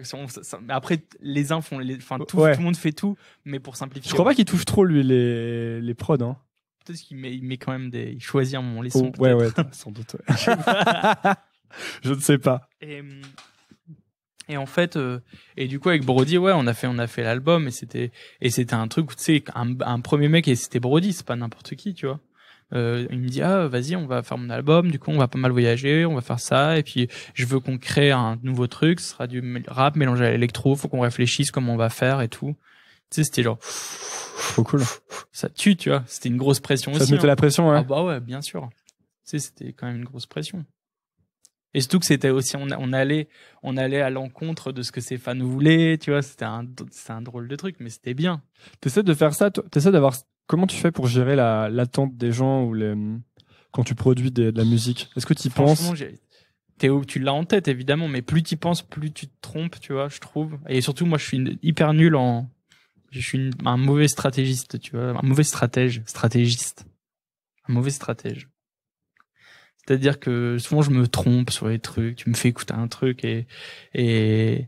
mais après, les uns font, les, enfin tout, le monde fait tout, mais pour simplifier. Je crois pas qu'il touche trop lui les les prods. Hein. Peut-être qu'il met, quand même des. Il choisit un moment les sons. Oh, ouais, ouais, sans doute. je ne sais pas. Et, euh, en fait, euh, et du coup avec Brody, ouais, on a fait, on a fait l'album et c'était, et c'était un truc où tu sais, un, premier mec et c'était Brody, c'est pas n'importe qui, tu vois. Euh, il me dit ah vas-y on va faire mon album du coup on va pas mal voyager on va faire ça et puis je veux qu'on crée un nouveau truc ce sera du rap mélangé à l'électro faut qu'on réfléchisse comment on va faire et tout sais, c'était genre. cool. Ça tue, tu vois. C'était une grosse pression aussi. Ça mettait hein. la pression, ouais. Ah bah ouais, bien sûr. Tu sais, c'était quand même une grosse pression. Et surtout que c'était aussi, on, on, allait, on allait à l'encontre de ce que ses fans voulaient, tu vois. C'était un, un drôle de truc, mais c'était bien. T'essaies de faire ça, t'essaies d'avoir. Comment tu fais pour gérer l'attente des gens ou les quand tu produis de la musique Est-ce que tu penses tu l'as en tête évidemment, mais plus tu penses, plus tu te trompes, tu vois, je trouve. Et surtout, moi, je suis hyper nul en je suis un mauvais stratégiste, tu vois, un mauvais stratège, stratégiste, un mauvais stratège. C'est-à-dire que souvent je me trompe sur les trucs, tu me fais écouter un truc et et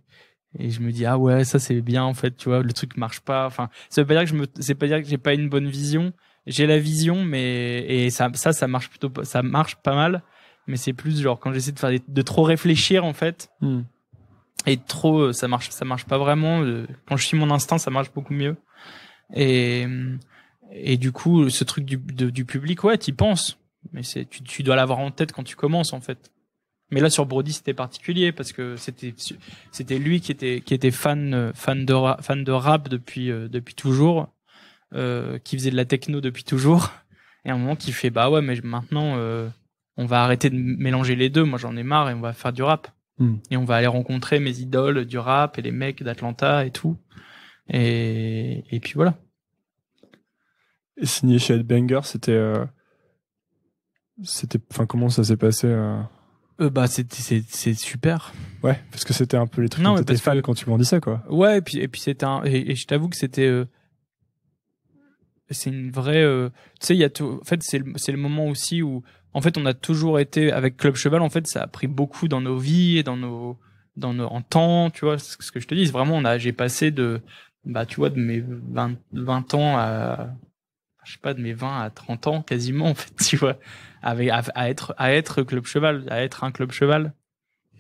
et je me dis ah ouais ça c'est bien en fait tu vois le truc marche pas enfin ça veut pas dire que je me c'est pas dire que j'ai pas une bonne vision j'ai la vision mais et ça ça ça marche plutôt ça marche pas mal mais c'est plus genre quand j'essaie de faire de trop réfléchir en fait hmm et trop euh, ça marche ça marche pas vraiment euh, quand je suis mon instinct ça marche beaucoup mieux et euh, et du coup ce truc du, du public ouais y penses mais c'est tu, tu dois l'avoir en tête quand tu commences en fait mais là sur Brody c'était particulier parce que c'était c'était lui qui était qui était fan fan de rap, de rap depuis depuis toujours qui faisait de la techno depuis toujours et à un moment qui fait bah ouais mais maintenant on va arrêter de mélanger les deux moi j'en ai marre et on va faire du rap Hmm. Et on va aller rencontrer mes idoles du rap et les mecs d'Atlanta et tout. Et, et puis voilà. Et signer chez Banger c'était. Euh, c'était. Enfin, comment ça s'est passé euh... euh bah c'est super. Ouais, parce que c'était un peu les trucs non, étais fan quand tu m'en dis ça quoi. Ouais, et puis et puis c'était un et, je t'avoue que c'était euh, c'est une vraie tu sais il y a tout en fait c'est le, le moment aussi où en fait, on a toujours été avec Club Cheval. En fait, ça a pris beaucoup dans nos vies et dans nos, dans nos, en temps, tu vois, ce que je te dis. Vraiment, on a, j'ai passé de, bah, tu vois, de mes 20, 20 ans à, je sais pas, de mes 20 à 30 ans quasiment, en fait, tu vois, avec, à, être, à être Club Cheval, à être un Club Cheval.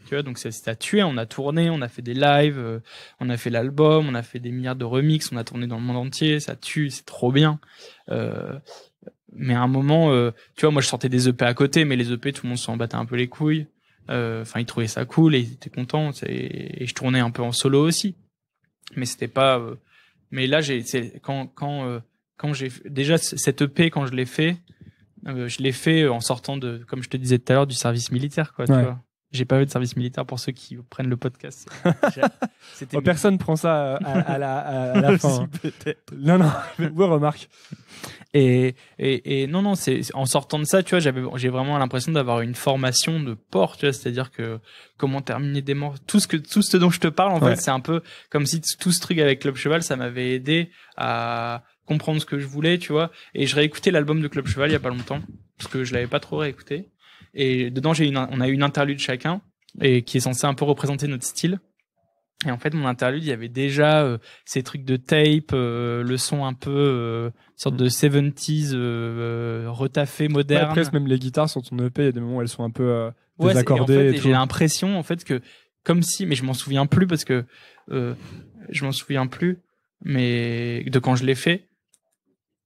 Tu vois, donc ça, c'est a tué. On a tourné, on a fait des lives, euh, on a fait l'album, on a fait des milliards de remix, on a tourné dans le monde entier. Ça tue, c'est trop bien. Euh, mais à un moment, euh, tu vois, moi je sortais des EP à côté, mais les EP, tout le monde s'en battait un peu les couilles. Euh, enfin, ils trouvaient ça cool et ils étaient contents. Et, je tournais un peu en solo aussi, mais c'était pas. Euh, mais là, j'ai quand quand quand j'ai déjà cette EP quand je l'ai fait, je l'ai fait en sortant de, comme je te disais tout à l'heure, du service militaire, quoi. Tu vois j'ai pas eu de service militaire pour ceux qui prennent le podcast. oh, personne prend ça à, la, à la fin. Hein. non, non, vous remarque. Et, et, et non, non, c'est en sortant de ça, tu vois, j'avais, j'ai vraiment l'impression d'avoir une formation de port, tu vois, c'est-à-dire que comment terminer des morts, tout ce que, tout ce dont je te parle, en fait, c'est un peu comme si tout ce truc avec Club Cheval, ça m'avait aidé à comprendre ce que je voulais, tu vois. Et je réécoutais l'album de Club Cheval il y a pas longtemps, parce que je l'avais pas trop réécouté. Et dedans, j'ai une, on a eu une interlude chacun, et qui est censée un peu représenter notre style. Et en fait, mon interlude, il y avait déjà euh, ces trucs de tape, euh, le son un peu euh, sorte de 70s euh, retaffé moderne. après, même les guitares sont en EP, il y a des moments où elles sont un peu désaccordées. Ouais, en j'ai l'impression en fait que comme si, mais je m'en souviens plus parce que je m'en souviens plus, mais de quand je l'ai fait.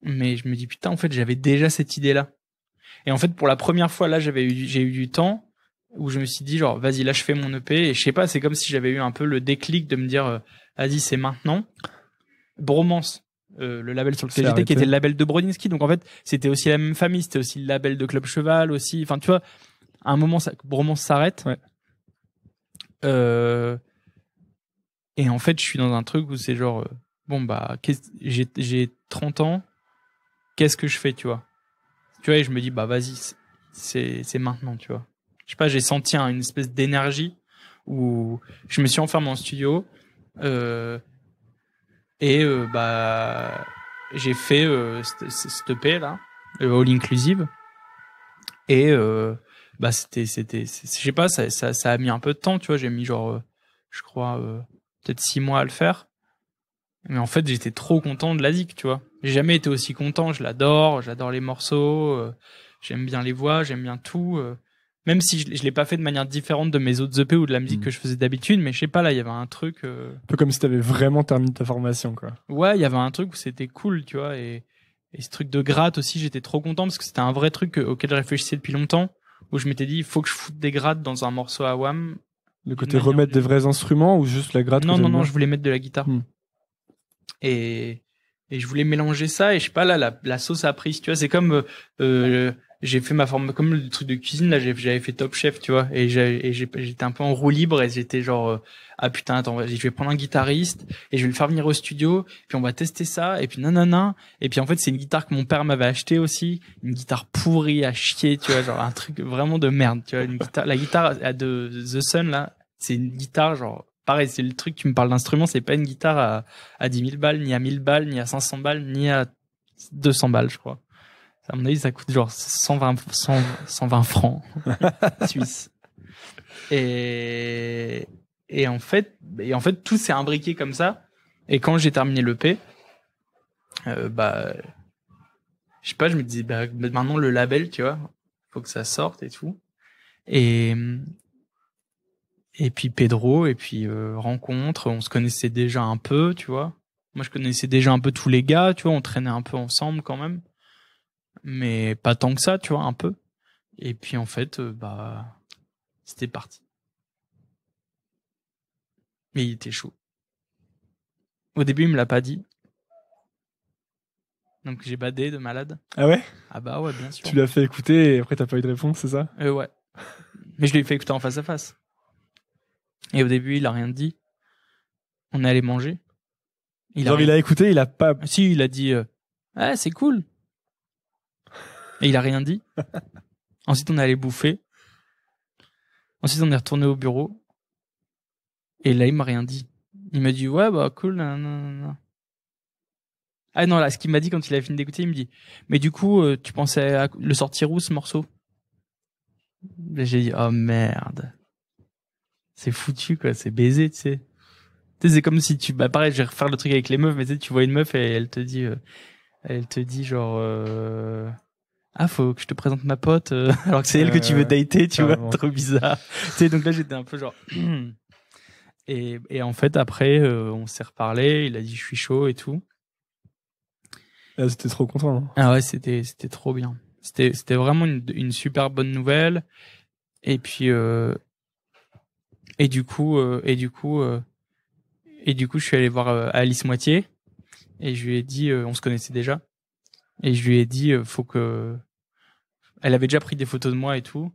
Mais je me dis putain, en fait, j'avais déjà cette idée là. Et en fait, pour la première fois là, j'avais eu, j'ai eu du temps où je me suis dit genre vas-y là je fais mon EP et je sais pas c'est comme si j'avais eu un peu le déclic de me dire euh, vas-y c'est maintenant Bromance euh, le label sur lequel j'étais qui était le label de Brodinski donc en fait c'était aussi la même famille c'était aussi le label de Club Cheval aussi enfin tu vois à un moment ça, Bromance s'arrête ouais. euh, et en fait je suis dans un truc où c'est genre euh, bon bah j'ai 30 ans qu'est-ce que je fais tu vois tu vois et je me dis bah vas-y c'est maintenant tu vois je sais pas, j'ai senti une espèce d'énergie où je me suis enfermé en studio euh, et euh, bah j'ai fait euh, cette EP e là, euh, all inclusive et bah c'était c'était je sais pas ça, ça, ça a mis un peu de temps tu vois j'ai mis genre je crois peut-être six mois à le faire mais en fait j'étais trop content de la zik tu vois j'ai jamais été aussi content je l'adore j'adore les morceaux j'aime bien les voix j'aime bien tout même si je, ne l'ai pas fait de manière différente de mes autres EP ou de la musique mm. que je faisais d'habitude, mais je sais pas, là, il y avait un truc. Euh, un peu comme si tu avais vraiment terminé ta formation, quoi. Ouais, il y avait un truc où c'était cool, tu vois, et, ce truc de gratte aussi, j'étais trop content parce que c'était un vrai truc auquel je réfléchissais depuis longtemps, où je m'étais dit, il faut que je foute des grattes dans un morceau à Wham. Le côté remettre des vrais instruments ou juste la gratte Non, non, non, je voulais mettre de la guitare. Hmm. Et, je voulais mélanger ça et je sais pas là la, sauce a prise tu vois c'est comme euh, euh, j'ai fait ma forme comme le truc de cuisine là j'avais fait Top Chef tu vois et j'étais un peu en roue libre et j'étais genre euh, ah putain attends je vais prendre un guitariste et je vais le faire venir au studio puis on va tester ça et puis nanana et puis en fait c'est une guitare que mon père m'avait acheté aussi une guitare pourrie à chier tu vois genre un truc vraiment de merde tu vois une guitare la guitare de The Sun là c'est une guitare genre pareil c'est le truc tu me parles d'instrument c'est pas une guitare à à 10 000 balles ni à 1000 balles ni à 500 balles ni à 200 balles je crois à mon avis, ça coûte genre 120, 120 francs suisse. Et, et en fait, et en fait, tout s'est imbriqué comme ça. Et quand j'ai terminé le P, euh, bah, je sais pas, je me dis bah, maintenant le label, tu vois, faut que ça sorte et tout. Et, et puis Pedro, et puis euh, rencontre, on se connaissait déjà un peu, tu vois. Moi, je connaissais déjà un peu tous les gars, tu vois, on traînait un peu ensemble quand même mais pas tant que ça, tu vois, un peu. Et puis en fait, euh, bah, c'était parti. Mais il était chaud. Au début, il me l'a pas dit. Donc j'ai badé de malade. Ah ouais Ah bah ouais, bien sûr. Tu l'as fait écouter et après t'as pas eu de réponse, c'est ça euh, Ouais. Mais je lui ai fait écouter en face à face. Et au début, il a rien dit. On est allé manger. Il a il a écouté, il a pas. Si, il a dit euh, Ah, c'est cool. Et il a rien dit. Ensuite, on est allé bouffer. Ensuite, on est retourné au bureau. Et là, il m'a rien dit. Il m'a dit, ouais, bah, cool, Ah non, là, ce qu'il m'a dit quand il a fini d'écouter, il me dit, mais du coup, euh, tu pensais à le sortir où, ce morceau? J'ai dit, oh merde. C'est foutu, quoi. C'est baisé, tu sais. c'est comme si tu, bah, pareil, je vais refaire le truc avec les meufs, mais tu vois une meuf et elle te dit, euh, elle te dit, genre, euh, ah faut que je te présente ma pote euh, alors que c'est elle que tu veux euh, dater tu vois trop bizarre tu sais donc là j'étais un peu genre et, et, en fait après euh, on s'est reparlé il a dit je suis chaud et tout ah, c'était trop content hein. ah ouais c'était c'était trop bien c'était c'était vraiment une, une, super bonne nouvelle et puis et du coup et du coup et du coup je suis allé voir Alice Moitié et je lui ai dit on se connaissait déjà et je lui ai dit faut que elle avait déjà pris des photos de moi et tout.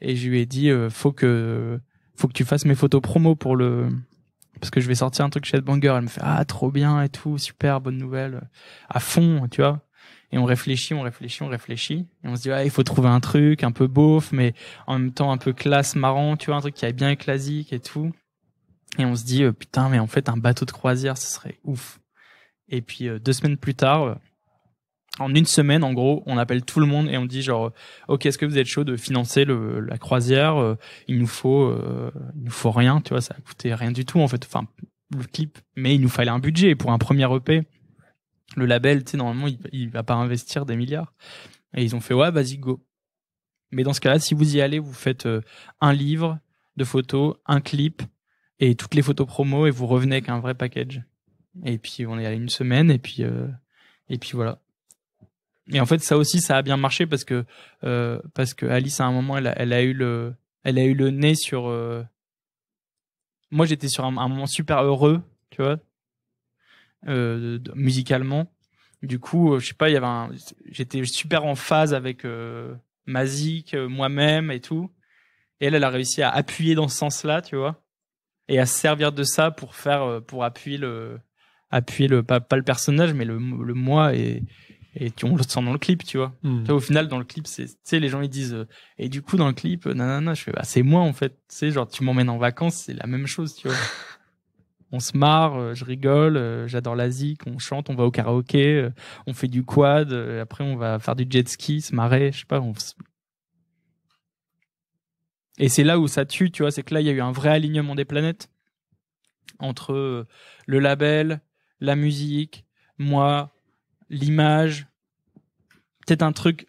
Et je lui ai dit, euh, faut que, faut que tu fasses mes photos promo pour le, parce que je vais sortir un truc chez Banger. Elle me fait, ah, trop bien et tout, super, bonne nouvelle, à fond, tu vois. Et on réfléchit, on réfléchit, on réfléchit. Et on se dit, ah, il faut trouver un truc un peu beauf, mais en même temps un peu classe, marrant, tu vois, un truc qui aille bien classique et tout. Et on se dit, euh, putain, mais en fait, un bateau de croisière, ce serait ouf. Et puis, euh, deux semaines plus tard, en une semaine, en gros, on appelle tout le monde et on dit genre, euh, ok, est-ce que vous êtes chaud de financer le, la croisière euh, Il nous faut, euh, il nous faut rien, tu vois, ça a coûté rien du tout en fait. Enfin, le clip, mais il nous fallait un budget pour un premier EP. Le label, tu sais, normalement, il, va pas investir des milliards. Et ils ont fait ouais, vas-y go. Mais dans ce cas-là, si vous y allez, vous faites un livre de photos, un clip et toutes les photos promo et vous revenez avec un vrai package. Et puis on est allé une semaine et puis et puis voilà. Et en fait, ça aussi, ça a bien marché parce que euh, parce que Alice à un moment, elle a, elle a, eu le elle a eu le nez sur. Euh, moi, j'étais sur un, moment super heureux, tu vois, euh, musicalement. Du coup, euh, je sais pas, il y avait un... j'étais super en phase avec euh, Mazik, moi-même et tout. Et elle, elle a réussi à appuyer dans ce sens-là, tu vois, et à se servir de ça pour faire pour appuyer le appuyer le pas, pas le personnage mais le le moi et et tu, on le sent dans le clip, hmm. tu vois. au final, dans le clip, c'est, tu sais, les gens ils disent, euh, et du coup, dans le clip, euh, nanana, je fais, bah, c'est moi en fait, tu sais, genre, tu m'emmènes en vacances, c'est la même chose, tu vois. on se marre, euh, je rigole, j'adore l'Asie qu'on on chante, on va au karaoké, on fait du quad, après on va faire du jet ski, se marrer, je sais pas. Et c'est là où ça tue, tu vois, c'est que là, il y a eu un vrai alignement des planètes entre le label, la musique, moi, l'image, peut-être un truc,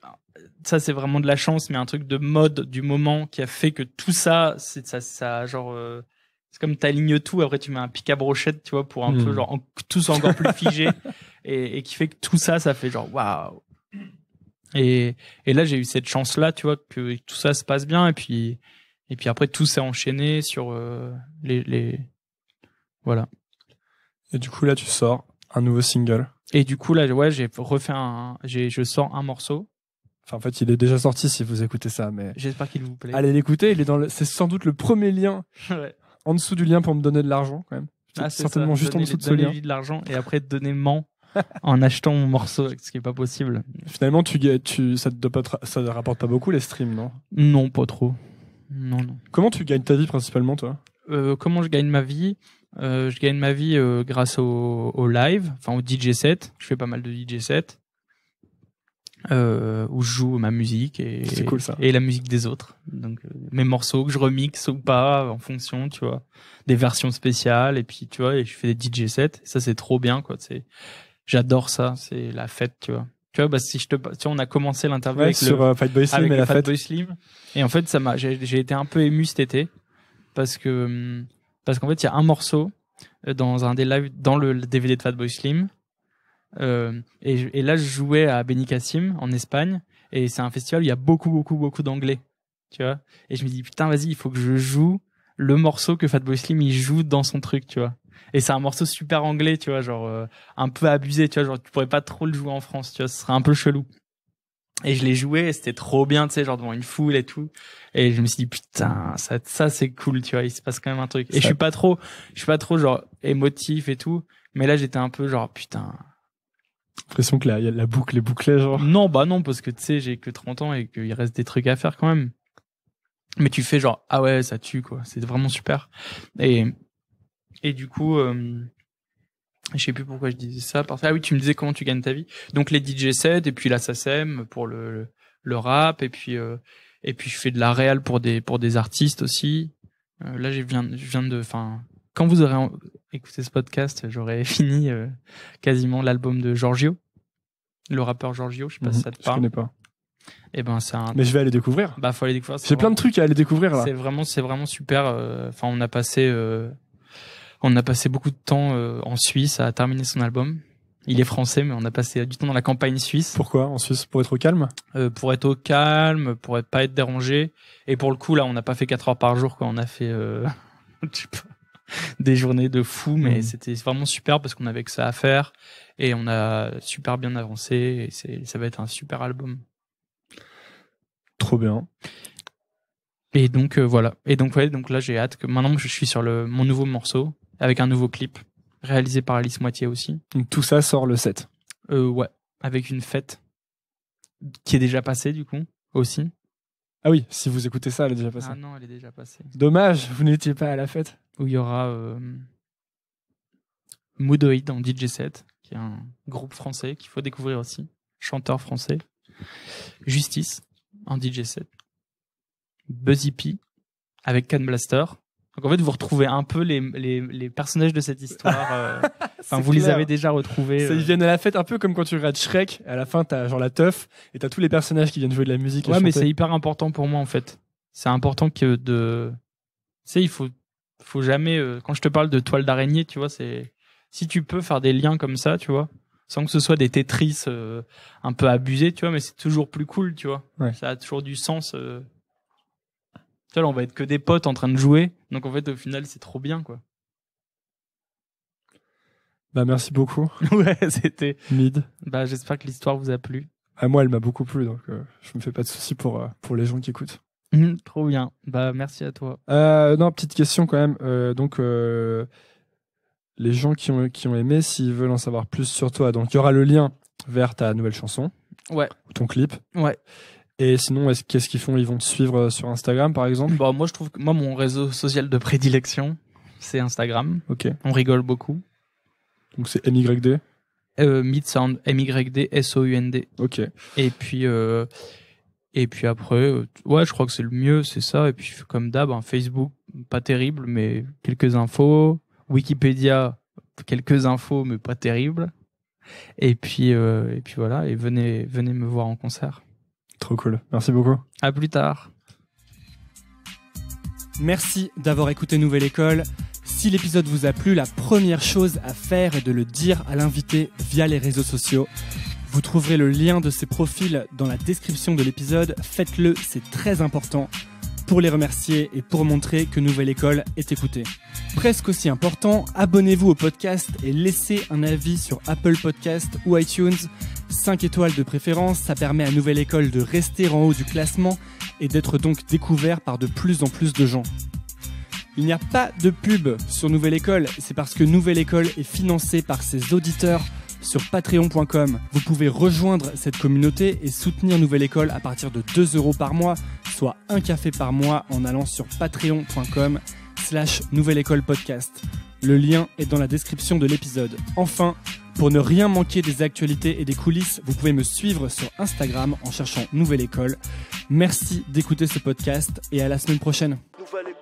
ça c'est vraiment de la chance, mais un truc de mode du moment qui a fait que tout ça, c'est ça, ça genre, euh, c'est comme t'alignes tout, après tu mets un pic à brochette, tu vois, pour un peu hmm. genre tout soit encore plus figé, et, qui fait que tout ça, ça fait genre waouh. Et, et là j'ai eu cette chance là, tu vois, que tout ça se passe bien, et puis et puis après tout s'est enchaîné sur euh, les, les voilà. Et du coup là tu sors un nouveau single. Et du coup, là, ouais, j'ai refait un. Je sors un morceau. Enfin, en fait, il est déjà sorti si vous écoutez ça, mais. J'espère qu'il vous plaît. Allez l'écouter, il est dans le... C'est sans doute le premier lien. En dessous du lien pour me donner de l'argent, quand même. Ah, certainement juste en dessous de ce lien. de l'argent et après donner ment en achetant mon morceau, ce qui est pas possible. Finalement, tu, tu, ça te, rapporte pas beaucoup les streams, non Non, pas trop. Non, non. Comment tu gagnes ta vie principalement, toi euh, Comment je gagne ma vie euh, je gagne ma vie euh, grâce au, au, live, enfin au DJ set. Je fais pas mal de DJ set euh, où je joue ma musique et, et la musique des autres. Donc euh, mes morceaux que je remixe ou pas en fonction, tu vois, des versions spéciales et puis tu vois, et je fais des DJ sets. Ça c'est trop bien quoi. C'est j'adore ça. C'est la fête, tu vois. Tu vois, bah, si je te, on a commencé l'interview avec sur le, Fatboy Slim et la fête. Et en fait, ça m'a, j'ai été un peu ému cet été parce que hum, parce qu'en fait, il y a un morceau euh, dans un des dans le DVD de Fatboy Slim. Euh, et, là, je jouais à Benicassim en Espagne, et c'est un festival il y a beaucoup, beaucoup, beaucoup d'anglais, tu vois. Et je me dis putain, vas-y, il faut que je joue le morceau que Fatboy Slim il joue dans son truc, tu vois. Et c'est un morceau super anglais, tu vois, genre euh, un peu abusé, tu vois, genre tu pourrais pas trop le jouer en France, tu vois, ce serait un peu chelou. Et je l'ai joué, c'était trop bien, tu sais, genre devant une foule et tout. Et je me suis dit putain, ça, ça c'est cool, tu vois, il se passe quand même un truc. Et je suis pas trop, je suis pas trop genre émotif et tout, mais là j'étais un peu genre putain. L'impression que la, la boucle est bouclée, genre. Non, bah non, parce que tu sais, j'ai que 30 ans et qu'il reste des trucs à faire quand même. Mais tu fais genre ah ouais, ça tue quoi, c'est vraiment super. Et et du coup. Euh, je sais plus pourquoi je disais ça. Ah oui, tu me disais comment tu gagnes ta vie. Donc les DJ sets et puis la SACEM pour le, le rap et puis euh, et puis je fais de la réal pour des pour des artistes aussi. Euh, là, je viens je viens de enfin quand vous aurez écouté ce podcast, j'aurai fini euh, quasiment l'album de Giorgio, le rappeur Giorgio. Je sais pas si mhm, ça te parle. Je connais pas. eh ben ça un... Mais je vais aller découvrir. Bah faut aller découvrir. J'ai plein de trucs à aller découvrir là. C'est vraiment c'est vraiment super. Enfin on a passé on a passé beaucoup de temps euh, en Suisse à terminer son album. Il est français, mais on a passé du temps dans la campagne suisse. Pourquoi en Suisse Pour être au calme euh, Pour être au calme, pour ne pas être dérangé. Et pour le coup, là, on n'a pas fait 4 heures par jour, Quand On a fait euh, des journées de fou, mais mhm. c'était vraiment super parce qu'on avait que ça à faire et on a super bien avancé. Et ça va être un super album. Trop bien. Et donc voilà. Et donc donc là j'ai hâte que maintenant je suis sur le mon nouveau morceau avec un nouveau clip réalisé par Alice Moitié aussi. Donc tout ça sort le 7. Euh, ouais, avec une fête qui est déjà passée du coup aussi. Ah oui, si vous écoutez ça, elle est déjà passée. Ah non, elle est déjà passée. Dommage, vous n'étiez pas à la fête. Où il y aura euh, Moodoid en DJ7, qui est un groupe français qu'il faut découvrir aussi, chanteur français. Justice en DJ7. Buzzy P avec Can Blaster donc en fait, vous retrouvez un peu les, les, personnages de cette histoire. Euh, enfin, vous les avez déjà retrouvés. Ça, ils euh. viennent à la fête un peu comme quand tu regardes Shrek. À la fin, t'as genre la teuf et t'as tous les personnages qui viennent jouer de la musique. Ouais, mais c'est hyper important pour moi en fait. C'est important que de. Tu sais, il faut, faut jamais. Euh, quand je te parle de toile d'araignée, tu vois, c'est si tu peux faire des liens comme ça, tu vois, sans que ce soit des Tetris un peu abusés, tu vois, mais c'est toujours plus cool, tu vois. Ça a toujours du sens on va être que des potes en train de jouer. Donc en fait, au final, c'est trop bien, quoi. Bah, merci beaucoup. ouais, c'était. Mid. Bah, j'espère que l'histoire vous a plu. À ah, moi, elle m'a beaucoup plu, donc euh, je me fais pas de soucis pour, euh, pour les gens qui écoutent. Hum, trop bien. Bah, merci à toi. Euh, non, petite question quand même. donc, les gens qui ont, qui ont aimé, s'ils veulent en savoir plus sur toi, donc il y aura le lien vers ta nouvelle chanson. Ouais. ton clip. Ouais. Et sinon, est-ce, qu'est-ce qu'ils font Ils vont te suivre euh, sur Instagram, par exemple Bah moi, je trouve que moi, mon réseau social de prédilection, c'est Instagram. Ok. On rigole beaucoup. Donc c'est MYD euh, Midsound, M-Y-D, S-O-U-N-D. Ok. Et puis, euh, et puis après, euh, ouais, je crois que c'est le mieux, c'est ça. Et puis, comme d'hab, un hein, Facebook, pas terrible, mais quelques infos. Wikipédia, quelques infos, mais pas terrible. Et puis, et puis voilà, et venez, venez me voir en concert cool. Merci beaucoup. À plus tard. Merci d'avoir écouté Nouvelle École. Si l'épisode vous a plu, la première chose à faire est de le dire à l'invité via les réseaux sociaux. Vous trouverez le lien de ses profils dans la description de l'épisode. Faites-le, c'est très important pour les remercier et pour montrer que Nouvelle École est écoutée. Presque aussi important, abonnez-vous au podcast et laissez un avis sur Apple Podcast ou iTunes. 5 étoiles de préférence, ça permet à Nouvelle École de rester en haut du classement et d'être donc découvert par de plus en plus de gens. Il n'y a pas de pub sur Nouvelle École, c'est parce que Nouvelle École est financée par ses auditeurs sur patreon.com. Vous pouvez rejoindre cette communauté et soutenir Nouvelle École à partir de 2 euros par mois, soit un café par mois en allant sur patreon.com slash Nouvelle École Podcast. Le lien est dans la description de l'épisode. Enfin, pour ne rien manquer des actualités et des coulisses, vous pouvez me suivre sur Instagram en cherchant Nouvelle École. Merci d'écouter ce podcast et à la semaine prochaine. Nouvelle